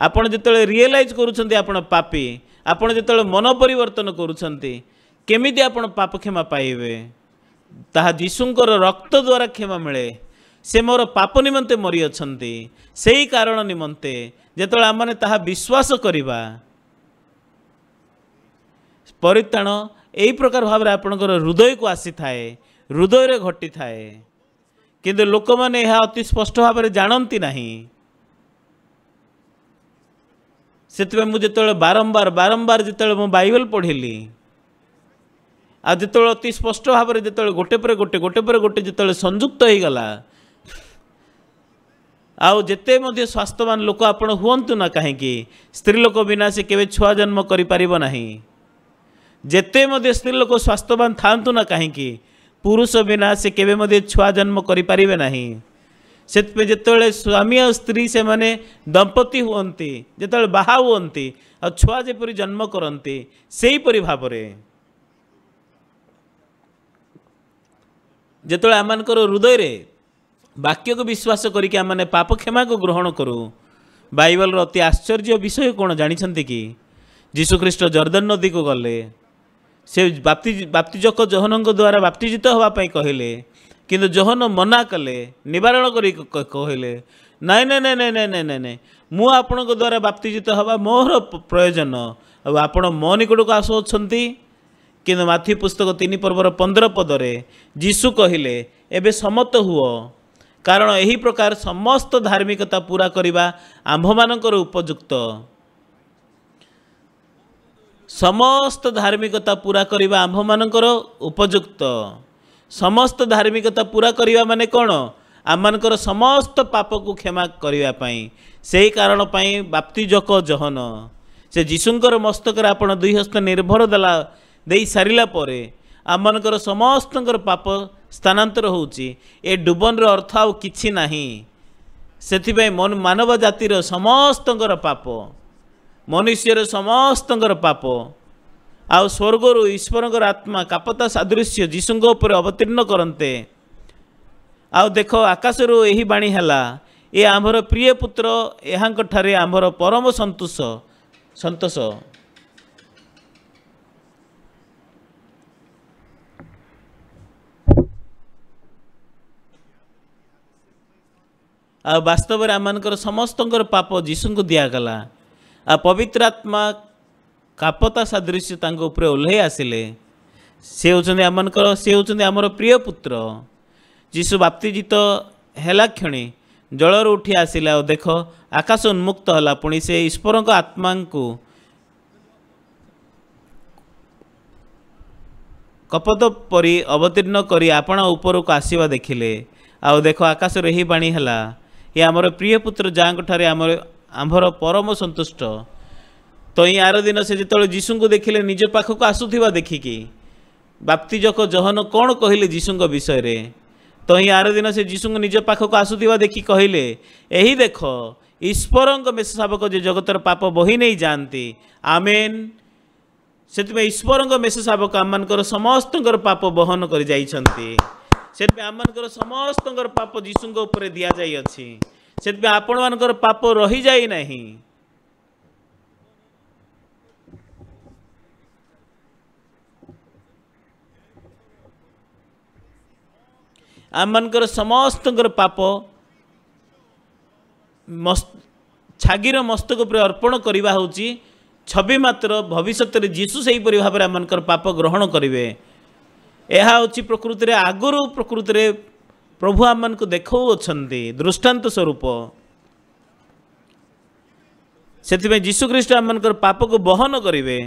Speaker 1: ଆପଣ ଯେତେବେଳେ ରିଏଲାଇଜ୍ କରୁଛନ୍ତି ଆପଣ ପାପି ଆପଣ ଯେତେବେଳେ ମନ ପରିବର୍ତ୍ତନ କରୁଛନ୍ତି କେମିତି ଆପଣ ପାପକ୍ଷମା ପାଇବେ ତାହା ଯୀଶୁଙ୍କର ରକ୍ତ ଦ୍ୱାରା କ୍ଷମା ମିଳେ से मोर पाप निमें मरी से कारण निमंत जो आम विश्वास करवा परण यही प्रकार भाव आपणकर हृदय को आसी थाए हृदय घटी थाए कि लोक मैंने यह अति स्पष्ट भाव जानती ना से मुझे जो बारंबार बारंबार जो बैबल पढ़िली आते अति स्पष्ट भाव जो गोटेपर गोटे गोटेपर गोटे जो संयुक्त होगा आते स्वास्थ्यवान लोक आपत हूँ ना कहीं स्त्रीलोक बिना से केवे छुआ जन्म करते स्त्रीलोक स्वास्थ्यवान था कहीं पुरुष बिना से केवे छुआ जन्म करें से जोबले स्वामी और स्त्री से मैंने दंपति हूँ जो बाहा हूँ छुआ जपरी जन्म करती से भाव जो आम हृदय ବାକ୍ୟକୁ ବିଶ୍ୱାସ କରିକି ଆମମାନେ ପାପ କ୍ଷମାକୁ ଗ୍ରହଣ କରୁ ବାଇବଲର ଅତି ଆଶ୍ଚର୍ଯ୍ୟ ବିଷୟ କ'ଣ ଜାଣିଛନ୍ତି କି ଯୀଶୁଖ୍ରୀଷ୍ଟ ଜର୍ଦ୍ଦନ ନଦୀକୁ ଗଲେ ସେ ବାପ୍ତି ବାପ୍ତିଜକ ଜୋହନଙ୍କ ଦ୍ୱାରା ବାପ୍ତିଜିତ ହେବା ପାଇଁ କହିଲେ କିନ୍ତୁ ଜୋହନ ମନା କଲେ ନିବାରଣ କରି କହିଲେ ନାଇଁ ନାଇଁ ନାଇଁ ନାଇଁ ନାଇଁ ନାଇଁ ନାଇଁ ନାଇଁ ମୁଁ ଆପଣଙ୍କ ଦ୍ୱାରା ବାପ୍ତିଜିତ ହେବା ମୋର ପ୍ରୟୋଜନ ଆଉ ଆପଣ ମୋ ନିକଟକୁ ଆସୁଅଛନ୍ତି କିନ୍ତୁ ମାଥି ପୁସ୍ତକ ତିନି ପର୍ବର ପନ୍ଦର ପଦରେ ଯୀଶୁ କହିଲେ ଏବେ ସମତ ହୁଅ କାରଣ ଏହି ପ୍ରକାର ସମସ୍ତ ଧାର୍ମିକତା ପୂରା କରିବା ଆମ୍ଭମାନଙ୍କର ଉପଯୁକ୍ତ ସମସ୍ତ ଧାର୍ମିକତା ପୂରା କରିବା ଆମ୍ଭମାନଙ୍କର ଉପଯୁକ୍ତ ସମସ୍ତ ଧାର୍ମିକତା ପୂରା କରିବା ମାନେ କ'ଣ ଆମମାନଙ୍କର ସମସ୍ତ ପାପକୁ କ୍ଷମା କରିବା ପାଇଁ ସେହି କାରଣ ପାଇଁ ବାପ୍ତିଜକ ଜହନ ସେ ଯୀଶୁଙ୍କର ମସ୍ତକରେ ଆପଣ ଦୁଇ ହସ୍ତ ନିର୍ଭର ଦେଲା ଦେଇସାରିଲା ପରେ ଆମମାନଙ୍କର ସମସ୍ତଙ୍କର ପାପ ସ୍ଥାନାନ୍ତର ହେଉଛି ଏ ଡୁବନର ଅର୍ଥ ଆଉ କିଛି ନାହିଁ ସେଥିପାଇଁ ମାନବ ଜାତିର ସମସ୍ତଙ୍କର ପାପ ମନୁଷ୍ୟର ସମସ୍ତଙ୍କର ପାପ ଆଉ ସ୍ୱର୍ଗରୁ ଈଶ୍ୱରଙ୍କର ଆତ୍ମା କାପତା ସାଦୃଶ୍ୟ ଯୀଶୁଙ୍କ ଉପରେ ଅବତୀର୍ଣ୍ଣ କରନ୍ତେ ଆଉ ଦେଖ ଆକାଶରୁ ଏହି ବାଣୀ ହେଲା ଏ ଆମ୍ଭର ପ୍ରିୟ ପୁତ୍ର ଏହାଙ୍କଠାରେ ଆମ୍ଭର ପରମ ସନ୍ତୋଷ ସନ୍ତୋଷ ଆଉ ବାସ୍ତବରେ ଆମମାନଙ୍କର ସମସ୍ତଙ୍କର ପାପ ଯୀଶୁଙ୍କୁ ଦିଆଗଲା ଆଉ ପବିତ୍ର ଆତ୍ମା କାପତା ସାଦୃଶ୍ୟ ତାଙ୍କ ଉପରେ ଓହ୍ଲାଇ ଆସିଲେ ସେ ହେଉଛନ୍ତି ଆମମାନଙ୍କର ସେ ହେଉଛନ୍ତି ଆମର ପ୍ରିୟ ପୁତ୍ର ଯୀଶୁ ବାପ୍ତିଜିତ ହେଲା କ୍ଷଣି ଜଳରୁ ଉଠି ଆସିଲେ ଆଉ ଦେଖ ଆକାଶ ଉନ୍ମୁକ୍ତ ହେଲା ପୁଣି ସେ ଈଶ୍ୱରଙ୍କ ଆତ୍ମାଙ୍କୁ କପଦ ପରି ଅବତୀର୍ଣ୍ଣ କରି ଆପଣ ଉପରକୁ ଆସିବା ଦେଖିଲେ ଆଉ ଦେଖ ଆକାଶରେ ଏହି ବାଣୀ ହେଲା ଏ ଆମର ପ୍ରିୟ ପୁତ୍ର ଯାହାଙ୍କଠାରେ ଆମର ଆମ୍ଭର ପରମ ସନ୍ତୁଷ୍ଟ ତଇ ଆର ଦିନ ସେ ଯେତେବେଳେ ଯୀଶୁଙ୍କୁ ଦେଖିଲେ ନିଜ ପାଖକୁ ଆସୁଥିବା ଦେଖିକି ବାପ୍ତିଜକ ଜହନ କ'ଣ କହିଲେ ଯୀଶୁଙ୍କ ବିଷୟରେ ତହିଁ ଆର ଦିନ ସେ ଯୀଶୁଙ୍କୁ ନିଜ ପାଖକୁ ଆସୁଥିବା ଦେଖି କହିଲେ ଏହି ଦେଖ ଈଶ୍ୱରଙ୍କ ମେଷ ଶାବକ ଯେ ଜଗତର ପାପ ବହି ନେଇ ଯାଆନ୍ତି ଆମେନ୍ ସେଥିପାଇଁ ଈଶ୍ୱରଙ୍କ ମେଷ ଶାବକ ଆମମାନଙ୍କର ସମସ୍ତଙ୍କର ପାପ ବହନ କରିଯାଇଛନ୍ତି ସେଥିପାଇଁ ଆମମାନଙ୍କର ସମସ୍ତଙ୍କର ପାପ ଯୀଶୁଙ୍କ ଉପରେ ଦିଆଯାଇଅଛି ସେଥିପାଇଁ ଆପଣମାନଙ୍କର ପାପ ରହିଯାଇ ନାହିଁ ଆମମାନଙ୍କର ସମସ୍ତଙ୍କର ପାପ ଛାଗିର ମସ୍ତକ ଉପରେ ଅର୍ପଣ କରିବା ହେଉଛି ଛବି ମାତ୍ର ଭବିଷ୍ୟତରେ ଯୀଶୁ ସେହିପରି ଭାବରେ ଆମମାନଙ୍କର ପାପ ଗ୍ରହଣ କରିବେ ଏହା ହେଉଛି ପ୍ରକୃତିରେ ଆଗରୁ ପ୍ରକୃତିରେ ପ୍ରଭୁ ଆମମାନଙ୍କୁ ଦେଖାଉଅଛନ୍ତି ଦୃଷ୍ଟାନ୍ତ ସ୍ୱରୂପ ସେଥିପାଇଁ ଯୀଶୁଖ୍ରୀଷ୍ଟ ଆମମାନଙ୍କର ପାପକୁ ବହନ କରିବେ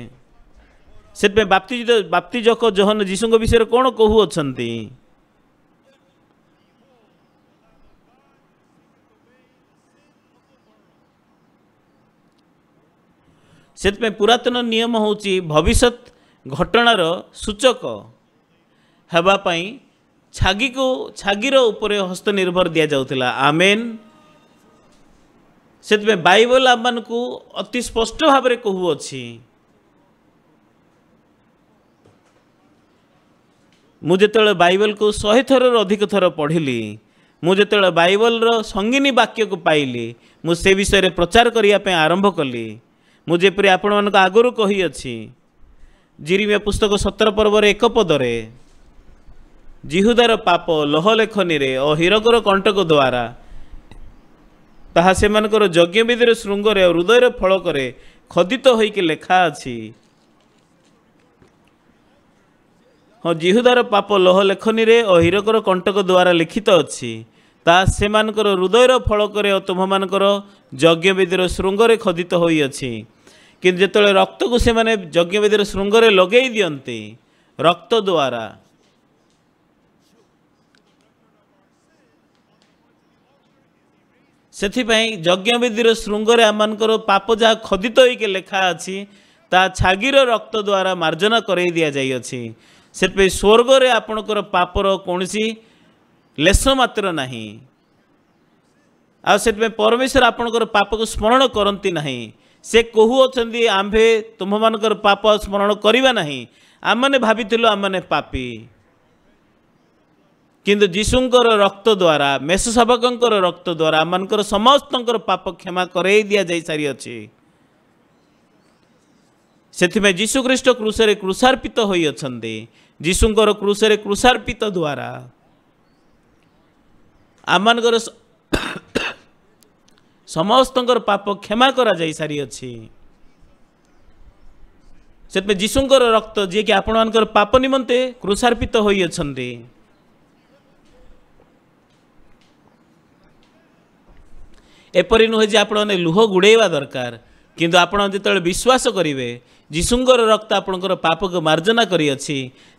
Speaker 1: ସେଥିପାଇଁ ବାପ୍ତି ବାପ୍ତିଜକ ଜହନ ଯୀଶୁଙ୍କ ବିଷୟରେ କ'ଣ କହୁଅଛନ୍ତି ସେଥିପାଇଁ ପୁରାତନ ନିୟମ ହେଉଛି ଭବିଷ୍ୟତ ଘଟଣାର ସୂଚକ ହେବା ପାଇଁ ଛାଗିକୁ ଛାଗିର ଉପରେ ହସ୍ତ ନିର୍ଭର ଦିଆଯାଉଥିଲା ଆମେନ୍ ସେଥିପାଇଁ ବାଇବଲ ଆମମାନଙ୍କୁ ଅତି ସ୍ପଷ୍ଟ ଭାବରେ କହୁଅଛି ମୁଁ ଯେତେବେଳେ ବାଇବଲକୁ ଶହେ ଥରରୁ ଅଧିକ ଥର ପଢ଼ିଲି ମୁଁ ଯେତେବେଳେ ବାଇବଲର ସଙ୍ଗିନୀ ବାକ୍ୟକୁ ପାଇଲି ମୁଁ ସେ ବିଷୟରେ ପ୍ରଚାର କରିବା ପାଇଁ ଆରମ୍ଭ କଲି ମୁଁ ଯେପରି ଆପଣମାନଙ୍କ ଆଗରୁ କହିଅଛି ଜିରିମିଆ ପୁସ୍ତକ ସତର ପର୍ବରେ ଏକ ପଦରେ ଜିହୁଦାର ପାପ ଲୋହ ଲେଖନୀରେ ଓ ହୀରକର କଣ୍ଟକ ଦ୍ୱାରା ତାହା ସେମାନଙ୍କର ଯଜ୍ଞବିଧିର ଶୃଙ୍ଗରେ ଓ ହୃଦୟର ଫଳକରେ ଖଦିତ ହୋଇକି ଲେଖା ଅଛି ହଁ ଜିହୁଦାର ପାପ ଲୋହ ଲେଖନୀରେ ଓ ହୀରକର କଣ୍ଟକ ଦ୍ୱାରା ଲିଖିତ ଅଛି ତାହା ସେମାନଙ୍କର ହୃଦୟର ଫଳକରେ ଓ ତୁମମାନଙ୍କର ଯଜ୍ଞବିଧିର ଶୃଙ୍ଗରେ ଖଦିତ ହୋଇଅଛି କିନ୍ତୁ ଯେତେବେଳେ ରକ୍ତକୁ ସେମାନେ ଯଜ୍ଞବିଧିର ଶୃଙ୍ଗରେ ଲଗେଇ ଦିଅନ୍ତି ରକ୍ତ ଦ୍ୱାରା ସେଥିପାଇଁ ଯଜ୍ଞବିଧିର ଶୃଙ୍ଗରେ ଆମମାନଙ୍କର ପାପ ଯାହା ଖଦିତ ହୋଇକି ଲେଖା ଅଛି ତା ଛାଗିର ରକ୍ତ ଦ୍ୱାରା ମାର୍ଜନା କରାଇ ଦିଆଯାଇଅଛି ସେଥିପାଇଁ ସ୍ୱର୍ଗରେ ଆପଣଙ୍କର ପାପର କୌଣସି ଲେଶ ମାତ୍ର ନାହିଁ ଆଉ ସେଥିପାଇଁ ପରମେଶ୍ୱର ଆପଣଙ୍କର ପାପକୁ ସ୍ମରଣ କରନ୍ତି ନାହିଁ ସେ କହୁଅଛନ୍ତି ଆମ୍ଭେ ତୁମମାନଙ୍କର ପାପ ସ୍ମରଣ କରିବା ନାହିଁ ଆମମାନେ ଭାବିଥିଲୁ ଆମମାନେ ପାପି କିନ୍ତୁ ଯୀଶୁଙ୍କର ରକ୍ତ ଦ୍ୱାରା ମେଷଶାବକଙ୍କର ରକ୍ତ ଦ୍ୱାରା ଆମମାନଙ୍କର ସମସ୍ତଙ୍କର ପାପ କ୍ଷମା କରାଇ ସାରିଅଛି ସେଥିପାଇଁ ଯୀଶୁଖ୍ରୀଷ୍ଟ କୃଷରେ କୃଷାର୍ପିତ ହୋଇଅଛନ୍ତି ଯୀଶୁଙ୍କର କୃଷରେ କୃଷାର୍ପିତ ଦ୍ୱାରା ଆମମାନଙ୍କର ସମସ୍ତଙ୍କର ପାପ କ୍ଷମା କରାଯାଇ ସାରିଅଛି ସେଥିପାଇଁ ଯୀଶୁଙ୍କର ରକ୍ତ ଯିଏକି ଆପଣମାନଙ୍କର ପାପ ନିମନ୍ତେ କୃଷାର୍ପିତ ହୋଇଅଛନ୍ତି ଏପରି ନୁହେଁ ଯେ ଆପଣମାନେ ଲୁହ ଗୁଡ଼େଇବା ଦରକାର କିନ୍ତୁ ଆପଣ ଯେତେବେଳେ ବିଶ୍ୱାସ କରିବେ ଯୀଶୁଙ୍କର ରକ୍ତ ଆପଣଙ୍କର ପାପକୁ ମାର୍ଜନା କରିଅଛି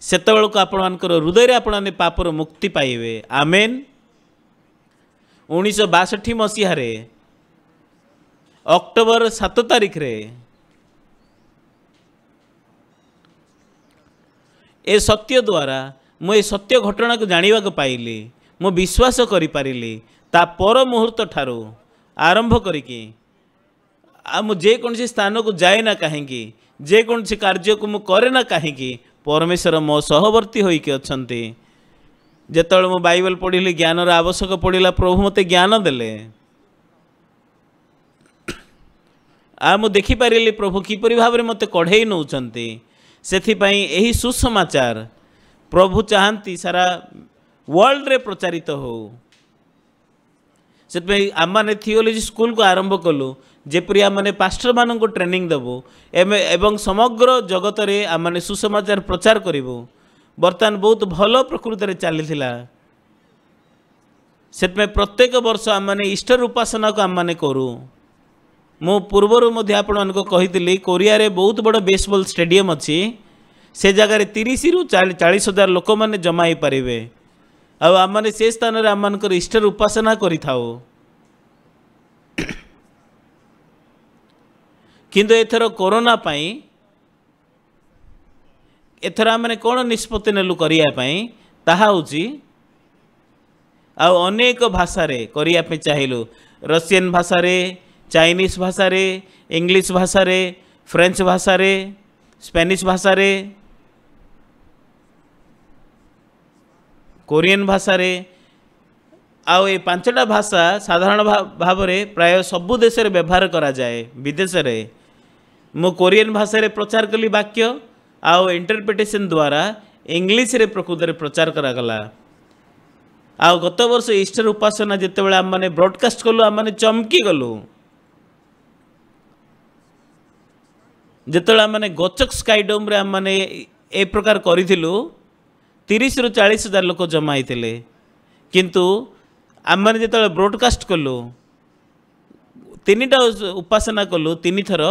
Speaker 1: ସେତେବେଳକୁ ଆପଣମାନଙ୍କର ହୃଦୟରେ ଆପଣମାନେ ପାପର ମୁକ୍ତି ପାଇବେ ଆମେନ୍ ଉଣେଇଶହ ବାଷଠି ମସିହାରେ ଅକ୍ଟୋବର ସାତ ତାରିଖରେ ଏ ସତ୍ୟ ଦ୍ୱାରା ମୁଁ ଏ ସତ୍ୟ ଘଟଣାକୁ ଜାଣିବାକୁ ପାଇଲି ମୁଁ ବିଶ୍ୱାସ କରିପାରିଲି ତା ପର ମୁହୂର୍ତ୍ତ ଠାରୁ ଆରମ୍ଭ କରିକି ଆଉ ମୁଁ ଯେକୌଣସି ସ୍ଥାନକୁ ଯାଏ ନା କାହିଁକି ଯେକୌଣସି କାର୍ଯ୍ୟକୁ ମୁଁ କରେ ନା କାହିଁକି ପରମେଶ୍ୱର ମୋ ସହବର୍ତ୍ତୀ ହୋଇକି ଅଛନ୍ତି ଯେତେବେଳେ ମୁଁ ବାଇବେଲ ପଢ଼ିଲି ଜ୍ଞାନର ଆବଶ୍ୟକ ପଡ଼ିଲା ପ୍ରଭୁ ମୋତେ ଜ୍ଞାନ ଦେଲେ ଆଉ ମୁଁ ଦେଖିପାରିଲି ପ୍ରଭୁ କିପରି ଭାବରେ ମୋତେ କଢ଼େଇ ନେଉଛନ୍ତି ସେଥିପାଇଁ ଏହି ସୁସମାଚାର ପ୍ରଭୁ ଚାହାନ୍ତି ସାରା ୱାର୍ଲଡ଼ରେ ପ୍ରଚାରିତ ହେଉ ସେଥିପାଇଁ ଆମମାନେ ଥିଓଲୋଜି ସ୍କୁଲକୁ ଆରମ୍ଭ କଲୁ ଯେପରି ଆମମାନେ ପାଷ୍ଟରମାନଙ୍କୁ ଟ୍ରେନିଂ ଦେବୁ ଏବଂ ସମଗ୍ର ଜଗତରେ ଆମମାନେ ସୁସମାଚାର ପ୍ରଚାର କରିବୁ ବର୍ତ୍ତମାନ ବହୁତ ଭଲ ପ୍ରକୃତରେ ଚାଲିଥିଲା ସେଥିପାଇଁ ପ୍ରତ୍ୟେକ ବର୍ଷ ଆମମାନେ ଇଷ୍ଟର ଉପାସନାକୁ ଆମମାନେ କରୁ ମୁଁ ପୂର୍ବରୁ ମଧ୍ୟ ଆପଣମାନଙ୍କୁ କହିଥିଲି କୋରିଆରେ ବହୁତ ବଡ଼ ବେସବଲ୍ ଷ୍ଟାଡ଼ିୟମ୍ ଅଛି ସେ ଜାଗାରେ ତିରିଶରୁ ଚାଳିଶ ହଜାର ଲୋକମାନେ ଜମା ହେଇପାରିବେ आम मैंने से स्थान आम मान ईर उपासना करूँ किंतु एथर कोरोना एथर आम कौन निष्पत्ति नेलु करनेक भाषा करने चाहिए रशियन भाषा चाइनीज भाषा इंग्लीश भाषा फ्रेंच भाषा स्पेनिश भाषा कोरीयन भाषा रे आउ ये पांचटा भाषा साधारण भाव में प्राय सब देश में व्यवहार कराए विदेश कोरियन भाषा रे प्रचार कली वाक्य आउ इंटरप्रिटेशन द्वारा इंग्लीश रे प्रकृत में प्रचार करागला आउ गत वर्ष ईस्टर उपासना जिते बने ब्रॉडकास्ट कलु आम मैंने चमकी गलु जिते आम गचक स्कैडोम आम मैंने एक प्रकार करूँ ତିରିଶରୁ ଚାଳିଶ ହଜାର ଲୋକ ଜମା ହେଇଥିଲେ କିନ୍ତୁ ଆମେମାନେ ଯେତେବେଳେ ବ୍ରଡ଼କାଷ୍ଟ କଲୁ ତିନିଟା ଉପାସନା କଲୁ ତିନିଥର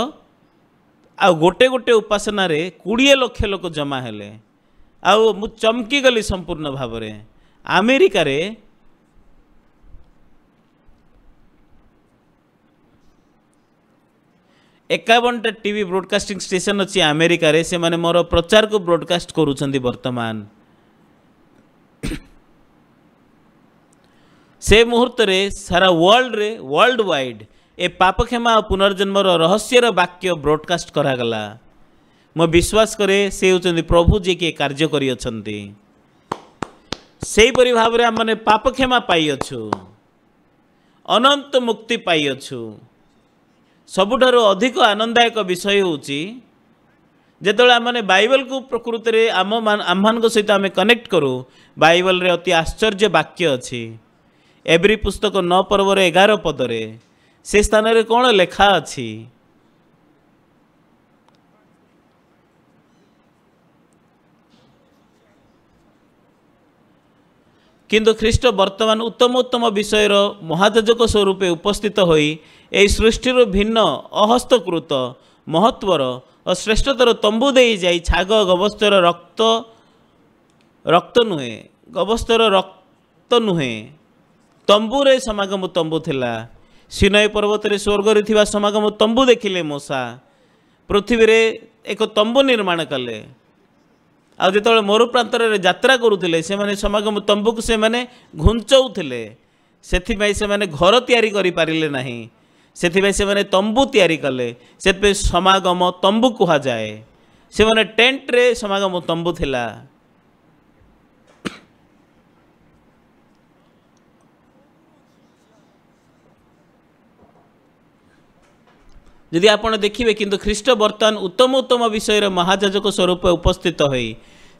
Speaker 1: ଆଉ ଗୋଟେ ଗୋଟେ ଉପାସନାରେ କୋଡ଼ିଏ ଲକ୍ଷ ଲୋକ ଜମା ହେଲେ ଆଉ ମୁଁ ଚମକିଗଲି ସମ୍ପୂର୍ଣ୍ଣ ଭାବରେ ଆମେରିକାରେ ଏକାବନଟା ଟିଭି ବ୍ରଡ଼କାଷ୍ଟିଂ ଷ୍ଟେସନ୍ ଅଛି ଆମେରିକାରେ ସେମାନେ ମୋର ପ୍ରଚାରକୁ ବ୍ରଡ଼କାଷ୍ଟ କରୁଛନ୍ତି ବର୍ତ୍ତମାନ ସେ ମୁହୂର୍ତ୍ତରେ ସାରା ୱାର୍ଲଡ଼ରେ ୱାର୍ଲଡ଼ ୱାଇଡ଼ ଏ ପାପକ୍ଷମା ଆଉ ପୁନର୍ଜନ୍ମର ରହସ୍ୟର ବାକ୍ୟ ବ୍ରଡ଼କାଷ୍ଟ କରାଗଲା ମୁଁ ବିଶ୍ୱାସ କରେ ସେ ହେଉଛନ୍ତି ପ୍ରଭୁ ଯିଏକି ଏ କାର୍ଯ୍ୟ କରିଅଛନ୍ତି ସେହିପରି ଭାବରେ ଆମମାନେ ପାପକ୍ଷମା ପାଇଅଛୁ ଅନନ୍ତ ମୁକ୍ତି ପାଇଅଛୁ ସବୁଠାରୁ ଅଧିକ ଆନନ୍ଦଦାୟକ ବିଷୟ ହେଉଛି ଯେତେବେଳେ ଆମମାନେ ବାଇବଲକୁ ପ୍ରକୃତିରେ ଆମ ଆମମାନଙ୍କ ସହିତ ଆମେ କନେକ୍ଟ କରୁ ବାଇବଲରେ ଅତି ଆଶ୍ଚର୍ଯ୍ୟ ବାକ୍ୟ ଅଛି ଏଭ୍ରି ପୁସ୍ତକ ନଅ ପର୍ବର ଏଗାର ପଦରେ ସେ ସ୍ଥାନରେ କ'ଣ ଲେଖା ଅଛି କିନ୍ତୁ ଖ୍ରୀଷ୍ଟ ବର୍ତ୍ତମାନ ଉତ୍ତମ ଉତ୍ତମ ବିଷୟର ମହାଯାଜକ ସ୍ୱରୂପେ ଉପସ୍ଥିତ ହୋଇ ଏହି ସୃଷ୍ଟିରୁ ଭିନ୍ନ ଅହସ୍ତକୃତ ମହତ୍ଵର ଶ୍ରେଷ୍ଠତର ତମ୍ବୁ ଦେଇ ଯାଇ ଛାଗ ଗବସ୍ତର ରକ୍ତ ରକ୍ତ ନୁହେଁ ଗବସ୍ତର ରକ୍ତ ନୁହେଁ ତମ୍ବୁରେ ସମାଗମ ତମ୍ବୁ ଥିଲା ସିନାଇ ପର୍ବତରେ ସ୍ୱର୍ଗରେ ଥିବା ସମାଗମ ତମ୍ବୁ ଦେଖିଲେ ମୂଷା ପୃଥିବୀରେ ଏକ ତମ୍ବୁ ନିର୍ମାଣ କଲେ ଆଉ ଯେତେବେଳେ ମରୁ ପ୍ରାନ୍ତରେ ଯାତ୍ରା କରୁଥିଲେ ସେମାନେ ସମାଗମ ତମ୍ବୁକୁ ସେମାନେ ଘୁଞ୍ଚଉଥିଲେ ସେଥିପାଇଁ ସେମାନେ ଘର ତିଆରି କରିପାରିଲେ ନାହିଁ ସେଥିପାଇଁ ସେମାନେ ତମ୍ବୁ ତିଆରି କଲେ ସେଥିପାଇଁ ସମାଗମ ତମ୍ବୁ କୁହାଯାଏ ସେମାନେ ଟେଣ୍ଟରେ ସମାଗମ ତମ୍ବୁ ଥିଲା ଯଦି ଆପଣ ଦେଖିବେ କିନ୍ତୁ ଖ୍ରୀଷ୍ଟ ବର୍ତ୍ତମାନ ଉତ୍ତମ ଉତ୍ତମ ବିଷୟରେ ମହାଯାଜକ ସ୍ୱରୂପ ଉପସ୍ଥିତ ହୋଇ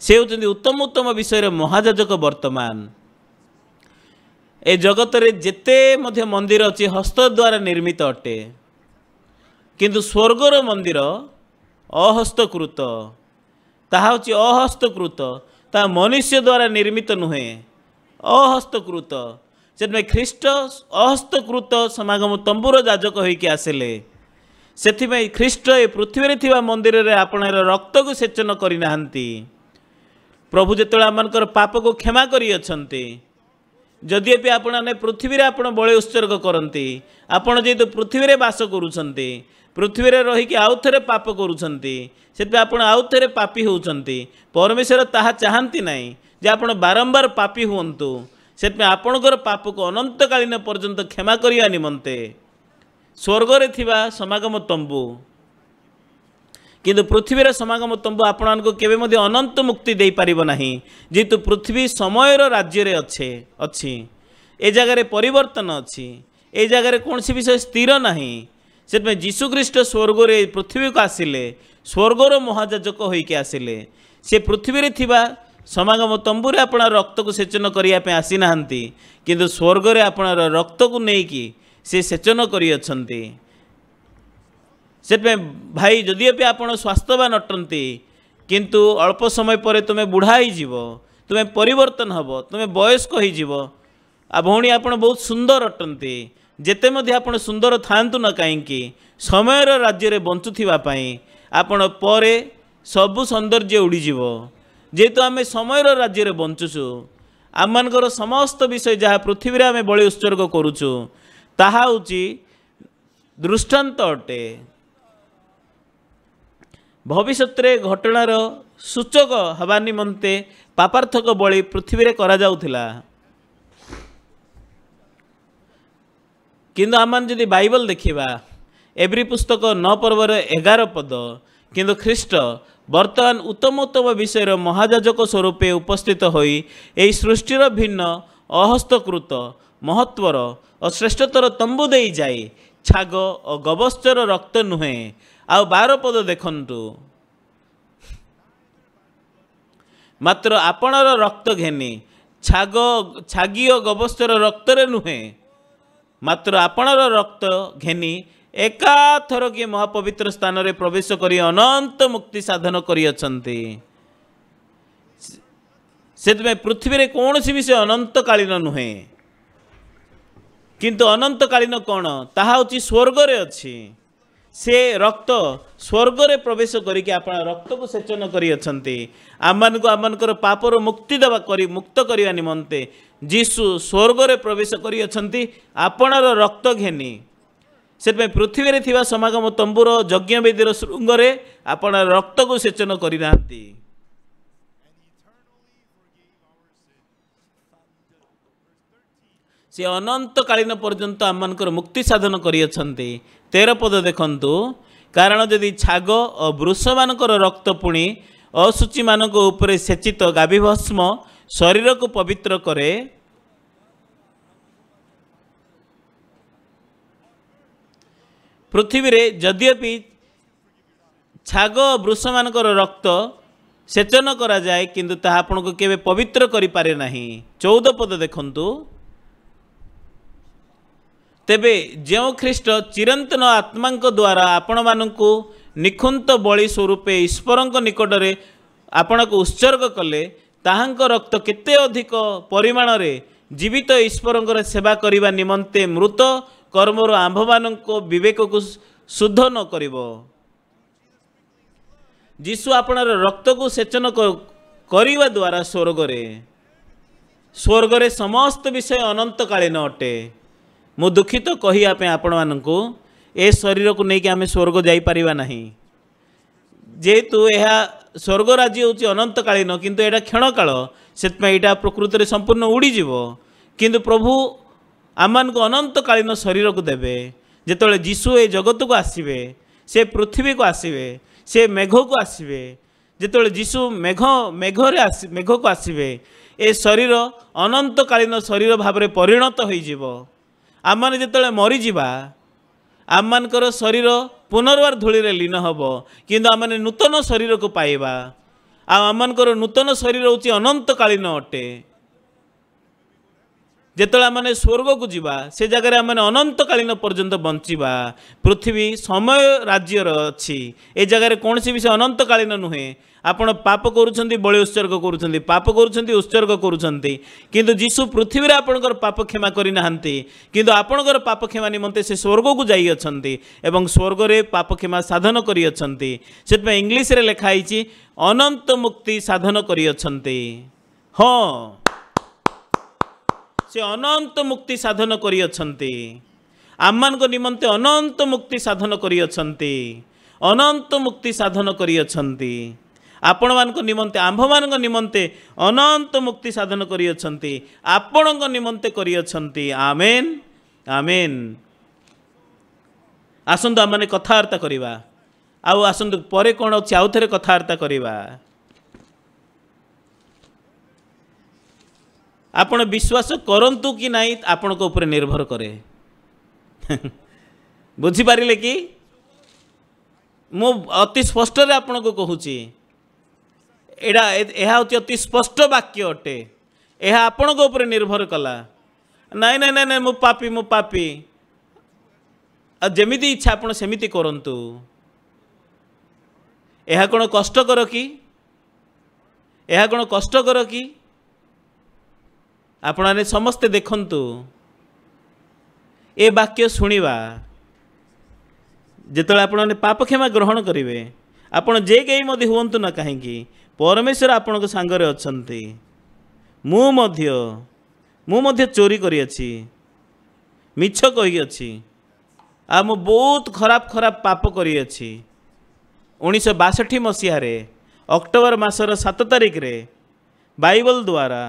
Speaker 1: ସେ ହେଉଛନ୍ତି ଉତ୍ତମ ଉତ୍ତମ ବିଷୟରେ ମହାଯାଜକ ବର୍ତ୍ତମାନ ଏ ଜଗତରେ ଯେତେ ମଧ୍ୟ ମନ୍ଦିର ଅଛି ହସ୍ତ ଦ୍ୱାରା ନିର୍ମିତ ଅଟେ କିନ୍ତୁ ସ୍ୱର୍ଗର ମନ୍ଦିର ଅହସ୍ତକୃତ ତାହା ହେଉଛି ଅହସ୍ତକୃତ ତାହା ମନୁଷ୍ୟ ଦ୍ୱାରା ନିର୍ମିତ ନୁହେଁ ଅହସ୍ତକୃତ ସେଥିପାଇଁ ଖ୍ରୀଷ୍ଟ ଅହସ୍ତକୃତ ସମାଗମ ତମ୍ବୁର ଯାଜକ ହୋଇକି ଆସିଲେ ସେଥିପାଇଁ ଖ୍ରୀଷ୍ଟ ଏ ପୃଥିବୀରେ ଥିବା ମନ୍ଦିରରେ ଆପଣ ଏର ରକ୍ତକୁ ସେଚନ କରିନାହାନ୍ତି ପ୍ରଭୁ ଯେତେବେଳେ ଆମମାନଙ୍କର ପାପକୁ କ୍ଷମା କରିଅଛନ୍ତି ଯଦ୍ୟପି ଆପଣ ମାନେ ପୃଥିବୀରେ ଆପଣ ବଳି ଉତ୍ସର୍ଗ କରନ୍ତି ଆପଣ ଯେହେତୁ ପୃଥିବୀରେ ବାସ କରୁଛନ୍ତି ପୃଥିବୀରେ ରହିକି ଆଉ ଥରେ ପାପ କରୁଛନ୍ତି ସେଥିପାଇଁ ଆପଣ ଆଉ ଥରେ ପାପି ହେଉଛନ୍ତି ପରମେଶ୍ୱର ତାହା ଚାହାନ୍ତି ନାହିଁ ଯେ ଆପଣ ବାରମ୍ବାର ପାପି ହୁଅନ୍ତୁ ସେଥିପାଇଁ ଆପଣଙ୍କର ପାପକୁ ଅନନ୍ତକାଳୀନ ପର୍ଯ୍ୟନ୍ତ କ୍ଷମା କରିବା ନିମନ୍ତେ ସ୍ୱର୍ଗରେ ଥିବା ସମାଗମ ତମ୍ବୁ କିନ୍ତୁ ପୃଥିବୀର ସମାଗମ ତମ୍ବୁ ଆପଣମାନଙ୍କୁ କେବେ ମଧ୍ୟ ଅନନ୍ତ ମୁକ୍ତି ଦେଇପାରିବ ନାହିଁ ଯେହେତୁ ପୃଥିବୀ ସମୟର ରାଜ୍ୟରେ ଅଛେ ଅଛି ଏ ଜାଗାରେ ପରିବର୍ତ୍ତନ ଅଛି ଏ ଜାଗାରେ କୌଣସି ବିଷୟ ସ୍ଥିର ନାହିଁ ସେଥିପାଇଁ ଯୀଶୁଖ୍ରୀଷ୍ଟ ସ୍ୱର୍ଗରେ ପୃଥିବୀକୁ ଆସିଲେ ସ୍ୱର୍ଗର ମହାଯାଜକ ହୋଇକି ଆସିଲେ ସେ ପୃଥିବୀରେ ଥିବା ସମାଗମ ତମ୍ବୁରେ ଆପଣ ରକ୍ତକୁ ସେଚନ କରିବା ପାଇଁ ଆସିନାହାନ୍ତି କିନ୍ତୁ ସ୍ୱର୍ଗରେ ଆପଣ ରକ୍ତକୁ ନେଇକି ସେ ସେଚନ କରିଅଛନ୍ତି ସେଥିପାଇଁ ଭାଇ ଯଦି ଏବେ ଆପଣ ସ୍ୱାସ୍ଥ୍ୟବାନ ଅଟନ୍ତି କିନ୍ତୁ ଅଳ୍ପ ସମୟ ପରେ ତୁମେ ବୁଢ଼ା ହେଇଯିବ ତୁମେ ପରିବର୍ତ୍ତନ ହେବ ତୁମେ ବୟସ୍କ ହେଇଯିବ ଆଉ ଭଉଣୀ ଆପଣ ବହୁତ ସୁନ୍ଦର ଅଟନ୍ତି ଯେତେ ମଧ୍ୟ ଆପଣ ସୁନ୍ଦର ଥାଆନ୍ତୁ ନା କାହିଁକି ସମୟର ରାଜ୍ୟରେ ବଞ୍ଚୁଥିବା ପାଇଁ ଆପଣ ପରେ ସବୁ ସୌନ୍ଦର୍ଯ୍ୟ ଉଡ଼ିଯିବ ଯେହେତୁ ଆମେ ସମୟର ରାଜ୍ୟରେ ବଞ୍ଚୁଛୁ ଆମମାନଙ୍କର ସମସ୍ତ ବିଷୟ ଯାହା ପୃଥିବୀରେ ଆମେ ବଳି ଉତ୍ସର୍ଗ କରୁଛୁ ତାହା ହେଉଛି ଦୃଷ୍ଟାନ୍ତ ଅଟେ ଭବିଷ୍ୟତରେ ଘଟଣାର ସୂଚକ ହେବା ନିମନ୍ତେ ପାପାର୍ଥକ ବଳି ପୃଥିବୀରେ କରାଯାଉଥିଲା କିନ୍ତୁ ଆମମାନେ ଯଦି ବାଇବଲ ଦେଖିବା ଏଭ୍ରି ପୁସ୍ତକ ନଅ ପର୍ବର ଏଗାର ପଦ କିନ୍ତୁ ଖ୍ରୀଷ୍ଟ ବର୍ତ୍ତମାନ ଉତ୍ତମୋତ୍ତମ ବିଷୟର ମହାଯାଜକ ସ୍ୱରୂପେ ଉପସ୍ଥିତ ହୋଇ ଏହି ସୃଷ୍ଟିର ଭିନ୍ନ ଅହସ୍ତକୃତ ମହତ୍ଵର ଓ ଶ୍ରେଷ୍ଠତର ତମ୍ବୁ ଦେଇଯାଏ ଛାଗ ଓ ଗବଶ୍ଚର ରକ୍ତ ନୁହେଁ ଆଉ ବାର ପଦ ଦେଖନ୍ତୁ ମାତ୍ର ଆପଣର ରକ୍ତ ଘେନି ଛାଗ ଛାଗିଓ ଗବସ୍ତର ରକ୍ତରେ ନୁହେଁ ମାତ୍ର ଆପଣର ରକ୍ତ ଘେନି ଏକାଥର କିଏ ମହାପବିତ୍ର ସ୍ଥାନରେ ପ୍ରବେଶ କରି ଅନନ୍ତ ମୁକ୍ତି ସାଧନ କରିଅଛନ୍ତି ସେଥିପାଇଁ ପୃଥିବୀରେ କୌଣସି ବି ସେ ଅନନ୍ତକାଳୀନ ନୁହେଁ କିନ୍ତୁ ଅନନ୍ତକାଳୀନ କ'ଣ ତାହା ହେଉଛି ସ୍ୱର୍ଗରେ ଅଛି ସେ ରକ୍ତ ସ୍ୱର୍ଗରେ ପ୍ରବେଶ କରିକି ଆପଣ ରକ୍ତକୁ ସେଚନ କରିଅଛନ୍ତି ଆମମାନଙ୍କୁ ଆମମାନଙ୍କର ପାପରୁ ମୁକ୍ତି ଦେବା କରି ମୁକ୍ତ କରିବା ନିମନ୍ତେ ଯୀଶୁ ସ୍ୱର୍ଗରେ ପ୍ରବେଶ କରିଅଛନ୍ତି ଆପଣର ରକ୍ତ ଘେନି ସେଥିପାଇଁ ପୃଥିବୀରେ ଥିବା ସମାଗମ ତମ୍ବୁର ଯଜ୍ଞବେଦୀର ଶୃଙ୍ଗରେ ଆପଣ ରକ୍ତକୁ ସେଚନ କରିନାହାନ୍ତି ସେ ଅନନ୍ତକାଳୀନ ପର୍ଯ୍ୟନ୍ତ ଆମମାନଙ୍କର ମୁକ୍ତି ସାଧନ କରିଅଛନ୍ତି ତେର ପଦ ଦେଖନ୍ତୁ କାରଣ ଯଦି ଛାଗ ଓ ବୃଷମାନଙ୍କର ରକ୍ତ ପୁଣି ଅଶୁଚିମାନଙ୍କ ଉପରେ ସେଚିତ ଗାଭୀଭସ୍ମ ଶରୀରକୁ ପବିତ୍ର କରେ ପୃଥିବୀରେ ଯଦିଓ ବି ଛାଗ ଓ ବୃଷମାନଙ୍କର ରକ୍ତ ସେଚନ କରାଯାଏ କିନ୍ତୁ ତାହା ଆପଣଙ୍କୁ କେବେ ପବିତ୍ର କରିପାରେ ନାହିଁ ଚଉଦ ପଦ ଦେଖନ୍ତୁ ତେବେ ଯେଉଁ ଖ୍ରୀଷ୍ଟ ଚିରନ୍ତନ ଆତ୍ମାଙ୍କ ଦ୍ୱାରା ଆପଣମାନଙ୍କୁ ନିଖୁନ୍ତ ବଳି ସ୍ୱରୂପେ ଈଶ୍ୱରଙ୍କ ନିକଟରେ ଆପଣଙ୍କୁ ଉତ୍ସର୍ଗ କଲେ ତାହାଙ୍କ ରକ୍ତ କେତେ ଅଧିକ ପରିମାଣରେ ଜୀବିତ ଈଶ୍ୱରଙ୍କର ସେବା କରିବା ନିମନ୍ତେ ମୃତ କର୍ମରୁ ଆମ୍ଭମାନଙ୍କ ବିବେକକୁ ଶୁଦ୍ଧ ନ କରିବ ଯୀଶୁ ଆପଣଙ୍କ ରକ୍ତକୁ ସେଚନ କରିବା ଦ୍ୱାରା ସ୍ୱର୍ଗରେ ସ୍ୱର୍ଗରେ ସମସ୍ତ ବିଷୟ ଅନନ୍ତକାଳୀନ ଅଟେ ମୁଁ ଦୁଃଖିତ କହିବା ପାଇଁ ଆପଣମାନଙ୍କୁ ଏ ଶରୀରକୁ ନେଇକି ଆମେ ସ୍ୱର୍ଗ ଯାଇପାରିବା ନାହିଁ ଯେହେତୁ ଏହା ସ୍ୱର୍ଗ ରାଜ୍ୟ ହେଉଛି ଅନନ୍ତକାଳୀନ କିନ୍ତୁ ଏଇଟା କ୍ଷଣକାଳ ସେଥିପାଇଁ ଏଇଟା ପ୍ରକୃତରେ ସମ୍ପୂର୍ଣ୍ଣ ଉଡ଼ିଯିବ କିନ୍ତୁ ପ୍ରଭୁ ଆମମାନଙ୍କୁ ଅନନ୍ତକାଳୀନ ଶରୀରକୁ ଦେବେ ଯେତେବେଳେ ଯୀଶୁ ଏ ଜଗତକୁ ଆସିବେ ସେ ପୃଥିବୀକୁ ଆସିବେ ସେ ମେଘକୁ ଆସିବେ ଯେତେବେଳେ ଯୀଶୁ ମେଘ ମେଘରେ ଆସି ମେଘକୁ ଆସିବେ ଏ ଶରୀର ଅନନ୍ତକାଳୀନ ଶରୀର ଭାବରେ ପରିଣତ ହୋଇଯିବ ଆମମାନେ ଯେତେବେଳେ ମରିଯିବା ଆମମାନଙ୍କର ଶରୀର ପୁନର୍ବାର ଧୂଳିରେ ଲୀନ ହେବ କିନ୍ତୁ ଆମେ ନୂତନ ଶରୀରକୁ ପାଇବା ଆଉ ଆମମାନଙ୍କର ନୂତନ ଶରୀର ହେଉଛି ଅନନ୍ତକାଳୀନ ଅଟେ ଯେତେବେଳେ ଆମେ ସ୍ୱର୍ଗକୁ ଯିବା ସେ ଜାଗାରେ ଆମେ ଅନନ୍ତକାଳୀନ ପର୍ଯ୍ୟନ୍ତ ବଞ୍ଚିବା ପୃଥିବୀ ସମୟ ରାଜ୍ୟର ଅଛି ଏ ଜାଗାରେ କୌଣସି ବି ସେ ଅନନ୍ତକାଳୀନ ନୁହେଁ ଆପଣ ପାପ କରୁଛନ୍ତି ବଳି ଉତ୍ସର୍ଗ କରୁଛନ୍ତି ପାପ କରୁଛନ୍ତି ଉତ୍ସର୍ଗ କରୁଛନ୍ତି କିନ୍ତୁ ଯୀଶୁ ପୃଥିବୀରେ ଆପଣଙ୍କର ପାପ କ୍ଷମା କରିନାହାନ୍ତି କିନ୍ତୁ ଆପଣଙ୍କର ପାପ କ୍ଷମା ନିମନ୍ତେ ସେ ସ୍ୱର୍ଗକୁ ଯାଇଅଛନ୍ତି ଏବଂ ସ୍ୱର୍ଗରେ ପାପ କ୍ଷମା ସାଧନ କରିଅଛନ୍ତି ସେଥିପାଇଁ ଇଂଲିଶରେ ଲେଖା ହେଇଛି ଅନନ୍ତ ମୁକ୍ତି ସାଧନ କରିଅଛନ୍ତି ହଁ ସେ ଅନନ୍ତ ମୁକ୍ତି ସାଧନ କରିଅଛନ୍ତି ଆମମାନଙ୍କ ନିମନ୍ତେ ଅନନ୍ତ ମୁକ୍ତି ସାଧନ କରିଅଛନ୍ତି ଅନନ୍ତ ମୁକ୍ତି ସାଧନ କରିଅଛନ୍ତି ଆପଣମାନଙ୍କ ନିମନ୍ତେ ଆମ୍ଭମାନଙ୍କ ନିମନ୍ତେ ଅନନ୍ତ ମୁକ୍ତି ସାଧନ କରିଅଛନ୍ତି ଆପଣଙ୍କ ନିମନ୍ତେ କରିଅଛନ୍ତି ଆମେନ୍ ଆମେନ୍ ଆସନ୍ତୁ ଆମମାନେ କଥାବାର୍ତ୍ତା କରିବା ଆଉ ଆସନ୍ତୁ ପରେ କ'ଣ ଅଛି ଆଉ ଥରେ କଥାବାର୍ତ୍ତା କରିବା ଆପଣ ବିଶ୍ୱାସ କରନ୍ତୁ କି ନାହିଁ ଆପଣଙ୍କ ଉପରେ ନିର୍ଭର କରେ ବୁଝିପାରିଲେ କି ମୁଁ ଅତି ସ୍ପଷ୍ଟରେ ଆପଣଙ୍କୁ କହୁଛି ଏଇଟା ଏହା ହେଉଛି ଅତି ସ୍ପଷ୍ଟ ବାକ୍ୟ ଅଟେ ଏହା ଆପଣଙ୍କ ଉପରେ ନିର୍ଭର କଲା ନାଇଁ ନାଇଁ ନାଇଁ ନାଇଁ ମୁଁ ପାପି ମୁଁ ପାପି ଆଉ ଯେମିତି ଇଚ୍ଛା ଆପଣ ସେମିତି କରନ୍ତୁ ଏହା କ'ଣ କଷ୍ଟକର କି ଏହା କ'ଣ କଷ୍ଟକର କି ଆପଣମାନେ ସମସ୍ତେ ଦେଖନ୍ତୁ ଏ ବାକ୍ୟ ଶୁଣିବା ଯେତେବେଳେ ଆପଣମାନେ ପାପ କ୍ଷମା ଗ୍ରହଣ କରିବେ ଆପଣ ଯେ କେହି ମଧ୍ୟ ହୁଅନ୍ତୁ ନା କାହିଁକି ପରମେଶ୍ୱର ଆପଣଙ୍କ ସାଙ୍ଗରେ ଅଛନ୍ତି ମୁଁ ମଧ୍ୟ ମୁଁ ମଧ୍ୟ ଚୋରି କରିଅଛି ମିଛ କହିଅଛି ଆଉ ମୁଁ ବହୁତ ଖରାପ ଖରାପ ପାପ କରିଅଛି ଉଣେଇଶହ ବାଷଠି ମସିହାରେ ଅକ୍ଟୋବର ମାସର ସାତ ତାରିଖରେ ବାଇବଲ ଦ୍ୱାରା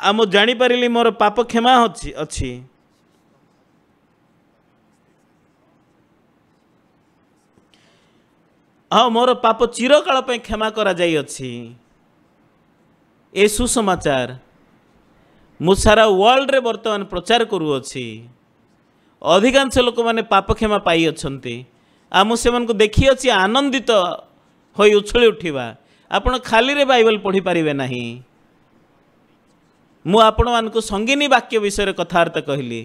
Speaker 1: ଆଉ ମୁଁ ଜାଣିପାରିଲି ମୋର ପାପ କ୍ଷମା ଅଛି ଅଛି ହଁ ମୋର ପାପ ଚିରକାଳ ପାଇଁ କ୍ଷମା କରାଯାଇଅଛି ଏ ସୁସମାଚାର ମୁଁ ସାରା ୱାର୍ଲଡ଼ରେ ବର୍ତ୍ତମାନ ପ୍ରଚାର କରୁଅଛି ଅଧିକାଂଶ ଲୋକମାନେ ପାପ କ୍ଷମା ପାଇଅଛନ୍ତି ଆଉ ମୁଁ ସେମାନଙ୍କୁ ଦେଖିଅଛି ଆନନ୍ଦିତ ହୋଇ ଉଛୁଳି ଉଠିବା ଆପଣ ଖାଲିରେ ବାଇବଲ ପଢ଼ିପାରିବେ ନାହିଁ ମୁଁ ଆପଣମାନଙ୍କୁ ସଙ୍ଗିନୀ ବାକ୍ୟ ବିଷୟରେ କଥାବାର୍ତ୍ତା କହିଲି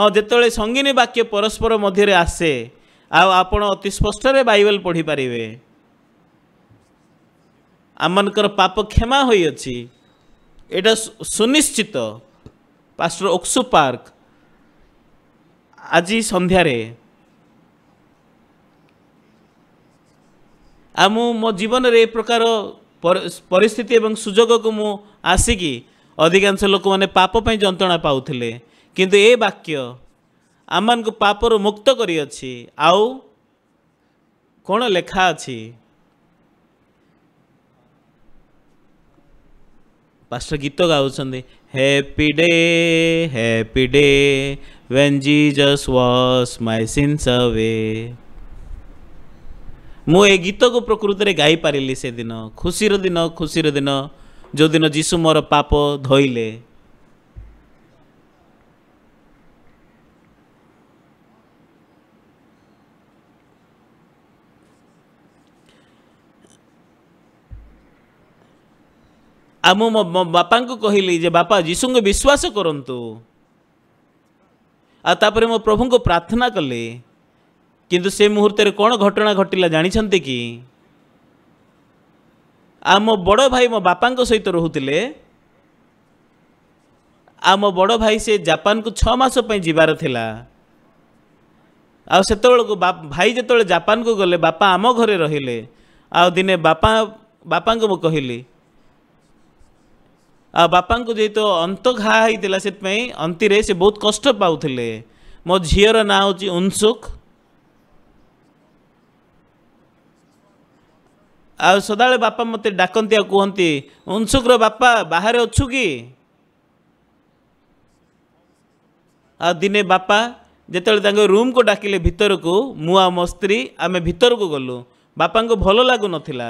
Speaker 1: ହଁ ଯେତେବେଳେ ସଙ୍ଗିନୀ ବାକ୍ୟ ପରସ୍ପର ମଧ୍ୟରେ ଆସେ ଆଉ ଆପଣ ଅତି ସ୍ପଷ୍ଟରେ ବାଇବେଲ ପଢ଼ିପାରିବେ ଆମମାନଙ୍କର ପାପ କ୍ଷମା ହୋଇଅଛି ଏଇଟା ସୁନିଶ୍ଚିତ ପାଷ୍ଟର ଓକ୍ସୁ ପାର୍କ ଆଜି ସନ୍ଧ୍ୟାରେ ଆଉ ମୁଁ ମୋ ଜୀବନରେ ଏ ପ୍ରକାର ପରିସ୍ଥିତି ଏବଂ ସୁଯୋଗକୁ ମୁଁ ଆସିକି ଅଧିକାଂଶ ଲୋକମାନେ ପାପ ପାଇଁ ଯନ୍ତ୍ରଣା ପାଉଥିଲେ କିନ୍ତୁ ଏ ବାକ୍ୟ ଆମମାନଙ୍କୁ ପାପରୁ ମୁକ୍ତ କରିଅଛି ଆଉ କ'ଣ ଲେଖା ଅଛି ପାଷ୍ଟ ଗୀତ ଗାଉଛନ୍ତି happy day happy day when Jesus washed my sins away ମୁଁ ଏ ଗୀତକୁ ପ୍ରକୃତରେ ଗାଇପାରିଲି ସେଦିନ ଖୁସିର ଦିନ ଖୁସିର ଦିନ ଯୋଉଦିନ ଯୀଶୁ ମୋର ପାପ ଧୋଇଲେ ଆଉ ମୁଁ ମୋ ବାପାଙ୍କୁ କହିଲି ଯେ ବାପା ଯୀଶୁଙ୍କୁ ବିଶ୍ୱାସ କରନ୍ତୁ ଆଉ ତାପରେ ମୋ ପ୍ରଭୁଙ୍କୁ ପ୍ରାର୍ଥନା କଲେ କିନ୍ତୁ ସେ ମୁହୂର୍ତ୍ତରେ କ'ଣ ଘଟଣା ଘଟିଲା ଜାଣିଛନ୍ତି କି ଆଉ ମୋ ବଡ଼ ଭାଇ ମୋ ବାପାଙ୍କ ସହିତ ରହୁଥିଲେ ଆଉ ମୋ ବଡ଼ ଭାଇ ସେ ଜାପାନକୁ ଛଅ ମାସ ପାଇଁ ଯିବାର ଥିଲା ଆଉ ସେତେବେଳକୁ ଭାଇ ଯେତେବେଳେ ଜାପାନକୁ ଗଲେ ବାପା ଆମ ଘରେ ରହିଲେ ଆଉ ଦିନେ ବାପା ବାପାଙ୍କୁ ମୁଁ କହିଲି ଆଉ ବାପାଙ୍କୁ ଯେହେତୁ ଅନ୍ତ ଘା ହେଇଥିଲା ସେଥିପାଇଁ ଅନ୍ତିରେ ସେ ବହୁତ କଷ୍ଟ ପାଉଥିଲେ ମୋ ଝିଅର ନାଁ ହେଉଛି ଉନସୁଖ ଆଉ ସଦାବେଳେ ବାପା ମୋତେ ଡାକନ୍ତି ଆଉ କୁହନ୍ତି ଅଂଶୁକ୍ର ବାପା ବାହାରେ ଅଛୁ କି ଆଉ ଦିନେ ବାପା ଯେତେବେଳେ ତାଙ୍କ ରୁମ୍କୁ ଡାକିଲେ ଭିତରକୁ ମୁଁ ଆଉ ମୋ ସ୍ତ୍ରୀ ଆମେ ଭିତରକୁ ଗଲୁ ବାପାଙ୍କୁ ଭଲ ଲାଗୁନଥିଲା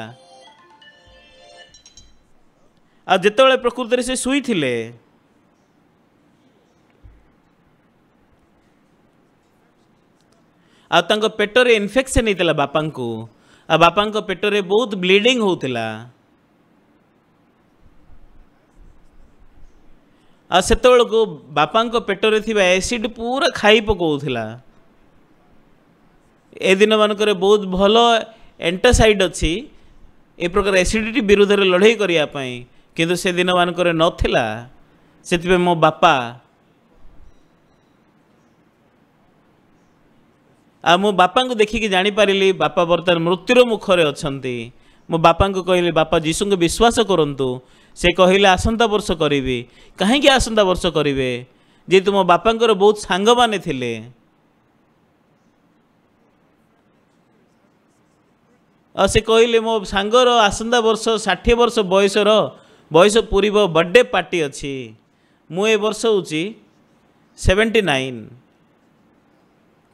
Speaker 1: ଆଉ ଯେତେବେଳେ ପ୍ରକୃତରେ ସେ ଶୋଇଥିଲେ ଆଉ ତାଙ୍କ ପେଟରେ ଇନଫେକ୍ସନ୍ ହେଇଥିଲା ବାପାଙ୍କୁ ଆଉ ବାପାଙ୍କ ପେଟରେ ବହୁତ ବ୍ଲିଡ଼ିଂ ହେଉଥିଲା ଆଉ ସେତେବେଳକୁ ବାପାଙ୍କ ପେଟରେ ଥିବା ଏସିଡ଼ ପୁରା ଖାଇ ପକାଉଥିଲା ଏ ଦିନମାନଙ୍କରେ ବହୁତ ଭଲ ଏଣ୍ଟାସାଇଡ଼ ଅଛି ଏ ପ୍ରକାର ଏସିଡ଼ିଟି ବିରୁଦ୍ଧରେ ଲଢ଼େଇ କରିବା ପାଇଁ କିନ୍ତୁ ସେ ଦିନମାନଙ୍କରେ ନଥିଲା ସେଥିପାଇଁ ମୋ ବାପା ଆଉ ମୁଁ ବାପାଙ୍କୁ ଦେଖିକି ଜାଣିପାରିଲି ବାପା ବର୍ତ୍ତମାନ ମୃତ୍ୟୁର ମୁଖରେ ଅଛନ୍ତି ମୋ ବାପାଙ୍କୁ କହିଲି ବାପା ଯୀଶୁଙ୍କୁ ବିଶ୍ୱାସ କରନ୍ତୁ ସେ କହିଲେ ଆସନ୍ତା ବର୍ଷ କରିବି କାହିଁକି ଆସନ୍ତା ବର୍ଷ କରିବେ ଯେହେତୁ ମୋ ବାପାଙ୍କର ବହୁତ ସାଙ୍ଗମାନେ ଥିଲେ ଆଉ ସେ କହିଲେ ମୋ ସାଙ୍ଗର ଆସନ୍ତା ବର୍ଷ ଷାଠିଏ ବର୍ଷ ବୟସର ବୟସ ପୁରୀବ ବର୍ଥଡ଼େ ପାର୍ଟି ଅଛି ମୁଁ ଏ ବର୍ଷ ହେଉଛି ସେଭେଣ୍ଟି ନାଇନ୍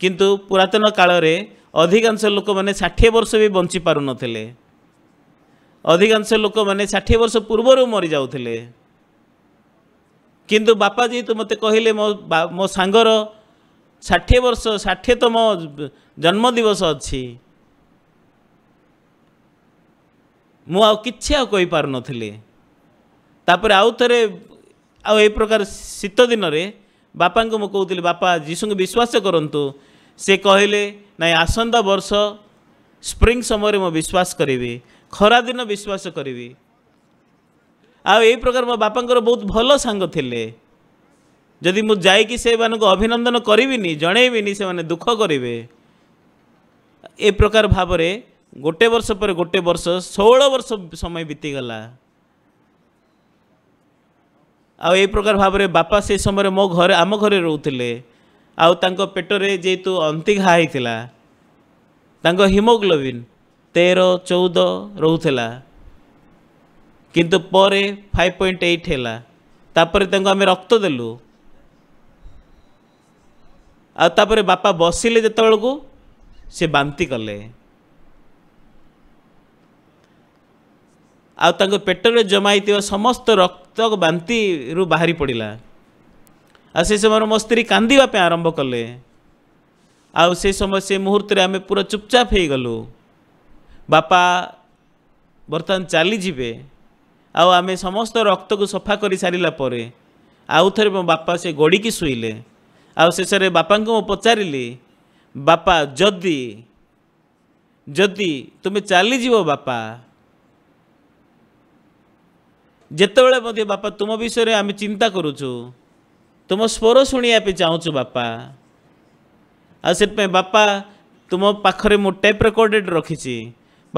Speaker 1: କିନ୍ତୁ ପୁରାତନ କାଳରେ ଅଧିକାଂଶ ଲୋକମାନେ ଷାଠିଏ ବର୍ଷ ବି ବଞ୍ଚି ପାରୁନଥିଲେ ଅଧିକାଂଶ ଲୋକମାନେ ଷାଠିଏ ବର୍ଷ ପୂର୍ବରୁ ମରିଯାଉଥିଲେ କିନ୍ତୁ ବାପା ଯେହେତୁ ମୋତେ କହିଲେ ମୋ ମୋ ସାଙ୍ଗର ଷାଠିଏ ବର୍ଷ ଷାଠିଏ ଷାଠିଏତମ ଜନ୍ମଦିବସ ଅଛି ମୁଁ ଆଉ କିଛି ଆଉ କହିପାରୁନଥିଲି ତାପରେ ଆଉ ଥରେ ଆଉ ଏଇ ପ୍ରକାର ଶୀତ ଦିନରେ ବାପାଙ୍କୁ ମୁଁ କହୁଥିଲି ବାପା ଯୀଶୁଙ୍କୁ ବିଶ୍ୱାସ କରନ୍ତୁ ସେ କହିଲେ ନାଇଁ ଆସନ୍ତା ବର୍ଷ ସ୍ପ୍ରିଙ୍ଗ ସମୟରେ ମୁଁ ବିଶ୍ୱାସ କରିବି ଖରାଦିନ ବିଶ୍ୱାସ କରିବି ଆଉ ଏଇ ପ୍ରକାର ମୋ ବାପାଙ୍କର ବହୁତ ଭଲ ସାଙ୍ଗ ଥିଲେ ଯଦି ମୁଁ ଯାଇକି ସେମାନଙ୍କୁ ଅଭିନନ୍ଦନ କରିବିନି ଜଣେଇବିନି ସେମାନେ ଦୁଃଖ କରିବେ ଏ ପ୍ରକାର ଭାବରେ ଗୋଟେ ବର୍ଷ ପରେ ଗୋଟେ ବର୍ଷ ଷୋହଳ ବର୍ଷ ସମୟ ବିତିଗଲା ଆଉ ଏଇ ପ୍ରକାର ଭାବରେ ବାପା ସେ ସମୟରେ ମୋ ଘରେ ଆମ ଘରେ ରହୁଥିଲେ ଆଉ ତାଙ୍କ ପେଟରେ ଯେହେତୁ ଅନ୍ତି ଘା ହେଇଥିଲା ତାଙ୍କ ହିମୋଗ୍ଲୋବିନ୍ ତେର ଚଉଦ ରହୁଥିଲା କିନ୍ତୁ ପରେ ଫାଇଭ୍ ପଏଣ୍ଟ ଏଇଟ୍ ହେଲା ତାପରେ ତାଙ୍କୁ ଆମେ ରକ୍ତ ଦେଲୁ ଆଉ ତାପରେ ବାପା ବସିଲେ ଯେତେବେଳକୁ ସେ ବାନ୍ତି କଲେ ଆଉ ତାଙ୍କ ପେଟରେ ଜମା ଜମାଇଥିବା ସମସ୍ତ ରକ୍ତ ବାନ୍ତିରୁ ବାହାରି ପଡ଼ିଲା ଆଉ ସେ ସମୟରେ ମୋ ସ୍ତ୍ରୀ କାନ୍ଦିବା ପାଇଁ ଆରମ୍ଭ କଲେ ଆଉ ସେ ସମୟ ସେ ମୁହୂର୍ତ୍ତରେ ଆମେ ପୁରା ଚୁପଚାପ ହୋଇଗଲୁ ବାପା ବର୍ତ୍ତମାନ ଚାଲିଯିବେ ଆଉ ଆମେ ସମସ୍ତ ରକ୍ତକୁ ସଫା କରିସାରିଲା ପରେ ଆଉ ଥରେ ମୋ ବାପା ସେ ଗଡ଼ିକି ଶୋଇଲେ ଆଉ ଶେଷରେ ବାପାଙ୍କୁ ମୁଁ ପଚାରିଲି ବାପା ଯଦି ଯଦି ତୁମେ ଚାଲିଯିବ ବାପା ଯେତେବେଳେ ମଧ୍ୟ ବାପା ତୁମ ବିଷୟରେ ଆମେ ଚିନ୍ତା କରୁଛୁ ତୁମ ସ୍ୱର ଶୁଣିବା ପାଇଁ ଚାହୁଁଛୁ ବାପା ଆଉ ସେଥିପାଇଁ ବାପା ତୁମ ପାଖରେ ମୁଁ ଟେପ୍ ରେକର୍ଡ଼େଡ଼ ରଖିଛି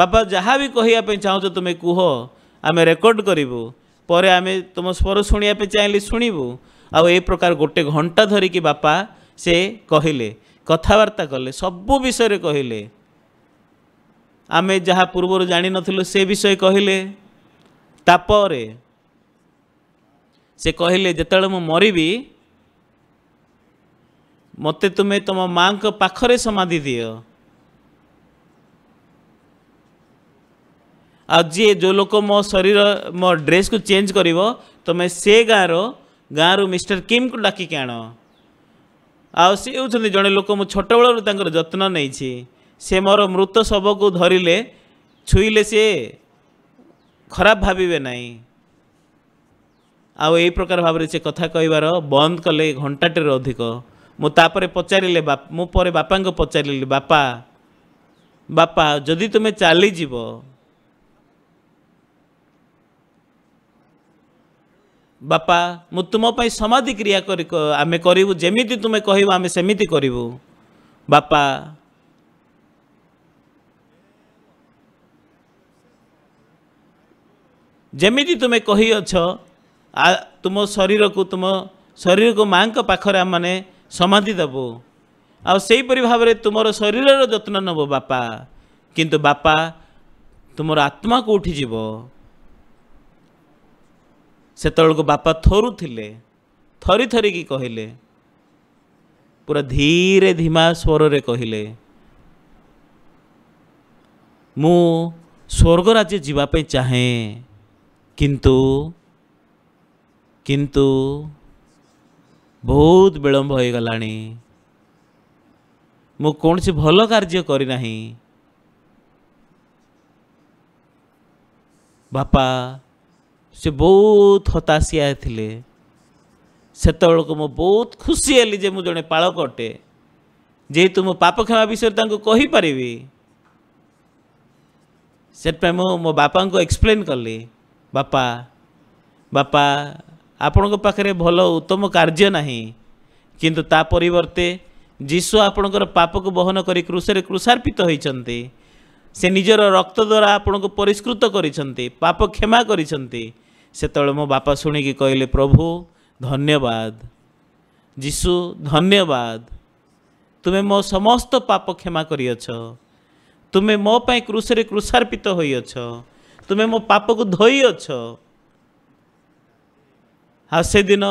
Speaker 1: ବାପା ଯାହା ବି କହିବା ପାଇଁ ଚାହୁଁଛ ତୁମେ କୁହ ଆମେ ରେକର୍ଡ଼ କରିବୁ ପରେ ଆମେ ତୁମ ସ୍ୱର ଶୁଣିବା ପାଇଁ ଚାହିଁଲେ ଶୁଣିବୁ ଆଉ ଏ ପ୍ରକାର ଗୋଟେ ଘଣ୍ଟା ଧରିକି ବାପା ସେ କହିଲେ କଥାବାର୍ତ୍ତା କଲେ ସବୁ ବିଷୟରେ କହିଲେ ଆମେ ଯାହା ପୂର୍ବରୁ ଜାଣିନଥିଲୁ ସେ ବିଷୟ କହିଲେ तापरे से कहले जो मर मत तुम तुम माँ का पाखरे समाधि दि आए जो लोग मो शरीर मो ड्रेस को चेंज कर तुम्हें से गाँव गाँव रु मिस्टर किम को डाक आण आ जड़े लोक मो छोट बलूर जत्न नहीं मोर मृत शब को धरले छुईले सी ଖରାପ ଭାବିବେ ନାହିଁ ଆଉ ଏଇ ପ୍ରକାର ଭାବରେ ସେ କଥା କହିବାର ବନ୍ଦ କଲେ ଘଣ୍ଟାଟିରୁ ଅଧିକ ମୁଁ ତାପରେ ପଚାରିଲେ ମୁଁ ପରେ ବାପାଙ୍କୁ ପଚାରିଲି ବାପା ବାପା ଯଦି ତୁମେ ଚାଲିଯିବ ବାପା ମୁଁ ତୁମ ପାଇଁ ସମାଧି କ୍ରିୟା କରି ଆମେ କରିବୁ ଯେମିତି ତୁମେ କହିବ ଆମେ ସେମିତି କରିବୁ ବାପା ଯେମିତି ତୁମେ କହିଅଛ ତୁମ ଶରୀରକୁ ତୁମ ଶରୀରକୁ ମାଆଙ୍କ ପାଖରେ ଆମେମାନେ ସମାଧି ଦେବୁ ଆଉ ସେହିପରି ଭାବରେ ତୁମର ଶରୀରର ଯତ୍ନ ନେବ ବାପା କିନ୍ତୁ ବାପା ତୁମର ଆତ୍ମା କେଉଁଠି ଯିବ ସେତେବେଳକୁ ବାପା ଥରୁଥିଲେ ଥରି ଥରିକି କହିଲେ ପୁରା ଧୀରେ ଧୀମା ସ୍ୱରରେ କହିଲେ ମୁଁ ସ୍ୱର୍ଗରାଜ୍ୟ ଯିବା ପାଇଁ ଚାହେଁ किंतु किंतु बहुत विलंब हो गला मुझे भल कार्य करना बापा से बहुत हताशिया से मु बहुत खुशी जे मु जड़े पालक अटे जेहे जेहेतु मो पाप क्षमा विषय कहीपरि से मो बापा एक्सप्लेन कली बापा बापा आपण पाखे भल उत्तम कार्य ना किंतु परे जीशु आपण पाप को बहन कर कृषार्पित होती से निजर रक्त द्वारा आपण को परिष्कृत करप क्षमा करते मो बापा शुणिक कहले प्रभु धन्यवाद जीशु धन्यवाद तुम्हें मो समस्त पाप क्षमा करमें मोप कृषि कृषार्पित होअ ତୁମେ ମୋ ପାପକୁ ଧୋଇଅଛ ଆଉ ସେଦିନ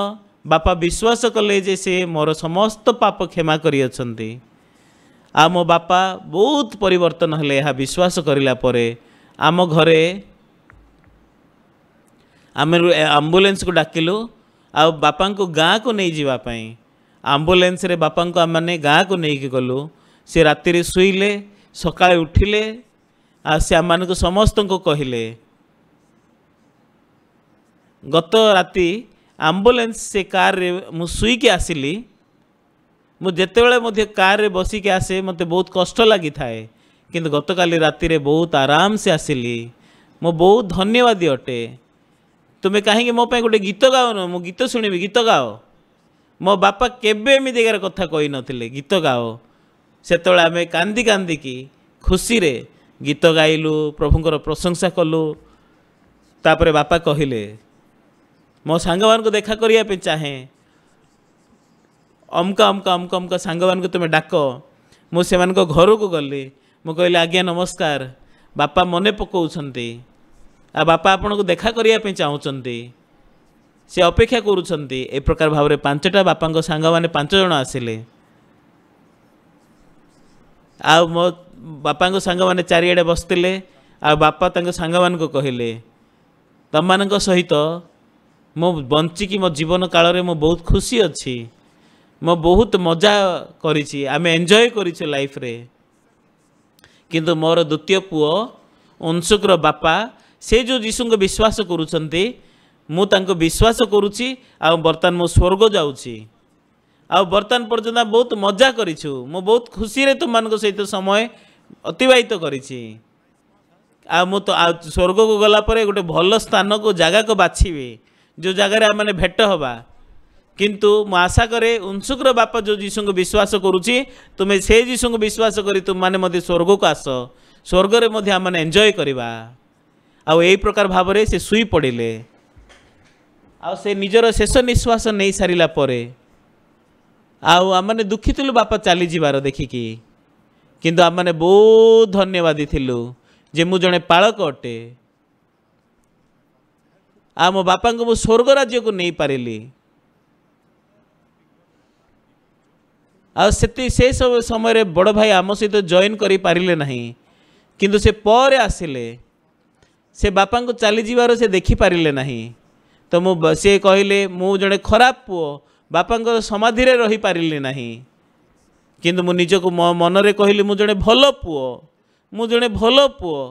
Speaker 1: ବାପା ବିଶ୍ୱାସ କଲେ ଯେ ସେ ମୋର ସମସ୍ତ ପାପ କ୍ଷମା କରିଅଛନ୍ତି ଆଉ ମୋ ବାପା ବହୁତ ପରିବର୍ତ୍ତନ ହେଲେ ଏହା ବିଶ୍ୱାସ କରିଲା ପରେ ଆମ ଘରେ ଆମେ ଆମ୍ବୁଲାନ୍ସକୁ ଡାକିଲୁ ଆଉ ବାପାଙ୍କୁ ଗାଁକୁ ନେଇଯିବା ପାଇଁ ଆମ୍ବୁଲାନ୍ସରେ ବାପାଙ୍କୁ ଆମେମାନେ ଗାଁକୁ ନେଇକି ଗଲୁ ସେ ରାତିରେ ଶୋଇଲେ ସକାଳେ ଉଠିଲେ आ मानक समस्त को कहले गत राति आंबुलांस से कारे मुझे आसली मुझे कारे बसिक आसे मत बहुत कष्ट लगी थाए कि गत काली राति बहुत आराम से आसली मो बहुत धन्यवादी अटे तुम्हें कहीं मोपाई गोटे गीत गाओ न मु गीत शुणी गीत गाओ मो बापा के जगार कथा कही नीत गाओ से आम कांदी कांदी की खुशी रे गीत गायलु प्रभु प्रशंसा कलु तापर बापा कहले मो सांग देखा करने चाहे अमक अमक अमक अमका सांग तुम्हें डाक मुझसे घर को गली मुझे आज्ञा नमस्कार बापा मन पकाचं आ बापा आपण को देखा करने चाहते से अपेक्षा करूँ एक प्रकार भाव में पांचटा बापा सांग मैंने पांचज आसिले आ ବାପାଙ୍କ ସାଙ୍ଗମାନେ ଚାରିଆଡ଼େ ବସିଥିଲେ ଆଉ ବାପା ତାଙ୍କ ସାଙ୍ଗମାନଙ୍କୁ କହିଲେ ତମମାନଙ୍କ ସହିତ ମୁଁ ବଞ୍ଚିକି ମୋ ଜୀବନ କାଳରେ ମୁଁ ବହୁତ ଖୁସି ଅଛି ମୁଁ ବହୁତ ମଜା କରିଛି ଆମେ ଏନ୍ଜୟ କରିଛୁ ଲାଇଫ୍ରେ କିନ୍ତୁ ମୋର ଦ୍ୱିତୀୟ ପୁଅ ଅଂଶୁକର ବାପା ସେ ଯେଉଁ ଯୀଶୁଙ୍କୁ ବିଶ୍ୱାସ କରୁଛନ୍ତି ମୁଁ ତାଙ୍କୁ ବିଶ୍ୱାସ କରୁଛି ଆଉ ବର୍ତ୍ତମାନ ମୁଁ ସ୍ୱର୍ଗ ଯାଉଛି ଆଉ ବର୍ତ୍ତମାନ ପର୍ଯ୍ୟନ୍ତ ବହୁତ ମଜା କରିଛୁ ମୁଁ ବହୁତ ଖୁସିରେ ତୁମମାନଙ୍କ ସହିତ ସମୟ ଅତିବାହିତ କରିଛି ଆଉ ମୁଁ ତ ଆଉ ସ୍ୱର୍ଗକୁ ଗଲାପରେ ଗୋଟେ ଭଲ ସ୍ଥାନକୁ ଜାଗାକୁ ବାଛିବି ଯେଉଁ ଜାଗାରେ ଆମମାନେ ଭେଟ ହେବା କିନ୍ତୁ ମୁଁ ଆଶା କରେ ଉନ୍ସୁକର ବାପା ଯେଉଁ ଯୀଶୁଙ୍କୁ ବିଶ୍ୱାସ କରୁଛି ତୁମେ ସେ ଯୀଶୁଙ୍କୁ ବିଶ୍ୱାସ କରି ତୁମମାନେ ମଧ୍ୟ ସ୍ୱର୍ଗକୁ ଆସ ସ୍ୱର୍ଗରେ ମଧ୍ୟ ଆମମାନେ ଏନ୍ଜୟ କରିବା ଆଉ ଏଇ ପ୍ରକାର ଭାବରେ ସେ ଶୋଇ ପଡ଼ିଲେ ଆଉ ସେ ନିଜର ଶେଷ ନିଶ୍ୱାସ ନେଇସାରିଲା ପରେ ଆଉ ଆମମାନେ ଦୁଃଖିଥିଲୁ ବାପା ଚାଲିଯିବାର ଦେଖିକି किंतु आम मैंने बहुत धन्यवादी थी जे मु जड़े पालक अटे आ मो बापा मु स्वर्ग राज्य को नहीं पारि से सब समय बड़ भाई आम सहित तो जॉन कर पारे ना कि आसिले से बापा को चली जीवार से देखिपारे ना तो मु कहले मु जड़े खराब पुओ बापा समाधि रही पारे ना କିନ୍ତୁ ମୁଁ ନିଜକୁ ମୋ ମନରେ କହିଲି ମୁଁ ଜଣେ ଭଲ ପୁଅ ମୁଁ ଜଣେ ଭଲ ପୁଅ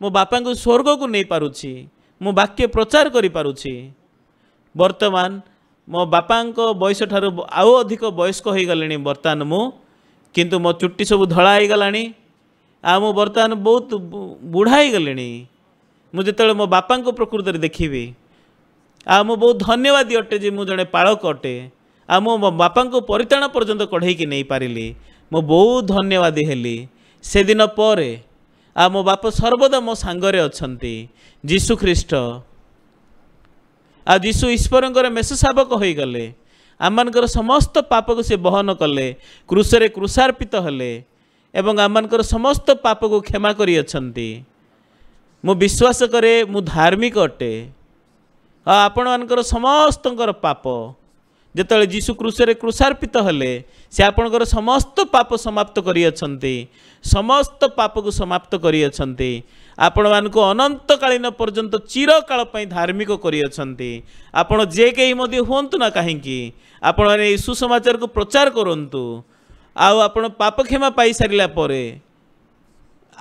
Speaker 1: ମୋ ବାପାଙ୍କୁ ସ୍ୱର୍ଗକୁ ନେଇପାରୁଛି ମୁଁ ବାକ୍ୟ ପ୍ରଚାର କରିପାରୁଛି ବର୍ତ୍ତମାନ ମୋ ବାପାଙ୍କ ବୟସ ଠାରୁ ଆଉ ଅଧିକ ବୟସ୍କ ହୋଇଗଲିଣି ବର୍ତ୍ତମାନ ମୁଁ କିନ୍ତୁ ମୋ ଚୁଟି ସବୁ ଧଳା ହୋଇଗଲାଣି ଆଉ ମୁଁ ବର୍ତ୍ତମାନ ବହୁତ ବୁଢ଼ା ହୋଇଗଲିଣି ମୁଁ ଯେତେବେଳେ ମୋ ବାପାଙ୍କ ପ୍ରକୃତରେ ଦେଖିବି ଆଉ ମୁଁ ବହୁତ ଧନ୍ୟବାଦୀ ଅଟେ ଯେ ମୁଁ ଜଣେ ପାଳକ ଅଟେ ଆଉ ମୁଁ ମୋ ବାପାଙ୍କୁ ପରିତାଣ ପର୍ଯ୍ୟନ୍ତ କଢ଼େଇକି ନେଇପାରିଲି ମୁଁ ବହୁତ ଧନ୍ୟବାଦୀ ହେଲି ସେଦିନ ପରେ ଆଉ ମୋ ବାପ ସର୍ବଦା ମୋ ସାଙ୍ଗରେ ଅଛନ୍ତି ଯୀଶୁ ଖ୍ରୀଷ୍ଟ ଆଉ ଯୀଶୁ ଈଶ୍ୱରଙ୍କର ମେଷଶାବକ ହୋଇଗଲେ ଆମମାନଙ୍କର ସମସ୍ତ ପାପକୁ ସେ ବହନ କଲେ କୃଷରେ କୃଷାର୍ପିତ ହେଲେ ଏବଂ ଆମମାନଙ୍କର ସମସ୍ତ ପାପକୁ କ୍ଷମା କରିଅଛନ୍ତି ମୁଁ ବିଶ୍ୱାସ କରେ ମୁଁ ଧାର୍ମିକ ଅଟେ ଆଉ ଆପଣମାନଙ୍କର ସମସ୍ତଙ୍କର ପାପ ଯେତେବେଳେ ଯୀଶୁ କୃଷରେ କୃଷାର୍ପିତ ହେଲେ ସେ ଆପଣଙ୍କର ସମସ୍ତ ପାପ ସମାପ୍ତ କରିଅଛନ୍ତି ସମସ୍ତ ପାପକୁ ସମାପ୍ତ କରିଅଛନ୍ତି ଆପଣମାନଙ୍କୁ ଅନନ୍ତକାଳୀନ ପର୍ଯ୍ୟନ୍ତ ଚିରକାଳ ପାଇଁ ଧାର୍ମିକ କରିଅଛନ୍ତି ଆପଣ ଯେ କେହି ମଧ୍ୟ ହୁଅନ୍ତୁ ନା କାହିଁକି ଆପଣମାନେ ଏହି ସୁସମାଚାରକୁ ପ୍ରଚାର କରନ୍ତୁ ଆଉ ଆପଣ ପାପକ୍ଷମା ପାଇସାରିଲା ପରେ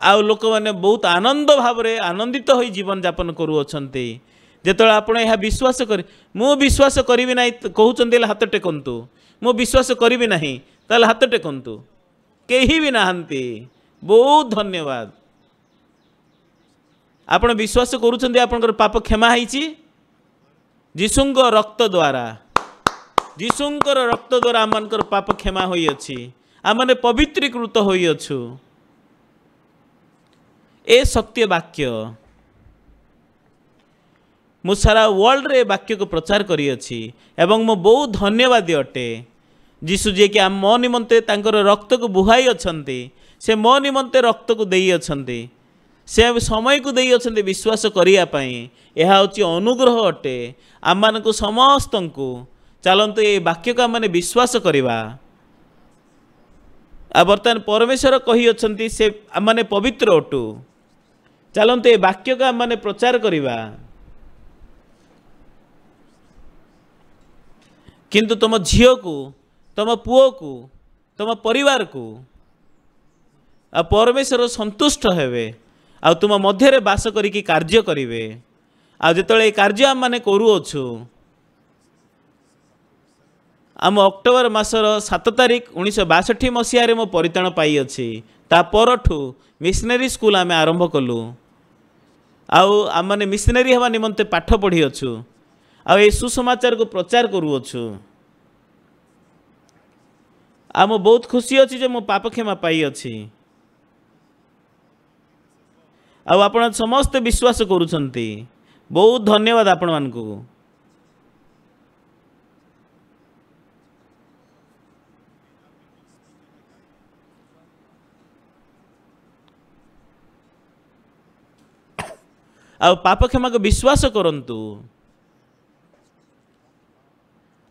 Speaker 1: ଆଉ ଲୋକମାନେ ବହୁତ ଆନନ୍ଦ ଭାବରେ ଆନନ୍ଦିତ ହୋଇ ଜୀବନଯାପନ କରୁଅଛନ୍ତି ଯେତେବେଳେ ଆପଣ ଏହା ବିଶ୍ୱାସ କରି ମୁଁ ବିଶ୍ୱାସ କରିବି ନାହିଁ କହୁଛନ୍ତି ହେଲେ ହାତ ଟେକନ୍ତୁ ମୁଁ ବିଶ୍ୱାସ କରିବି ନାହିଁ ତାହେଲେ ହାତ ଟେକନ୍ତୁ କେହି ବି ନାହାନ୍ତି ବହୁତ ଧନ୍ୟବାଦ ଆପଣ ବିଶ୍ୱାସ କରୁଛନ୍ତି ଆପଣଙ୍କର ପାପ କ୍ଷମା ହେଇଛି ଯୀଶୁଙ୍କ ରକ୍ତ ଦ୍ୱାରା ଯୀଶୁଙ୍କର ରକ୍ତ ଦ୍ୱାରା ଆମମାନଙ୍କର ପାପ କ୍ଷମା ହୋଇଅଛି ଆମମାନେ ପବିତ୍ରୀକୃତ ହୋଇଅଛୁ ଏ ସତ୍ୟ ବାକ୍ୟ ମୁଁ ସାରା ୱାର୍ଲଡ଼ରେ ଏ ବାକ୍ୟକୁ ପ୍ରଚାର କରିଅଛି ଏବଂ ମୁଁ ବହୁ ଧନ୍ୟବାଦୀ ଅଟେ ଯୀଶୁ ଯିଏକି ଆମ ମୋ ନିମନ୍ତେ ତାଙ୍କର ରକ୍ତକୁ ବୁହାଇ ଅଛନ୍ତି ସେ ମୋ ନିମନ୍ତେ ରକ୍ତକୁ ଦେଇଅଛନ୍ତି ସେ ସମୟକୁ ଦେଇଅଛନ୍ତି ବିଶ୍ୱାସ କରିବା ପାଇଁ ଏହା ହେଉଛି ଅନୁଗ୍ରହ ଅଟେ ଆମମାନଙ୍କୁ ସମସ୍ତଙ୍କୁ ଚାଲନ୍ତୁ ଏ ବାକ୍ୟକୁ ଆମେ ବିଶ୍ୱାସ କରିବା ଆଉ ବର୍ତ୍ତମାନ ପରମେଶ୍ୱର କହିଅଛନ୍ତି ସେ ଆମମାନେ ପବିତ୍ର ଅଟୁ ଚାଲନ୍ତୁ ଏ ବାକ୍ୟକୁ ଆମମାନେ ପ୍ରଚାର କରିବା କିନ୍ତୁ ତୁମ ଝିଅକୁ ତୁମ ପୁଅକୁ ତୁମ ପରିବାରକୁ ଆଉ ପରମେଶ୍ୱର ସନ୍ତୁଷ୍ଟ ହେବେ ଆଉ ତୁମ ମଧ୍ୟରେ ବାସ କରିକି କାର୍ଯ୍ୟ କରିବେ ଆଉ ଯେତେବେଳେ ଏ କାର୍ଯ୍ୟ ଆମେମାନେ କରୁଅଛୁ ଆମ ଅକ୍ଟୋବର ମାସର ସାତ ତାରିଖ ଉଣେଇଶହ ବାଷଠି ମସିହାରେ ମୁଁ ପରିତାଣ ପାଇଅଛି ତା ପରଠୁ ମିଶନାରୀ ସ୍କୁଲ ଆମେ ଆରମ୍ଭ କଲୁ ଆଉ ଆମେମାନେ ମିଶନାରୀ ହେବା ନିମନ୍ତେ ପାଠ ପଢ଼ିଅଛୁ ଆଉ ଏଇ ସୁସମାଚାରକୁ ପ୍ରଚାର କରୁଅଛୁ ଆଉ ମୁଁ ବହୁତ ଖୁସି ଅଛି ଯେ ମୁଁ ପାପକ୍ଷମା ପାଇଅଛି ଆଉ ଆପଣ ସମସ୍ତେ ବିଶ୍ୱାସ କରୁଛନ୍ତି ବହୁତ ଧନ୍ୟବାଦ ଆପଣମାନଙ୍କୁ ଆଉ ପାପକ୍ଷମାକୁ ବିଶ୍ୱାସ କରନ୍ତୁ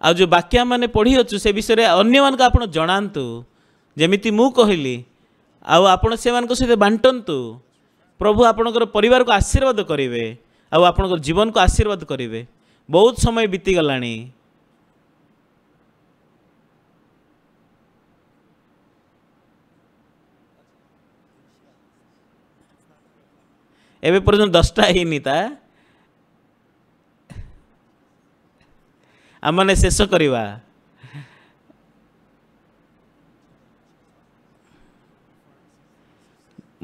Speaker 1: ଆଉ ଯେଉଁ ବାକ୍ୟ ଆମେ ପଢ଼ିଅଛୁ ସେ ବିଷୟରେ ଅନ୍ୟମାନଙ୍କୁ ଆପଣ ଜଣାନ୍ତୁ ଯେମିତି ମୁଁ କହିଲି ଆଉ ଆପଣ ସେମାନଙ୍କ ସହିତ ବାଣ୍ଟନ୍ତୁ ପ୍ରଭୁ ଆପଣଙ୍କର ପରିବାରକୁ ଆଶୀର୍ବାଦ କରିବେ ଆଉ ଆପଣଙ୍କ ଜୀବନକୁ ଆଶୀର୍ବାଦ କରିବେ ବହୁତ ସମୟ ବିତିଗଲାଣି ଏବେ ପର୍ଯ୍ୟନ୍ତ ଦଶଟା ହେଇନି ତା' ଆମମାନେ ଶେଷ କରିବା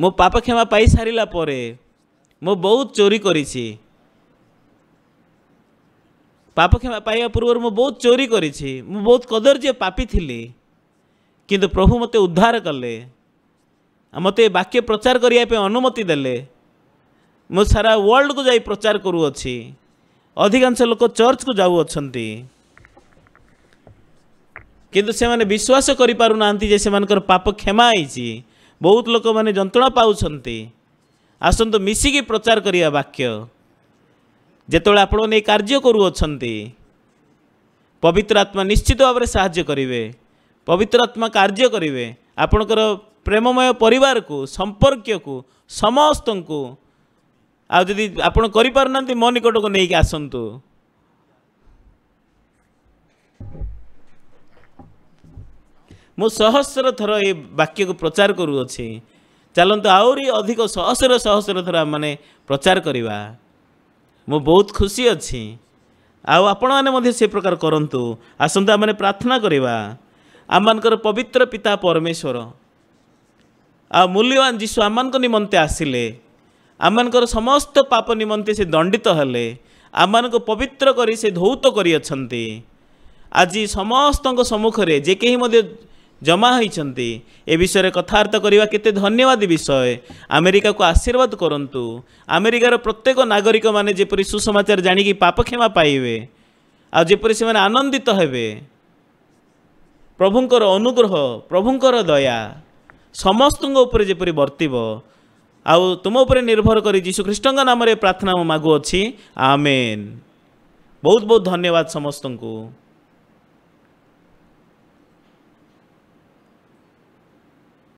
Speaker 1: ମୁଁ ପାପକ୍ଷମା ପାଇସାରିଲା ପରେ ମୁଁ ବହୁତ ଚୋରି କରିଛି ପାପକ୍ଷମା ପାଇବା ପୂର୍ବରୁ ମୁଁ ବହୁତ ଚୋରି କରିଛି ମୁଁ ବହୁତ କଦର୍ଯ୍ୟ ପାପି ଥିଲି କିନ୍ତୁ ପ୍ରଭୁ ମୋତେ ଉଦ୍ଧାର କଲେ ଆଉ ମୋତେ ବାକ୍ୟ ପ୍ରଚାର କରିବା ପାଇଁ ଅନୁମତି ଦେଲେ ମୁଁ ସାରା ୱାର୍ଲଡ଼କୁ ଯାଇ ପ୍ରଚାର କରୁଅଛି ଅଧିକାଂଶ ଲୋକ ଚର୍ଚ୍ଚକୁ ଯାଉଅଛନ୍ତି କିନ୍ତୁ ସେମାନେ ବିଶ୍ୱାସ କରିପାରୁନାହାନ୍ତି ଯେ ସେମାନଙ୍କର ପାପ କ୍ଷମା ହେଇଛି ବହୁତ ଲୋକମାନେ ଯନ୍ତ୍ରଣା ପାଉଛନ୍ତି ଆସନ୍ତୁ ମିଶିକି ପ୍ରଚାର କରିବା ବାକ୍ୟ ଯେତେବେଳେ ଆପଣମାନେ ଏଇ କାର୍ଯ୍ୟ କରୁଅଛନ୍ତି ପବିତ୍ର ଆତ୍ମା ନିଶ୍ଚିତ ଭାବରେ ସାହାଯ୍ୟ କରିବେ ପବିତ୍ର ଆତ୍ମା କାର୍ଯ୍ୟ କରିବେ ଆପଣଙ୍କର ପ୍ରେମମୟ ପରିବାରକୁ ସମ୍ପର୍କୀୟକୁ ସମସ୍ତଙ୍କୁ ଆଉ ଯଦି ଆପଣ କରିପାରୁନାହାନ୍ତି ମୋ ନିକଟକୁ ନେଇକି ଆସନ୍ତୁ ମୁଁ ସହସ୍ର ଥର ଏ ବାକ୍ୟକୁ ପ୍ରଚାର କରୁଅଛି ଚାଲନ୍ତୁ ଆହୁରି ଅଧିକ ସହସ୍ର ସହସ୍ର ଥର ଆମେ ପ୍ରଚାର କରିବା ମୁଁ ବହୁତ ଖୁସି ଅଛି ଆଉ ଆପଣମାନେ ମଧ୍ୟ ସେ ପ୍ରକାର କରନ୍ତୁ ଆସନ୍ତୁ ଆମେ ପ୍ରାର୍ଥନା କରିବା ଆମମାନଙ୍କର ପବିତ୍ର ପିତା ପରମେଶ୍ୱର ଆଉ ମୂଲ୍ୟବାନ ଯୀଶୁ ଆମମାନଙ୍କ ନିମନ୍ତେ ଆସିଲେ ଆମମାନଙ୍କର ସମସ୍ତ ପାପ ନିମନ୍ତେ ସେ ଦଣ୍ଡିତ ହେଲେ ଆମମାନଙ୍କୁ ପବିତ୍ର କରି ସେ ଧୌତ କରିଅଛନ୍ତି ଆଜି ସମସ୍ତଙ୍କ ସମ୍ମୁଖରେ ଯେ କେହି ମଧ୍ୟ ଜମା ହୋଇଛନ୍ତି ଏ ବିଷୟରେ କଥାବାର୍ତ୍ତା କରିବା କେତେ ଧନ୍ୟବାଦ ବିଷୟ ଆମେରିକାକୁ ଆଶୀର୍ବାଦ କରନ୍ତୁ ଆମେରିକାର ପ୍ରତ୍ୟେକ ନାଗରିକମାନେ ଯେପରି ସୁସମାଚାର ଜାଣିକି ପାପକ୍ଷମା ପାଇବେ ଆଉ ଯେପରି ସେମାନେ ଆନନ୍ଦିତ ହେବେ ପ୍ରଭୁଙ୍କର ଅନୁଗ୍ରହ ପ୍ରଭୁଙ୍କର ଦୟା ସମସ୍ତଙ୍କ ଉପରେ ଯେପରି ବର୍ତ୍ତିବ ଆଉ ତୁମ ଉପରେ ନିର୍ଭର କରି ଯୀଶୁଖ୍ରୀଷ୍ଟଙ୍କ ନାମରେ ପ୍ରାର୍ଥନା ମୁଁ ମାଗୁଅଛି ଆମେନ୍ ବହୁତ ବହୁତ ଧନ୍ୟବାଦ ସମସ୍ତଙ୍କୁ